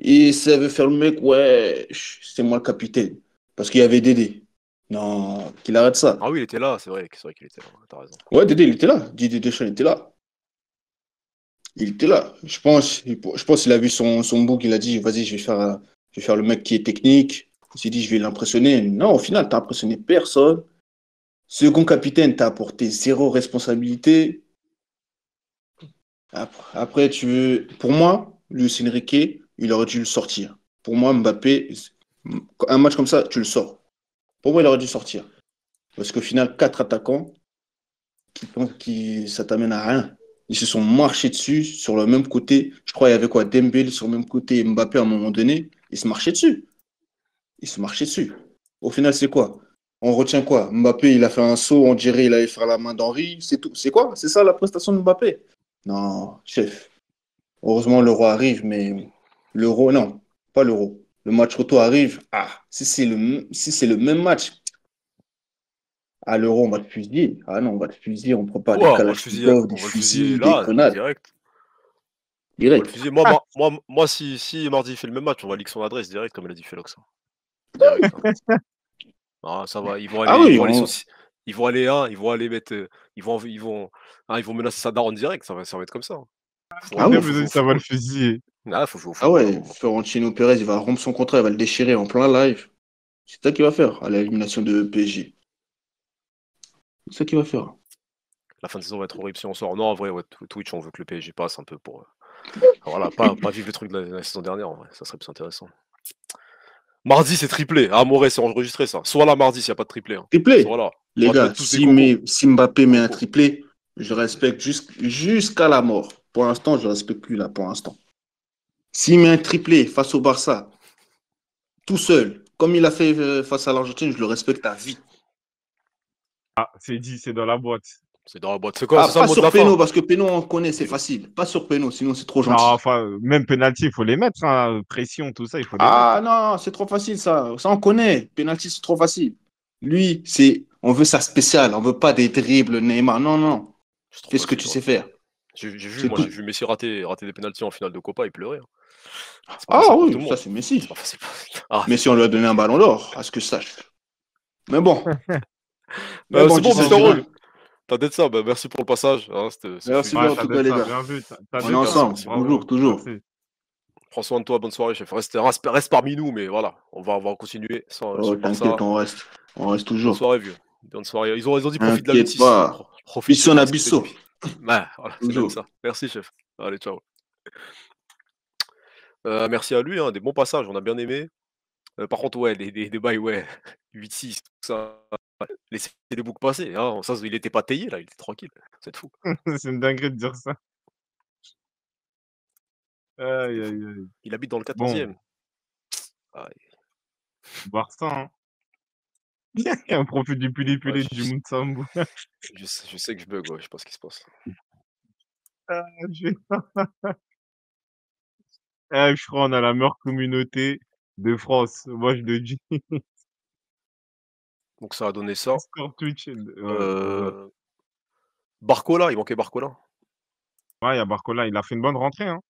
Et ça veut faire le mec, ouais, c'est moi le capitaine. Parce qu'il y avait Dédé. Non, qu'il arrête ça. Ah oui, il était là, c'est vrai, vrai qu'il était là, Ouais, Dédé, il était là. Didier Deschamps, il était là il était là. Je pense, je pense qu'il a vu son, son book, il a dit vas-y, je vais faire, je vais faire le mec qui est technique. Il s'est dit je vais l'impressionner. Non, au final, tu n'as impressionné personne. Second capitaine, as apporté zéro responsabilité. Après, tu veux, pour moi, Lucien Riquet, il aurait dû le sortir. Pour moi, Mbappé, un match comme ça, tu le sors. Pour moi, il aurait dû sortir. Parce qu'au final, quatre attaquants, qui, qui ça t'amène à rien ils se sont marchés dessus sur le même côté. Je crois qu'il y avait quoi Dembélé sur le même côté Mbappé à un moment donné. Ils se marchaient dessus. Ils se marchaient dessus. Au final, c'est quoi On retient quoi Mbappé, il a fait un saut, on dirait il allait faire la main d'Henri. C'est tout. C'est quoi C'est ça la prestation de Mbappé Non, chef. Heureusement, l'euro arrive, mais l'euro, non, pas l'euro. Le match retour arrive. Ah, si c'est le, si le même match, à l'euro, on va te fusiller. Ah non, on va te fusiller. On ne prend pas ouais, des des fusils, des Direct. direct. Ah. Moi, moi, moi, si, si Mardi fait le même match, on va lire son adresse direct, comme il a dit Félix. Hein. Hein. ah, ça va, ils vont ah aller, ils, vont aller ils vont aller, ils vont aller mettre, euh, ils vont, ils vont, hein, ils vont menacer sa en direct, ça va, ça va être comme ça. ah oui, ça va le fusiller. Ah, faut, ah ouais, Florentino Pérez, il va rompre son contrat, il va le déchirer en plein live. C'est ça qu'il va faire à l'élimination de PSG. C'est qui va faire. La fin de saison va être horrible si on sort. Non, en vrai, Twitch, on veut que le PSG passe un peu pour. Euh, voilà, pas, vivre le truc de la, saison dernière, en vrai. Ça serait plus intéressant. Mardi, c'est triplé. Ah, c'est enregistré ça. Soit là mardi s'il n'y a pas de triplé. Hein. Triplé Les gars, si, Mbappé met un triplé, je respecte jusqu'à la mort. Pour l'instant, je ne respecte plus là, pour l'instant. S'il met un triplé face au Barça, tout seul, comme il a fait euh, face à l'Argentine, je le respecte à vie. Ah, c'est dit, c'est dans la boîte. C'est dans la boîte. C'est quoi ah, Pas sur Péno, parce que Péno, on connaît, c'est facile. Pas sur Péno, sinon c'est trop gentil. enfin, même penalty, il faut les mettre. Hein. Pression, tout ça, il faut les Ah non, c'est trop facile ça. Ça, on connaît. Penalty, c'est trop facile. Lui, c'est on veut ça spécial, On veut pas des dribbles, Neymar. Non, non. Fais ce que tu sais faire. J'ai vu, vu Messi rater, rater des pénalties en finale de Copa et pleurer. Hein. Ah oui, ça c'est Messi. Ah. Messi, on lui a donné un ballon d'or, à ce que je sache. Mais bon, bah, c'est bon, c'est ton rôle. T'as ça, bah, merci pour le passage. Hein, merci bien, ouais, les gars. Bien On est ensemble, toujours, toujours. Prends soin de toi, bonne soirée, chef. Reste, reste, parmi nous, mais voilà, on va, on va continuer. Sans, oh, t'inquiète, on reste, on reste toujours. Bonne soirée, vieux. Bonne soirée. Ils ont, ils ont dit profite de la bêtise. Profite son à Bisson. ça. Merci, chef. Allez, ciao. Euh, merci à lui, hein, des bons passages, on a bien aimé. Euh, par contre, ouais, des bails, ouais, 8-6, tout ça, laissez les boucs passer. Hein. il était pas taillé là, il était tranquille. C'est fou. c'est une dinguerie de dire ça. Aïe, aïe, aïe. Il habite dans le 14e. Bon. Voir ça, hein. Un profil du pulé du sais... je, sais, je sais que je bug, je sais pas ce qui se passe. Ah, je... Eh, je crois qu'on a la meilleure communauté de France. Moi, je le dis. Donc ça a donné ça. Euh, Barcola, il manquait Barcola. Ouais, il y a Barcola, il a fait une bonne rentrée. Hein.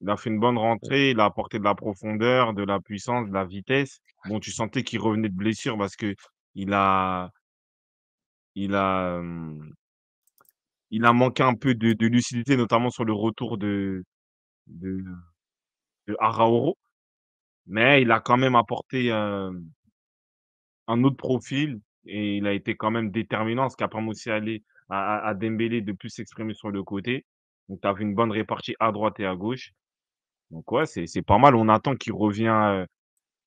Il a fait une bonne rentrée, il a apporté de la profondeur, de la puissance, de la vitesse. Bon, tu sentais qu'il revenait de blessure parce que il a, il a, hum, il a manqué un peu de, lucidité, notamment sur le retour de, de, Araoro. Mais il a quand même apporté euh, un autre profil et il a été quand même déterminant ce qu'après a à, à, à Dembélé de plus s'exprimer sur le côté. Donc tu vu une bonne répartie à droite et à gauche. Donc ouais, c'est pas mal. On attend qu'il revienne euh,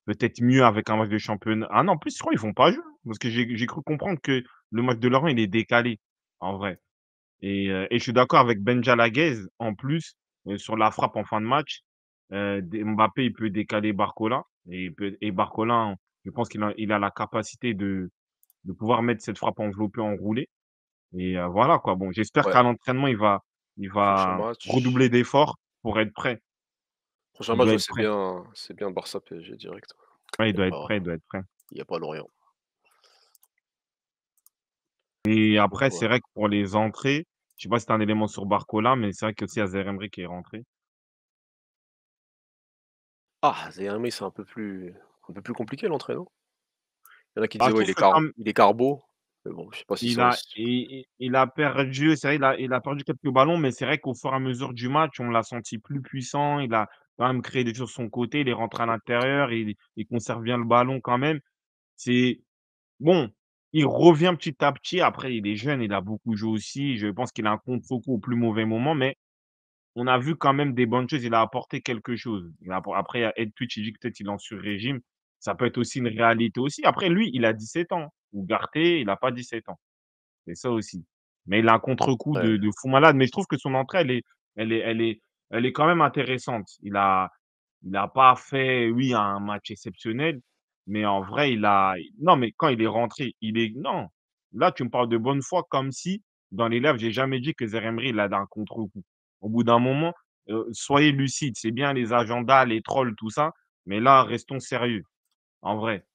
peut-être mieux avec un match de championnat. Ah non, en plus, je crois qu'ils vont pas jouer. Hein, parce que j'ai cru comprendre que le match de Laurent il est décalé, en vrai. Euh, et, je suis d'accord avec Benja Laguez, en plus, euh, sur la frappe en fin de match. Mbappé, il peut décaler Barcola. Et, et Barcola, hein, je pense qu'il a, il a la capacité de, de pouvoir mettre cette frappe enveloppée enroulée. Et voilà, quoi. Bon, j'espère qu'à l'entraînement, il va, il va redoubler d'efforts pour être prêt. Prochain match, c'est bien, c'est Barça PSG direct. il, doit être prêt, il doit être prêt. Il n'y a pas l'Orient. Et après, c'est vrai que pour les entrées, je sais pas si c'est un élément sur Barcola, mais c'est vrai que y a aussi qui est rentré. Ah, Azeremri, c'est un peu plus un peu plus compliqué l'entraîneur Il y en a qui bah, disent, il, est carbo. il, a, perdu, quelques ballons, mais c'est vrai qu'au fur et à mesure du match, on l'a senti plus puissant. Il a quand même créé des choses sur son côté, il est rentré à l'intérieur, il, conserve bien le ballon quand même. C'est bon, il revient petit à petit. Après, il est jeune, il a beaucoup joué aussi. Je pense qu'il a un contre-coup au plus mauvais moment, mais on a vu quand même des bonnes choses. Il a apporté quelque chose. Après, il y Ed Twitch, dit que être il est en sur-régime. Ça peut être aussi une réalité aussi. Après, lui, il a 17 ans. Ou Garté, il n'a pas 17 ans. C'est ça aussi. Mais il a un contre-coup de, fou malade. Mais je trouve que son entrée, elle est, elle est, elle est, quand même intéressante. Il a, n'a pas fait, oui, un match exceptionnel. Mais en vrai, il a. Non, mais quand il est rentré, il est. Non. Là, tu me parles de bonne foi comme si, dans les je j'ai jamais dit que Zeremri, il a un contre-coup. Au bout d'un moment, euh, soyez lucide. C'est bien les agendas, les trolls, tout ça. Mais là, restons sérieux en vrai.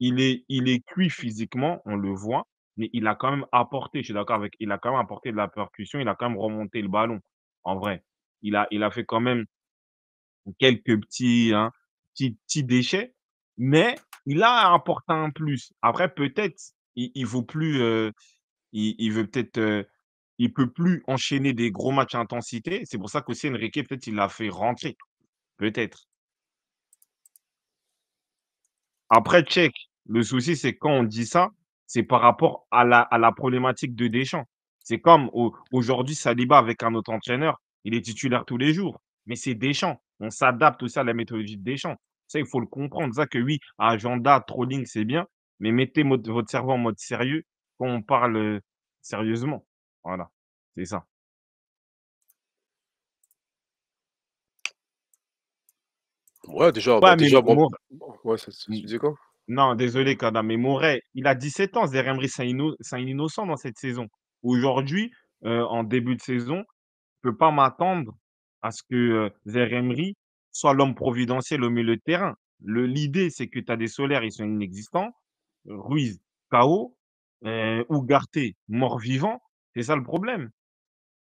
Il est, il est cuit physiquement, on le voit, mais il a quand même apporté, je suis d'accord avec, il a quand même apporté de la percussion, il a quand même remonté le ballon, en vrai. Il a, il a fait quand même quelques petits, hein, petits, déchets, mais il a apporté un plus. Après, peut-être, il, ne plus, euh, il, veut peut-être, euh, il peut plus enchaîner des gros matchs intensité. C'est pour ça qu'aussi Enrique, peut-être, il l'a fait rentrer. Peut-être. Après, check. Le souci, c'est quand on dit ça, c'est par rapport à la, problématique de Deschamps. C'est comme aujourd'hui Saliba avec un autre entraîneur, il est titulaire tous les jours. Mais c'est Deschamps. On s'adapte aussi à la méthodologie de Deschamps. Ça, il faut le comprendre. Ça que oui, agenda, trolling, c'est bien, mais mettez votre cerveau en mode sérieux quand on parle euh, sérieusement. Voilà, c'est ça. Ouais, déjà, bah, déjà bon. ça, Non, désolé, mais Moret, il a 17 ans, Zeremri, c'est un innocent dans cette saison. Aujourd'hui, euh, en début de saison, je peux pas m'attendre à ce que euh, soit l'homme providentiel au milieu de terrain. L'idée, c'est que tu as des solaires, ils sont inexistants. Ruiz, chaos ou euh, Garté, mort-vivant. C'est ça le problème,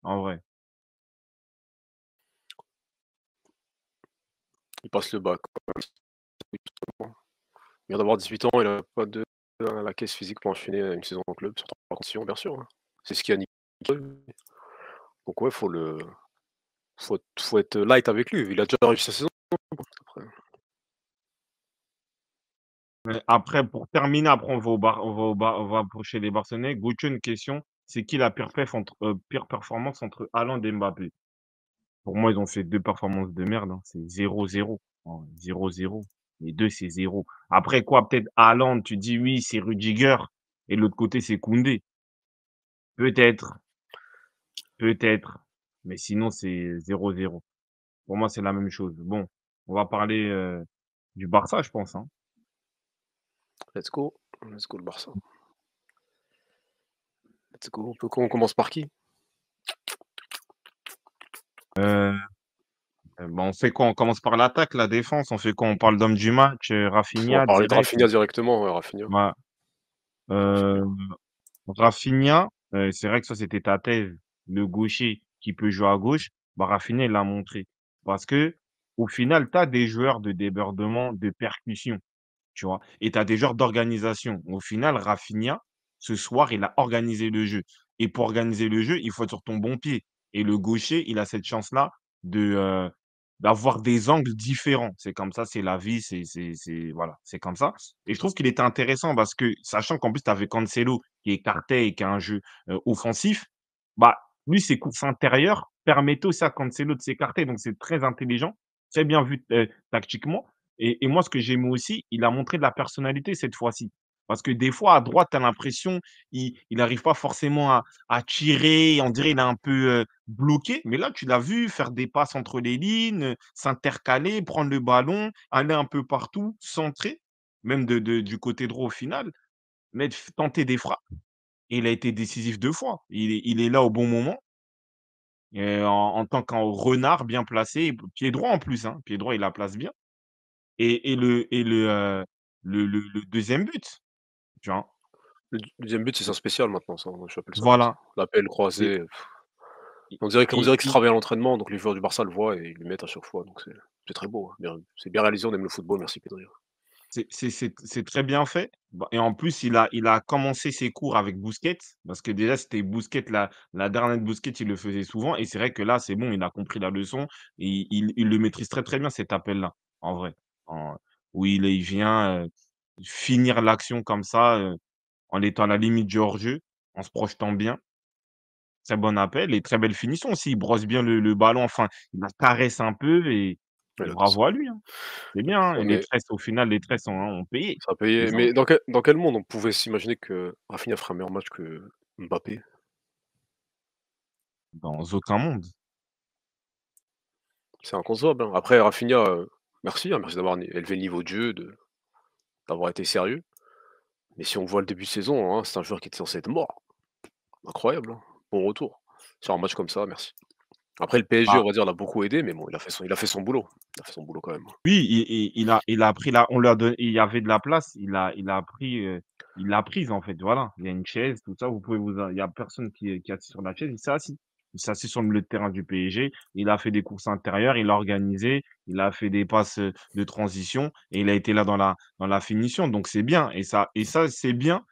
en vrai. il passe le bac. Il vient d'avoir 18 ans, il n'a pas de la caisse physique pour enchaîner une saison en club sur bien sûr. Hein. C'est ce qui a niqué. Donc ouais, faut le. Faut, être light avec lui. Il a déjà réussi sa saison. Après. pour terminer, après on va, on va, approcher les Barcelonais. Gucci, une question. C'est qui la pire, euh, performance entre Alan et Mbappé pour moi, ils ont fait deux performances de merde. Hein. C'est 0-0. 0-0. Hein, Les deux, c'est 0. Après quoi, peut-être Haaland, tu dis oui, c'est Rudiger. Et de l'autre côté, c'est Koundé. Peut-être. Peut-être. Mais sinon, c'est 0-0. Pour moi, c'est la même chose. Bon, on va parler euh, du Barça, je pense. Hein. Let's go. Let's go, le Barça. Let's go. on commence par qui euh, euh, bah, on fait quoi On commence par l'attaque, la défense. On fait quoi On parle d'homme du match, euh, On parlait de Rafinha directement, Rafinha. c'est vrai que ça c'était ta thèse, le gaucher qui peut jouer à gauche. Bah, Rafinha l'a montré. Parce que au final, tu as des joueurs de débordement, de percussion, tu vois, et tu as des joueurs d'organisation. Au final, Rafinha, ce soir, il a organisé le jeu. Et pour organiser le jeu, il faut être sur ton bon pied. Et le gaucher, il a cette chance-là de d'avoir des angles différents. C'est comme ça, c'est la vie, c'est c'est voilà, c'est comme ça. Et je trouve qu'il était intéressant parce que, sachant qu'en plus, tu avais Cancelo qui écartait et qui a un jeu offensif, bah, lui, ses courses intérieures permettaient aussi à Cancelo de s'écarter. Donc, c'est très intelligent, très bien vu tactiquement. Et, moi, ce que aimé aussi, il a montré de la personnalité cette fois-ci. Parce que des fois, à droite, tu as l'impression qu'il n'arrive pas forcément à, tirer. On dirait qu'il est un peu bloqué. Mais là, tu l'as vu faire des passes entre les lignes, s'intercaler, prendre le ballon, aller un peu partout, centrer, même de, du côté droit au final, tenter des frappes. Et il a été décisif deux fois. Il est, il est là au bon moment. En, en, tant qu'un renard bien placé, pied droit en plus. Hein. Pied droit, il la place bien. Et, le, et le, le, deuxième but, le deuxième but, c'est un spécial maintenant, ça. Je voilà. L'appel croisé. On dirait, qu'il travaille à l'entraînement, donc les joueurs du Barça le voient et ils le mettent à chaque fois. Donc c'est très beau. Hein. C'est bien réalisé, on aime le football, merci Pedro. C'est très bien fait. Bah, et en plus, il a, commencé ses cours avec Bousquet, parce que déjà, c'était Bousquet, la, dernière Bousquet, il le faisait souvent. Et c'est vrai que là, c'est bon, il a compris la leçon. il, le maîtrise très, très bien, cet appel-là, en vrai. où il, vient, euh, finir l'action comme ça, en étant à la limite du hors-jeu, en se projetant bien. Très bon appel et très belle finition aussi. Il brosse bien le, ballon, enfin, il la caresse un peu et bravo à lui. Hein. C'est bien. Hein, au final, les tresses ont, hein, payé. Ça a payé. Mais dans quel, dans quel, monde on pouvait s'imaginer que Rafinha ferait un meilleur match que Mbappé Dans aucun monde. C'est inconcevable. Après, Rafinha, euh, merci. merci d'avoir élevé le niveau de jeu, de d'avoir été sérieux. Mais si on voit le début de saison, hein, c'est un joueur qui était censé être mort. Incroyable. Hein. Bon retour. Sur un match comme ça, merci. Après, le PSG, bah on va dire, l'a beaucoup aidé, mais bon, il a fait son, il a fait son boulot. Il a fait son boulot quand même. Oui, il, a, il a pris on il y avait de la place, il a, il a pris, euh, il l'a prise en fait. Voilà, il y a une chaise, tout ça, vous pouvez vous, il y a personne qui, qui est sur la chaise, il s'est assis il c'est sur le terrain du PSG, il a fait des courses intérieures, il a organisé, il a fait des passes de transition et il a été là dans la, la finition. Donc c'est bien et ça, et ça c'est bien.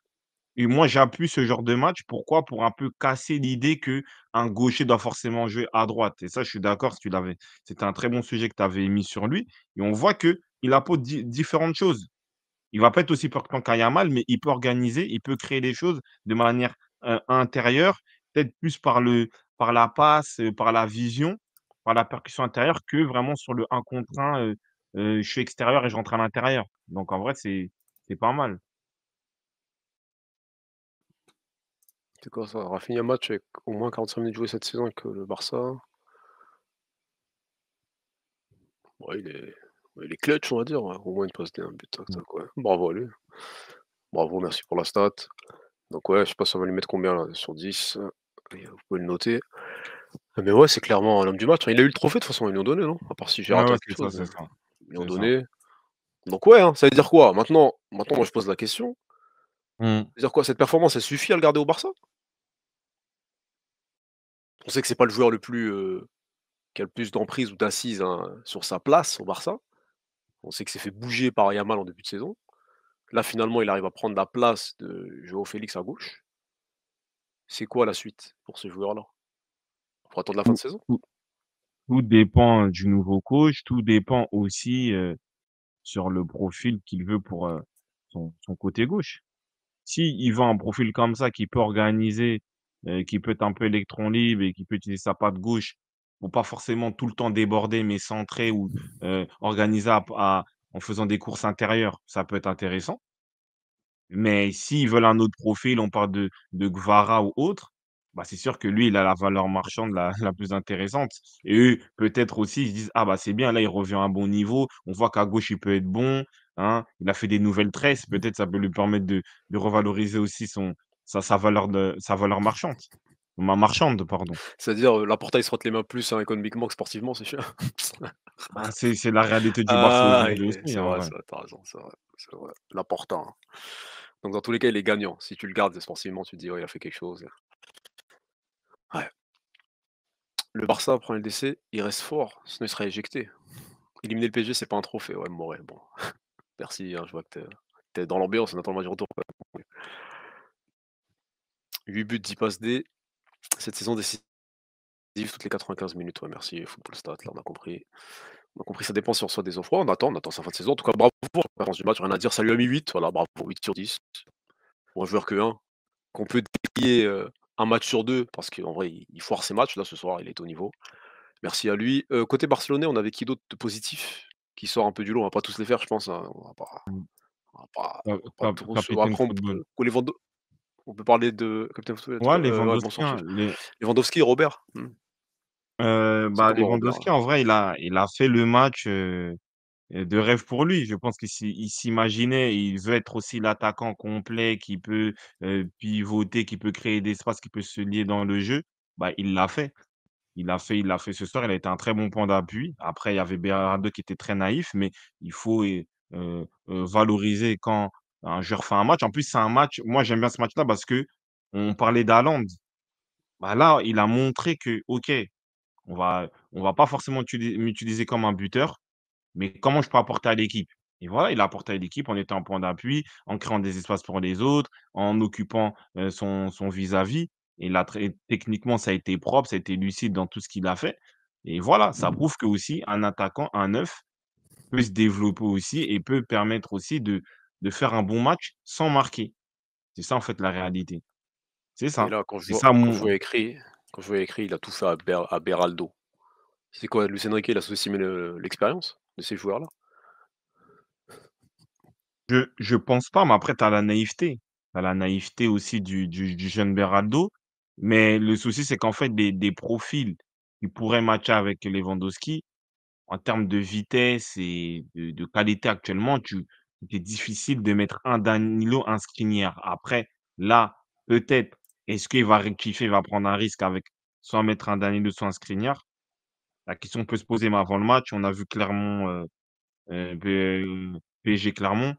Et moi j'appuie ce genre de match. Pourquoi Pour un peu casser l'idée qu'un gaucher doit forcément jouer à droite. Et ça je suis d'accord. c'était un très bon sujet que tu avais mis sur lui. Et on voit qu'il il apporte différentes choses. Il ne va pas être aussi portant Yamal, mais il peut organiser, il peut créer des choses de manière intérieure peut-être plus par le, par la passe, par la vision, par la percussion intérieure que vraiment sur le 1 contre 1, je suis extérieur et je rentre à l'intérieur. Donc en vrai, c'est pas mal. C'est quoi ça On aura fini un match avec au moins 45 minutes jouées cette saison avec le Barça. Ouais, il, est... il clutch, on va dire. Hein. Au moins, il passe des but. Hein, mmh. Bravo à lui. Bravo, merci pour la stat. Donc, ouais, je sais pas, on va lui mettre combien Sur 10 vous pouvez le noter. Ah, mais ouais, c'est clairement l'homme du match. Hein. Il a eu le trophée de toute façon, ils ont donné, non À part si j'ai raté quelque chose. Ils ont donné. Donc ouais, hein, ça veut dire quoi maintenant, maintenant, moi je pose la question. Mmh. Ça dire quoi Cette performance, elle suffit à le garder au Barça On sait que c'est pas le joueur le plus euh, qui a le plus d'emprise ou d'assise hein, sur sa place au Barça. On sait que c'est fait bouger par Yamal en début de saison. Là, finalement, il arrive à prendre la place de Joao Félix à gauche c'est quoi la suite pour ce joueur-là On attendre la fin de saison tout, dépend du nouveau coach, tout dépend aussi sur le profil qu'il veut pour son, côté gauche. Si il veut un profil comme ça qui peut organiser, qui peut être un peu électron libre et qui peut utiliser sa patte gauche ou pas forcément tout le temps déborder mais centré ou organiser en faisant des courses intérieures, ça peut être intéressant. Mais s'ils veulent un autre profil, on parle de, de Guevara ou autre, bah c'est sûr que lui, il a la valeur marchande la, la plus intéressante. Et eux, peut-être aussi, ils se disent, ah bah c'est bien, là, il revient à un bon niveau, on voit qu'à gauche, il peut être bon, hein, il a fait des nouvelles tresses, peut-être ça peut lui permettre de, de revaloriser aussi son, sa, sa, valeur de, sa valeur marchande. Ma marchande, pardon. C'est-à-dire, euh, l'important, il se frotte les mains plus hein, économiquement que sportivement, c'est sûr. Bah, c'est la réalité du marché. Ah, hein, c'est vrai, c'est l'important. Hein. Donc dans tous les cas, il est gagnant. Si tu le gardes sportivement, tu te dis, «Oh, il a fait quelque chose. Hein». Ouais. Le Barça prend le décès, il reste fort, sinon il serait éjecté. Éliminer le PSG, c'est pas un trophée. Ouais, bon. Merci, hein, je vois que tu es dans l'ambiance, on attend le match du retour. 8 buts, 10 passes D. Cette saison décisive toutes les 95 minutes. Ouais, merci, Football Stat, là on a compris. On a compris, ça dépend si on reçoit des offres. On attend, on attend sa fin de saison. En tout cas, bravo pour la performance du match. Rien à dire. Salut à 8 Voilà, bravo, 8 sur 10. Pour un joueur que 1, qu'on peut délier euh, un match sur deux, parce qu'en vrai, il, foire ses matchs. Là, ce soir, il est au niveau. Merci à lui. Euh, côté barcelonais, on avait qui d'autre de positif qui sort un peu du lot On va pas tous les faire, je pense. Hein. On va pas. Mm. On va pas, on peut, parler de Captain Ouais, euh, hein, les, les... les et Robert. Hmm. Euh, bah, hein. en vrai, il a, il a fait le match euh, de rêve pour lui. Je pense qu'il s'imaginait, il veut être aussi l'attaquant complet qui peut euh, pivoter, qui peut créer des espaces, qui peut se lier dans le jeu. Bah, il l'a fait. Il l'a fait, il l'a fait ce soir. Il a été un très bon point d'appui. Après, il y avait B2 qui était très naïf, mais il faut euh, valoriser quand un joueur fait un match. En plus, c'est un match. Moi, j'aime bien ce match-là parce que on parlait d'Alande. Bah, là, il a montré que, OK, on va, on va pas forcément m'utiliser comme un buteur, mais comment je peux apporter à l'équipe Et voilà, il a apporté à l'équipe en étant un point d'appui, en créant des espaces pour les autres, en occupant son vis-à-vis. Et là, techniquement, ça a été propre, ça a été lucide dans tout ce qu'il a fait. Et voilà, ça prouve que aussi un attaquant, un neuf, peut se développer aussi et peut permettre aussi de, de faire un bon match sans marquer. C'est ça, en fait, la réalité. C'est ça. C'est ça, mon... écrit. Quand je l'ai écrit, il a tout fait à, Beraldo. C'est quoi, Lucien Riquet, il a souci l'expérience de ces joueurs-là je, je pense pas, mais après, tu as la naïveté. Tu la naïveté aussi du, jeune Beraldo. Mais le souci, c'est qu'en fait, des, profils qui pourraient matcher avec Lewandowski, en termes de vitesse et de, qualité actuellement, tu, c'est difficile de mettre un Danilo, un Skriniar. Après, là, peut-être est-ce qu'il va kiffer, il va prendre un risque avec soit mettre un dernier de son screener La question peut se poser, mais avant le match, on a vu clairement euh, euh Clermont,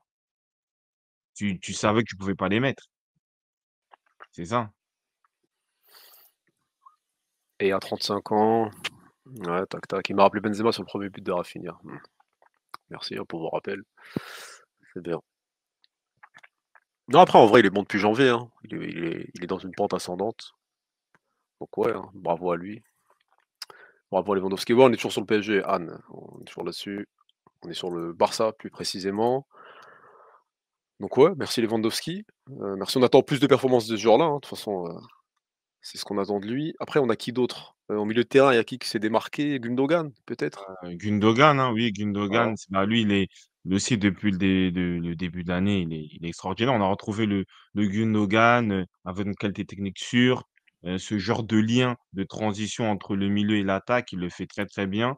tu, savais que tu ne pouvais pas les mettre. C'est ça. Et à 35 ans, ouais, tac, tac. Il m'a rappelé Benzema sur le premier but de Rafinha. Merci hein, pour vos rappels. C'est bien. Non, après, en vrai, il est bon depuis janvier. Hein. Il, est, dans une pente ascendante. Donc, ouais, hein. bravo à lui. Bravo à Lewandowski. on est toujours sur le PSG, Anne. On est toujours là-dessus. On est sur le Barça, plus précisément. Donc, ouais, merci Lewandowski. Euh, merci. On attend plus de performances de ce genre-là. Hein. De toute façon, euh, c'est ce qu'on attend de lui. Après, on a qui d'autre euh, Au milieu de terrain, il y a qui qui s'est démarqué Gundogan, peut-être Gundogan, oui, Gundogan. Bah, lui, il est le aussi, depuis le, le début de l'année, il est, extraordinaire. On a retrouvé le, le Gundogan euh, avec une qualité technique sûre. Euh, ce genre de lien de transition entre le milieu et l'attaque, il le fait très très bien.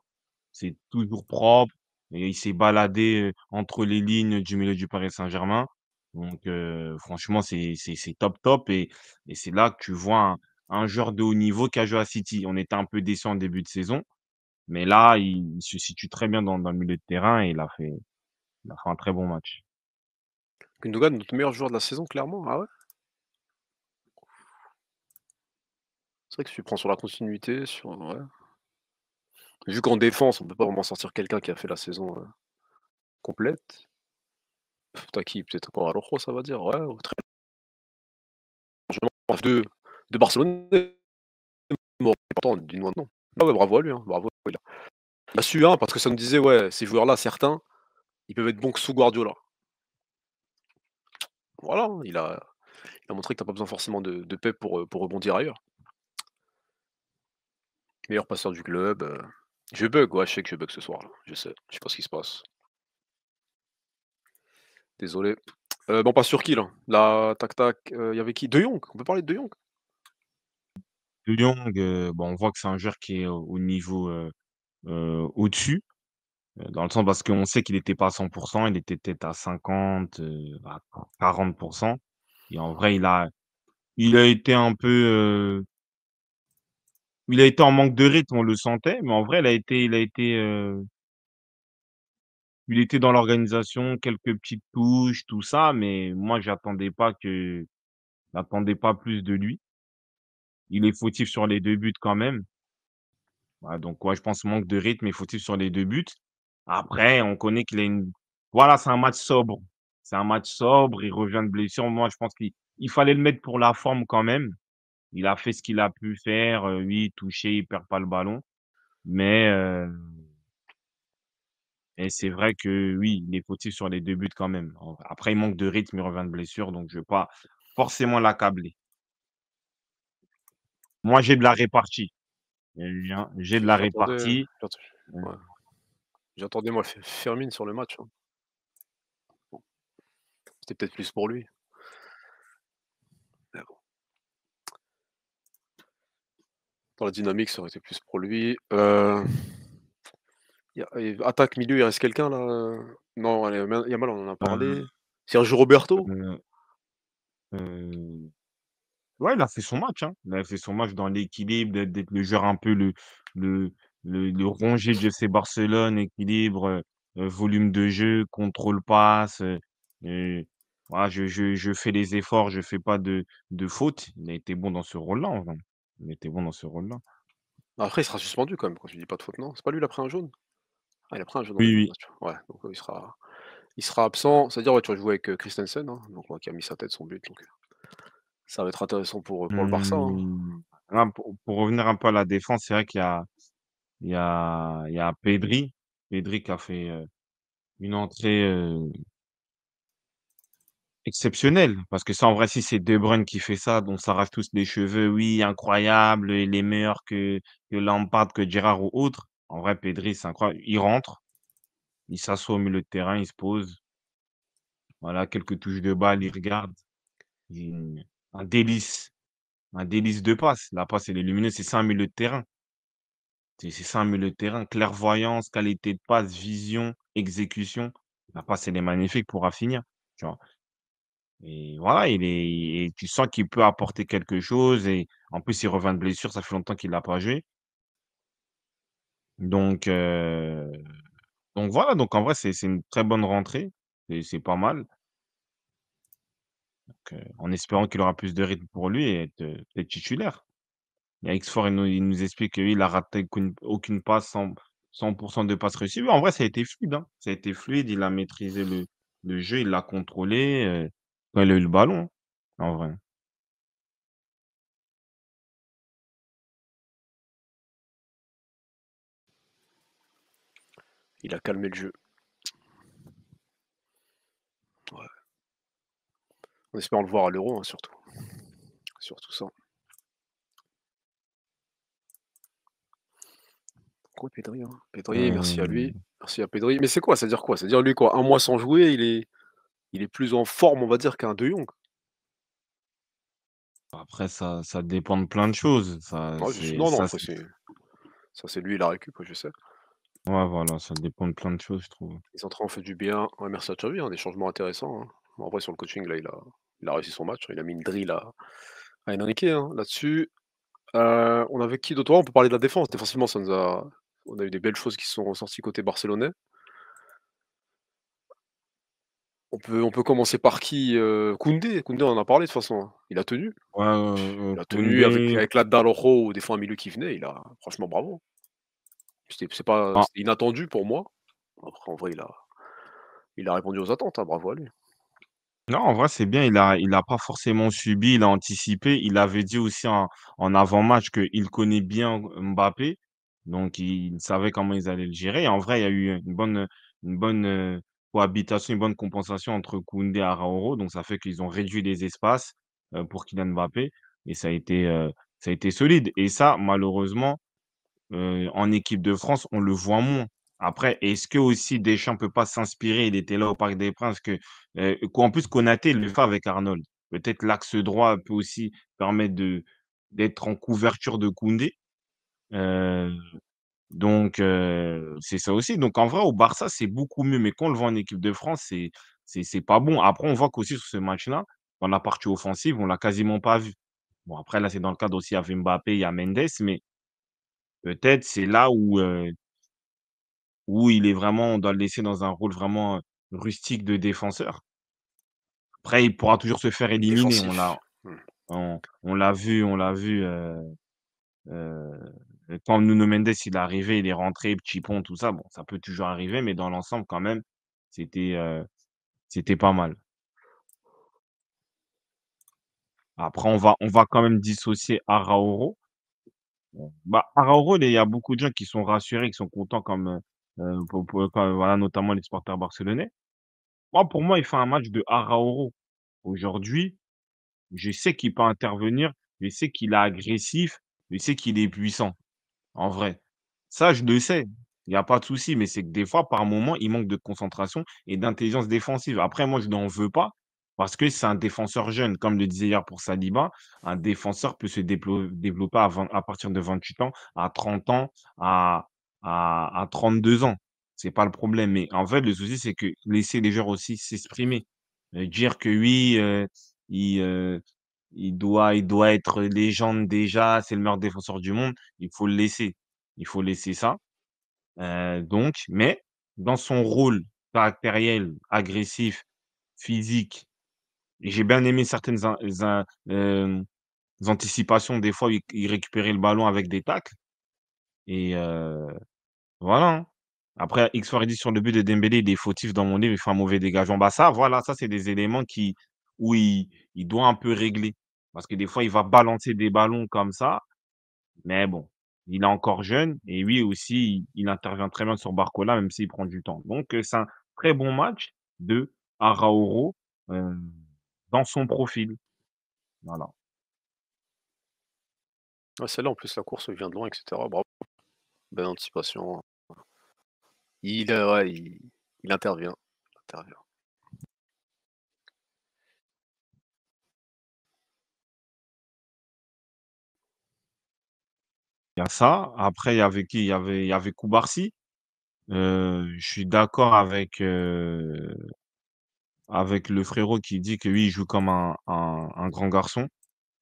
C'est toujours propre. il s'est baladé euh, entre les lignes du milieu du Paris Saint-Germain. Donc franchement, c'est top top. Et, et c'est là que tu vois un, un joueur de haut niveau qui a joué à City. On était un peu déçus en début de saison. Mais là, il, il se situe très bien dans, dans le milieu de terrain et il a fait, il a fait un très bon match. Gundogan, notre meilleur joueur de la saison, clairement. Ah ouais C'est vrai que si tu prends sur la continuité, sur. Vu qu'en défense, on ne peut pas vraiment sortir quelqu'un qui a fait la saison euh, complète. T'as qui Peut-être encore Alonso, ça va dire. Ouais, De, de Barcelone. Pourtant, du non. Ah ouais, bravo à lui. Hein, bravo. Il a... su hein, parce que ça me disait, ouais, ces joueurs-là, certains, ils peuvent être bons que sous Guardiola. Voilà, il a, montré que tu n'as pas besoin forcément de, paix euh, pour, rebondir ailleurs. Meilleur passeur du club. Euh. Je bug, ouais, je sais que je bug ce soir. Je sais, je sais pas ce qui se passe. Désolé. Euh, bon, pas sur qui là Là, tac tac, il y avait qui De Jong, on peut parler de De Jong De Jong, bon, on voit que c'est un joueur qui est au niveau au-dessus. Euh, dans le sens, parce qu'on sait qu'il n'était pas à 100%, il était peut-être à 50, euh, bah, à 40%. Et en vrai, il a, il a été un peu, euh, il a été en manque de rythme, on le sentait, mais en vrai, il a été, il a été, euh, il était dans l'organisation, quelques petites touches, tout ça, mais moi, j'attendais pas que, j'attendais pas plus de lui. Il est fautif sur les deux buts quand même. Bah, donc, ouais, je pense manque de rythme et fautif sur les deux buts. Après, on connaît qu'il a une. Voilà, c'est un match sobre. C'est un match sobre. Il revient de blessure. Moi, je pense qu'il fallait le mettre pour la forme quand même. Il a fait ce qu'il a pu faire. Euh, oui, touché, il perd pas le ballon. Mais euh, et c'est vrai que oui, il est fautif sur les deux buts quand même. Après, il manque de rythme, il revient de blessure, donc je ne vais pas forcément l'accabler. Moi, j'ai de la répartie. J'ai de la répartie. J'attendais moi Fermine sur le match. Hein. C'était peut-être plus pour lui. Dans la dynamique, ça aurait été plus pour lui. Euh, attaque, milieu, il reste quelqu'un là Non, il y a mal, on en a parlé. Euh, Sergio Roberto euh, Ouais, il a fait son match. Hein. Il a fait son match dans l'équilibre, d'être le joueur un peu le, le, le de FC Barcelone, équilibre, euh, volume de jeu, contrôle passe. Euh, je, je, je, fais les efforts, je ne fais pas de, de faute. Il a été bon dans ce rôle-là. Il a été bon dans ce rôle-là. Bah, après, il sera suspendu quand même, quand je dis pas de faute, non C'est pas lui, il a pris un jaune ah, Il a pris un jaune. Oui, oui. Ouais, donc euh, il sera, il sera absent. C'est-à-dire, tu vas jouer avec Christensen, hein. donc, qui a mis sa tête, son but. Donc, ça va être intéressant pour, pour le Barça. Hein. Mmh. Ah, pour, pour, revenir un peu à la défense, c'est vrai qu'il y a, il y a, il y a Pedri. Pedri qui a fait une entrée exceptionnelle. Parce que ça, en vrai, si c'est De Bruyne qui fait ça, dont ça rase tous les cheveux, oui, incroyable, il est meilleur que, que Lampard, que Gérard ou autre. En vrai, Pedri, c'est incroyable. Il rentre, il s'assoit au milieu de terrain, il se pose. Voilà, quelques touches de balle, il regarde. Un délice. Un délice de passe. La passe, est lumineuse, c'est ça un milieu de terrain. C'est ça un le terrain. Clairvoyance, qualité de passe, vision, exécution. La passe, elle est magnifique pour finir Tu vois. Et voilà, il est, tu sens qu'il peut apporter quelque chose. Et en plus, il revient de blessure. Ça fait longtemps qu'il l'a pas joué. Donc, euh, donc voilà. Donc, en vrai, c'est une très bonne rentrée. C'est pas mal. Euh, en espérant qu'il aura plus de rythme pour lui et être euh, être titulaire. Il y x 4 il, nous explique qu'il a raté aucune, passe, 100%, de passes réussies. En vrai, ça a été fluide. Hein. Ça a été fluide. Il a maîtrisé le, jeu, il l'a contrôlé. Euh, il a eu le ballon, hein, en vrai. Il a calmé le jeu. On espère le voir à l'euro, hein, surtout. Surtout ça. Pedri hein? merci à lui. Merci à Pedri. Mais c'est quoi C'est-à-dire quoi C'est-à-dire lui, quoi, un mois sans jouer, il est, il est plus en forme, on va dire, qu'un De Jong Après, ça, ça dépend de plein de choses. Ça, non, non, ça, c'est lui il la récup, je sais. Ouais, voilà, ça dépend de plein de choses, je trouve. Les train ont fait du bien. merci à Thierry, hein, des changements intéressants. Hein. Après, sur le coaching, là, il a, a réussi son match. Il a mis une drill à, à Enrique là-dessus. Euh, on avait qui d'autre On peut parler de la défense. Défensivement, ça nous a, on a eu des belles choses qui sont ressorties côté barcelonais. On peut, on peut commencer par qui euh, Koundé. Koundé, on en a parlé de toute façon. Hein. Il a tenu. Euh, il a euh, tenu avec, la Daloro ou des fois un milieu qui venait. Il a, franchement, bravo. C'est pas ah. inattendu pour moi. Après, en vrai, il a, il a répondu aux attentes. Hein, bravo à lui. Non, en vrai, c'est bien. Il n'a il a pas forcément subi, il a anticipé. Il avait dit aussi en, en avant-match qu'il connaît bien Mbappé. Donc, ils savaient comment ils allaient le gérer. en vrai, il y a eu une bonne, euh, cohabitation, une bonne compensation entre Koundé et Araoro. Donc, ça fait qu'ils ont réduit les espaces euh, pour Kylian Mbappé. Et ça a été, euh, ça a été solide. Et ça, malheureusement, en équipe de France, on le voit moins. Après, est-ce que aussi Deschamps ne peut pas s'inspirer Il était là au Parc des Princes. Que, en plus, Konaté le fait avec Arnold. Peut-être l'axe droit peut aussi permettre d'être en couverture de Koundé. Euh, donc, euh, c'est ça aussi. Donc, en vrai, au Barça, c'est beaucoup mieux. Mais quand on le voit en équipe de France, c'est, c'est, c'est pas bon. Après, on voit qu'aussi sur ce match-là, dans la partie offensive, on l'a quasiment pas vu. Bon, après, là, c'est dans le cadre aussi, à Mbappé, Mendes, mais peut-être c'est là où, euh, où il est vraiment, on doit le laisser dans un rôle vraiment rustique de défenseur. Après, il pourra toujours se faire éliminer. On l'a, mmh. on l'a vu, on l'a vu. Euh, euh, quand Nuno Mendes il est arrivé, il est rentré, petit pont tout ça, bon, ça peut toujours arriver, mais dans l'ensemble, quand même, c'était c'était pas mal. Après, on va, on va quand même dissocier Araoro. Bah, Araoro, il y a beaucoup de gens qui sont rassurés, qui sont contents, euh, euh, comme, voilà, notamment les supporters barcelonais. Moi, pour moi, il fait un match de Araoro. Aujourd'hui, je sais qu'il peut intervenir, je sais qu'il est agressif, il sait qu'il est puissant, en vrai. Ça, je le sais. Il n'y a pas de souci, mais c'est que des fois, par moment, il manque de concentration et d'intelligence défensive. Après, moi, je n'en veux pas parce que c'est un défenseur jeune. Comme le disait hier pour Saliba, un défenseur peut se développer à, partir de 28 ans, à 30 ans, à, 32 ans. Ce n'est pas le problème. Mais en fait, le souci, c'est que laisser les joueurs aussi s'exprimer. Euh, dire que oui, euh, il, euh, il doit, il doit être légende déjà, c'est le meilleur défenseur du monde. Il faut le laisser. Il faut laisser ça. Euh, donc, mais dans son rôle caractériel, agressif, physique, j'ai bien aimé certaines euh, anticipations. Des fois, il, récupérait le ballon avec des tacles. Et euh, voilà. Hein. Après, X dit sur le but de Dembélé, il est fautif dans mon livre, il fait un mauvais dégagement. Bah ça, voilà, ça, c'est des éléments qui, où il, doit un peu régler. Parce que des fois, il va balancer des ballons comme ça. Mais bon, il est encore jeune. Et lui aussi, il, intervient très bien sur Barcola, même s'il prend du temps. Donc, euh, c'est un très bon match de Araoro euh, dans son profil. Voilà. Ah, celle-là, en plus, la course vient de loin, etc. Bravo. Belle anticipation. Euh, il, il intervient. Il intervient. Il y a ça. Après, il y avait qui? Il y avait, il y avait Koubarsi. Euh, je suis d'accord avec, euh, avec le frérot qui dit que oui, il joue comme un, un, grand garçon.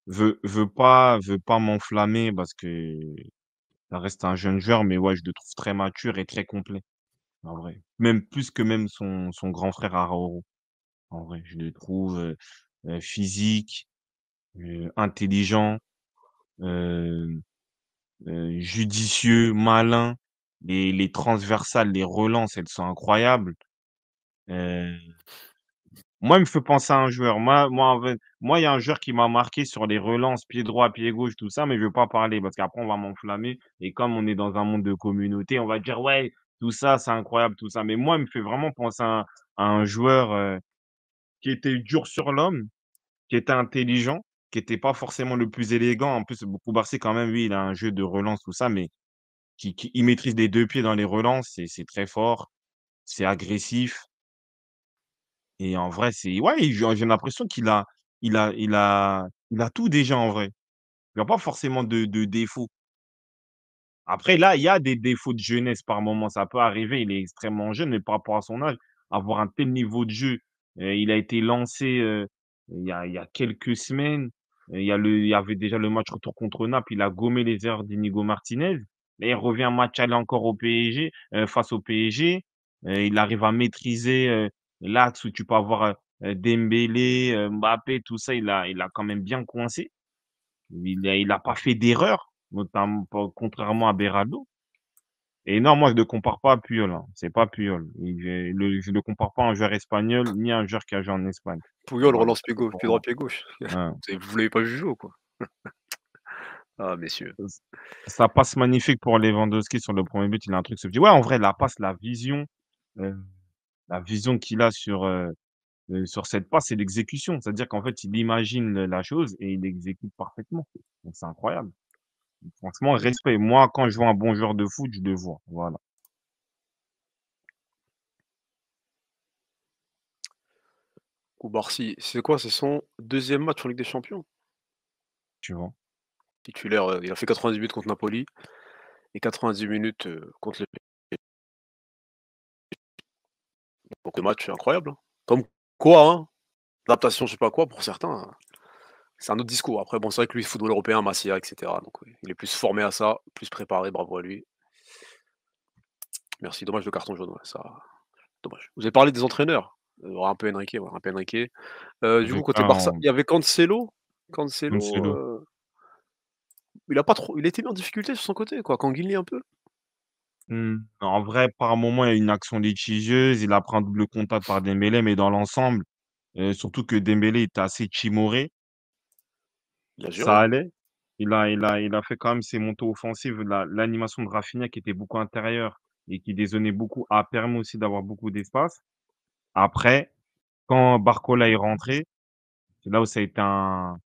Veux, veut pas, veut pas m'enflammer parce que ça reste un jeune joueur, mais ouais, je le trouve très mature et très complet. En vrai. Même plus que même son, son grand frère Araoro. En vrai, je le trouve euh, physique, intelligent. Euh, euh, judicieux, malin. Les, les, transversales, les relances, elles sont incroyables. Euh... Moi, il me fait penser à un joueur. Moi, moi, il y a un joueur qui m'a marqué sur les relances, pied droit, pied gauche, tout ça, mais je ne veux pas parler parce qu'après, on va m'enflammer. Et comme on est dans un monde de communauté, on va dire, ouais, tout ça, c'est incroyable, tout ça. Mais moi, il me fait vraiment penser à, un joueur euh, qui était dur sur l'homme, qui était intelligent, qui n'était pas forcément le plus élégant. En plus, beaucoup Barcé quand même, oui, il a un jeu de relance, tout ça, mais qui, il maîtrise les deux pieds dans les relances. C'est très fort, c'est agressif. Et en vrai, c'est ouais, j'ai l'impression qu'il a, il a, il a, a tout déjà en vrai. Il n'y a pas forcément de, de défauts. Après, là, il y a des défauts de jeunesse par moment. Ça peut arriver. Il est extrêmement jeune, mais par rapport à son âge, avoir un tel niveau de jeu, euh, il a été lancé euh, il, y a, quelques semaines. Il y, avait déjà le match retour contre Naples, il a gommé les erreurs d'Inigo Martinez. Et il revient match aller encore au PSG, euh, face au PSG. Euh, il arrive à maîtriser euh, l'axe où tu peux avoir euh, Dembélé, Mbappé, tout ça. Il a, il a quand même bien coincé. Il n'a il a pas fait d'erreur, notamment contrairement à Beraldo. Et non, moi, je ne compare pas à Puyol. Hein. C'est pas Puyol. je ne compare pas à un joueur espagnol ni à un joueur qui a joué en Espagne. Puyol relance pied gauche, pied droit, pied gauche. Vous ne l'avez pas jouer quoi. ah, messieurs. Ça passe magnifique pour Lewandowski sur le premier but. Il a un truc. Se dit, ouais, en vrai, la passe, la vision, euh, la vision qu'il a sur, euh, euh, sur cette passe, c'est l'exécution. C'est-à-dire qu'en fait, il imagine la chose et il exécute parfaitement. Donc, c'est incroyable. Franchement, respect. Moi, quand je vois un bon joueur de foot, je le vois. Voilà. Koubarsi, c'est quoi? C'est son deuxième match en Ligue des Champions? Tu vois? Titulaire, euh, il a fait 90 minutes contre Napoli et 90 minutes euh, contre les Donc, le match incroyable. Hein. Comme quoi, hein. l'adaptation, Adaptation, je sais pas quoi, pour certains. Hein c'est un autre discours. Après, bon, c'est vrai que lui, football européen, Massia, etc. Donc, il est plus formé à ça, plus préparé, bravo à lui. Merci, dommage le carton jaune, Dommage. Vous avez parlé des entraîneurs. Euh, un peu Enrique, un peu Enrique. Euh, du coup, côté Barça, il y avait Cancelo. Cancelo. Euh, il a pas trop. Il était mis en difficulté sur son côté, quoi. Canguilly un peu. Hmm. En vrai, par moment, il y a une action litigieuse. Il apprend double contact par Dembélé, mais dans l'ensemble, surtout que Dembélé est assez timoré. Ça allait. Il a, il a, il a fait quand même ses montées offensives. L'animation de Rafinha qui était beaucoup intérieure et qui désonnait beaucoup a permis aussi d'avoir beaucoup d'espace. Après, quand Barcola est rentré, c'est là où ça a été un,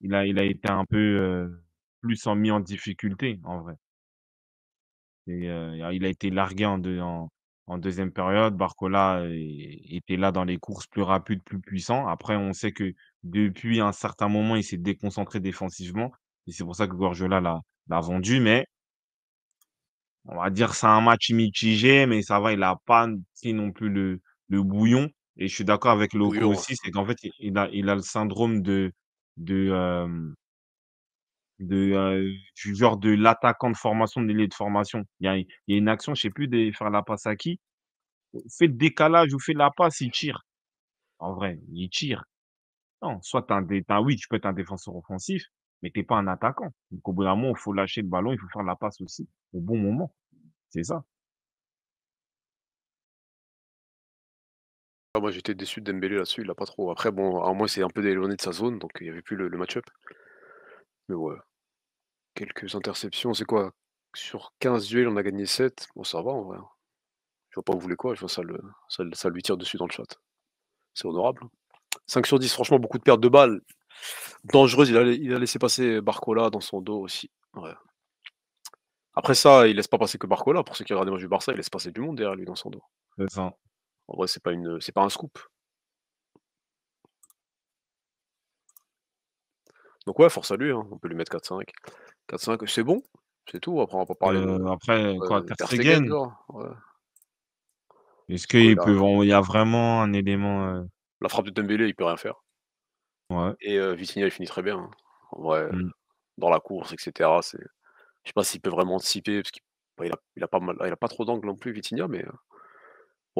il a, il a été un peu euh, plus en mis en difficulté en vrai. Et, euh, il a été largué en, en, deuxième période. Barcola était là dans les courses plus rapides, plus puissants. Après, on sait que depuis un certain moment, il s'est déconcentré défensivement. Et c'est pour ça que Gorgiola l'a vendu. Mais on va dire c'est un match mitigé, mais ça va, il n'a pas non plus le, bouillon. Et je suis d'accord avec Loco aussi, c'est qu'en fait, il a, le syndrome de, de, de genre de l'attaquant de formation, de l'élite de formation. Il y, a, une action, je sais plus, de faire la passe à qui. Fait le décalage ou fait la passe, il tire. En vrai, il tire. Non, soit oui, tu peux être un défenseur offensif, mais tu n'es pas un attaquant. Donc, au bout d'un moment, il faut lâcher le ballon, il faut faire la passe aussi au bon moment. C'est ça. Ah, moi, j'étais déçu de Dembélé là-dessus, il n'a pas trop. Après, bon, à moi c'est un peu éloigné de sa zone, donc il n'y avait plus le, match-up. Mais ouais, quelques interceptions, c'est quoi? Sur 15 duels, on a gagné 7. Bon, ça va en vrai. Hein. Je vois pas où vous voulez quoi, ça, ça, ça lui tire dessus dans le chat. C'est honorable. Hein. 5 sur 10, franchement, beaucoup de pertes de balles. Dangereuse, il a, laissé passer Barcola dans son dos aussi. Après ça, il laisse pas passer que Barcola. Pour ceux qui regardent les matchs du Barça, il laisse passer du monde derrière lui dans son dos. En vrai, c'est pas, une, pas un scoop. Donc ouais, force à lui, hein. on peut lui mettre 4-5. 4-5, c'est bon, c'est tout. Après, on va pas parler euh, Après, quoi, euh, Est-ce oh qu'il peut... Il y a vraiment un élément... Euh, la frappe de Dembélé, il peut rien faire. Et euh, Vitigna, il finit très bien. Hein. Euh, mm. dans la course, etc. C'est... Je sais pas s'il peut vraiment anticiper, parce qu'il il a, pas mal... il a pas trop d'angle non plus, Vitinia, mais euh,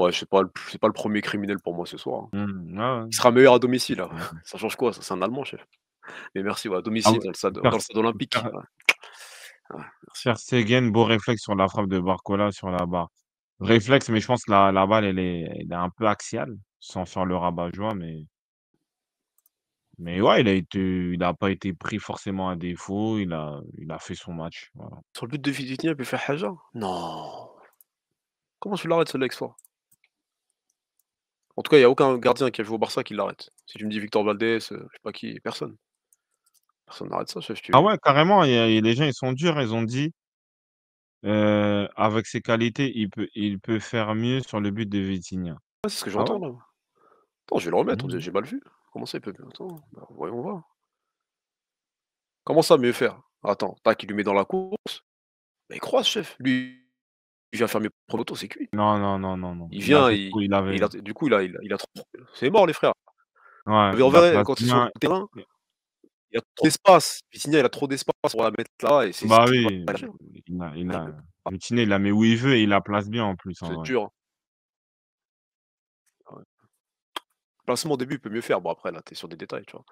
ouais, je sais pas, c'est pas le premier criminel pour moi ce soir. Hein. Mm. Ah il sera meilleur à domicile. Hein. Ça change quoi? C'est un Allemand, chef. Mais merci, ouais, à ah domicile, dans le stade, olympique. merci. beau réflexe sur la frappe de Barcola sur la barre. Réflexe, mais je pense que la, la balle, elle est un peu axiale sans faire le rabat-joie, mais. Mais ouais, il a été, n'a pas été pris forcément à défaut. Il a, il a fait son match. Sur le but de Vitinha, il peut faire Haja Non. Comment tu l'arrêtes, ce lex soi En tout cas, il n'y a aucun gardien qui a joué au Barça qui l'arrête. Si tu me dis Victor Valdés, euh, je ne sais pas qui, personne. Personne n'arrête ça, chef. Tu... Ah ouais, carrément. les gens, ils sont durs. Ils ont dit, euh, avec ses qualités, il peut, il peut faire mieux sur le but de Vitinha. c'est ce que ah j'entends Attends, je vais le remettre, mmh. j'ai mal vu. Comment ça, il peut bien Attends, on bah, voyons voir. Comment ça, mieux faire Attends, tac, il lui met dans la course. Mais il croise, chef. Lui, il vient faire pour l'auto, c'est cuit. Non, non, non, non, non. Il vient, il, avait... du coup, il a, il a, trop... C'est mort, les frères. Ouais, on verra, quand il est sur le terrain, il a trop d'espace. Vitinia, il a trop d'espace pour la mettre là. Et bah oui, il a, il a... il la met où il veut et il la place bien en plus. C'est dur. Placement au début, il peut mieux faire. Bon, après, là, t'es sur des détails, tu vois.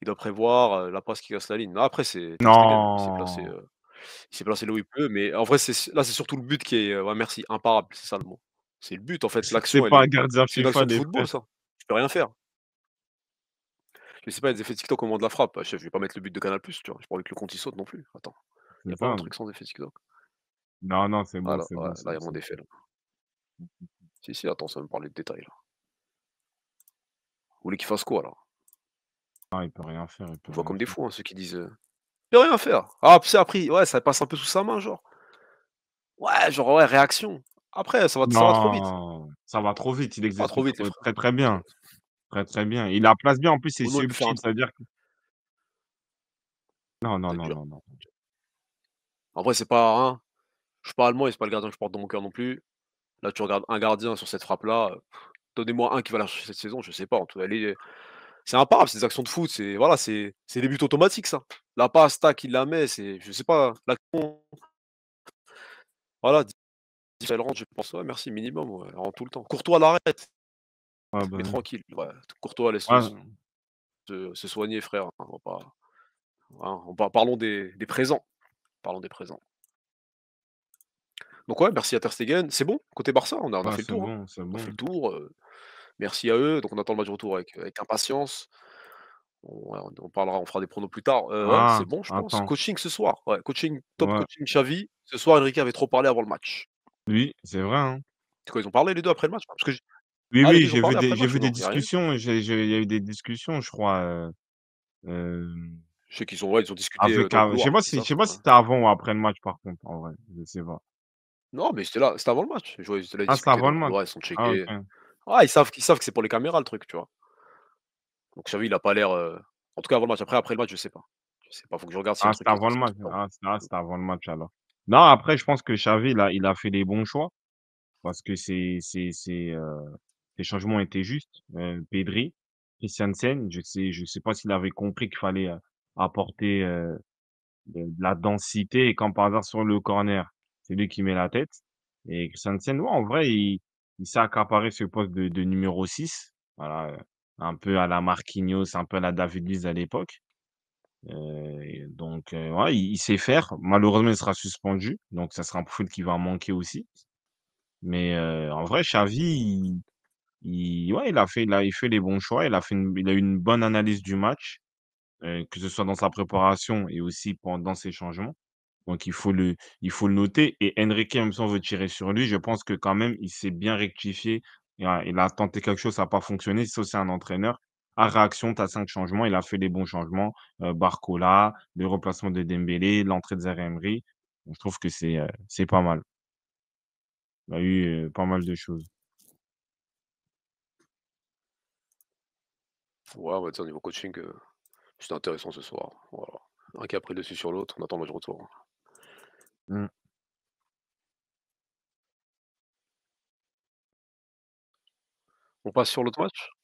Il doit prévoir la passe qui casse la ligne. Non, après, c'est. Non. Il s'est placé, placé là où il peut, mais en vrai, là, c'est surtout le but qui est. merci, imparable, c'est ça le mot. C'est le but, en fait. L'action. C'est pas un gardien de football, ça. Tu peux rien faire. Je sais pas, les effets TikTok au moment de la frappe. Je bah, ne je vais pas mettre le but de Canal, tu vois. Je pas que le compte il saute non plus. Attends, Il n'y a pas un truc sans effet TikTok. Non, non, c'est bon, ah là, il y a mon Là. Si, si, attends, ça me parler de détails. Là. Vous voulez qu'il fasse quoi alors Ah, il peut rien faire. Il peut On voit comme des fous, hein, ceux qui disent. Euh, il peut rien faire. Ah, c'est après, ouais, ça passe un peu sous sa main, genre. Ouais, genre, ouais, réaction. Après, ça va, trop vite. ça va trop vite. Il existe très très bien. Très très bien. Il la place bien. En plus, c'est dire Non, non, non, non, non. En vrai, c'est pas. Hein, je parle, moi, allemand et c'est pas le gardien que je porte dans mon cœur non plus. Là, tu regardes un gardien sur cette frappe-là. Donnez-moi un qui va la cette saison, je sais pas. En tout cas, c'est imparable, ces actions de foot, c'est voilà, c'est des buts automatiques, ça. La passe, tac, il la met, c'est, je sais pas, l'action. Voilà, elle rentre, je pense, merci, minimum, rentre tout le temps. Courtois l'arrête. Mais bah tranquille, Courtois, laisse ouais. se, soigner, frère. Hein, on hein, parlons des présents. Parlons des présents. Donc ouais, merci à Ter Stegen. C'est bon, côté Barça, on a, bah, fait, le tour, hein. bon, fait le tour. Euh, merci à eux. Donc on attend le match de retour avec, impatience. On, parlera, on fera des pronos plus tard. Euh, ah, c'est bon, je pense. Coaching ce soir. coaching, top coaching Xavi. Ce soir, Enrique avait trop parlé avant le match. Oui, c'est vrai. Hein. ils ont parlé les deux après le match hein? Parce que Oui, ah, oui, j'ai vu, des, discussions. Il y a eu des discussions, je crois. Euh, je sais qu'ils ont, ils ont discuté. je sais pas si, sais pas si c'était avant ou après le match, par contre, en vrai. Je sais pas. Non, mais c'était là, avant le match. Ah, c'était avant le match. ils Ah, ils savent, ils savent que c'est pour les caméras le truc, tu vois. Donc Xavi, il a pas l'air. Euh, en tout cas, avant le match. Après, après le match, je sais pas. Je sais pas. Faut que je regarde si Ah, c'était avant le match. Ah, ah, c'était avant le match alors. Non, après, je pense que Xavi, il a, il a fait les bons choix parce que c'est, c'est, c'est, euh, les changements étaient justes. Euh, Pedri, Sen, je sais, je sais pas s'il avait compris qu'il fallait euh, apporter de, la densité et quand par hasard sur le corner, c'est lui qui met la tête. Et Christensen, ouais, en vrai, il, il s'est accaparé ce poste de, numéro 6. Voilà, un peu à la Marquinhos, un peu à la David Luiz à l'époque. Euh, donc, euh, ouais, il, sait faire. Malheureusement, il sera suspendu. Donc, ça sera un profil qui va manquer aussi. Mais euh, en vrai, Xavi, il, ouais, il, a fait, il, a, il fait les bons choix. Il a, fait il a eu une bonne analyse du match, que ce soit dans sa préparation et aussi pendant ses changements. Donc, il faut le, il faut le noter. Et Enrique, même si on veut tirer sur lui, je pense que quand même, il s'est bien rectifié. Il a, tenté quelque chose, ça n'a pas fonctionné. Ça, c'est un entraîneur. À réaction, tu as cinq changements. Il a fait les bons changements. Euh, Barcola, le remplacement de Dembélé, l'entrée de Zaremri. Je trouve que euh, c'est pas mal. Il a eu euh, pas mal de choses. Ouais, on va au niveau coaching, c'était intéressant ce soir. Un qui a pris dessus sur l'autre, on attend le retour. Mmh. On passe sur l'autre match?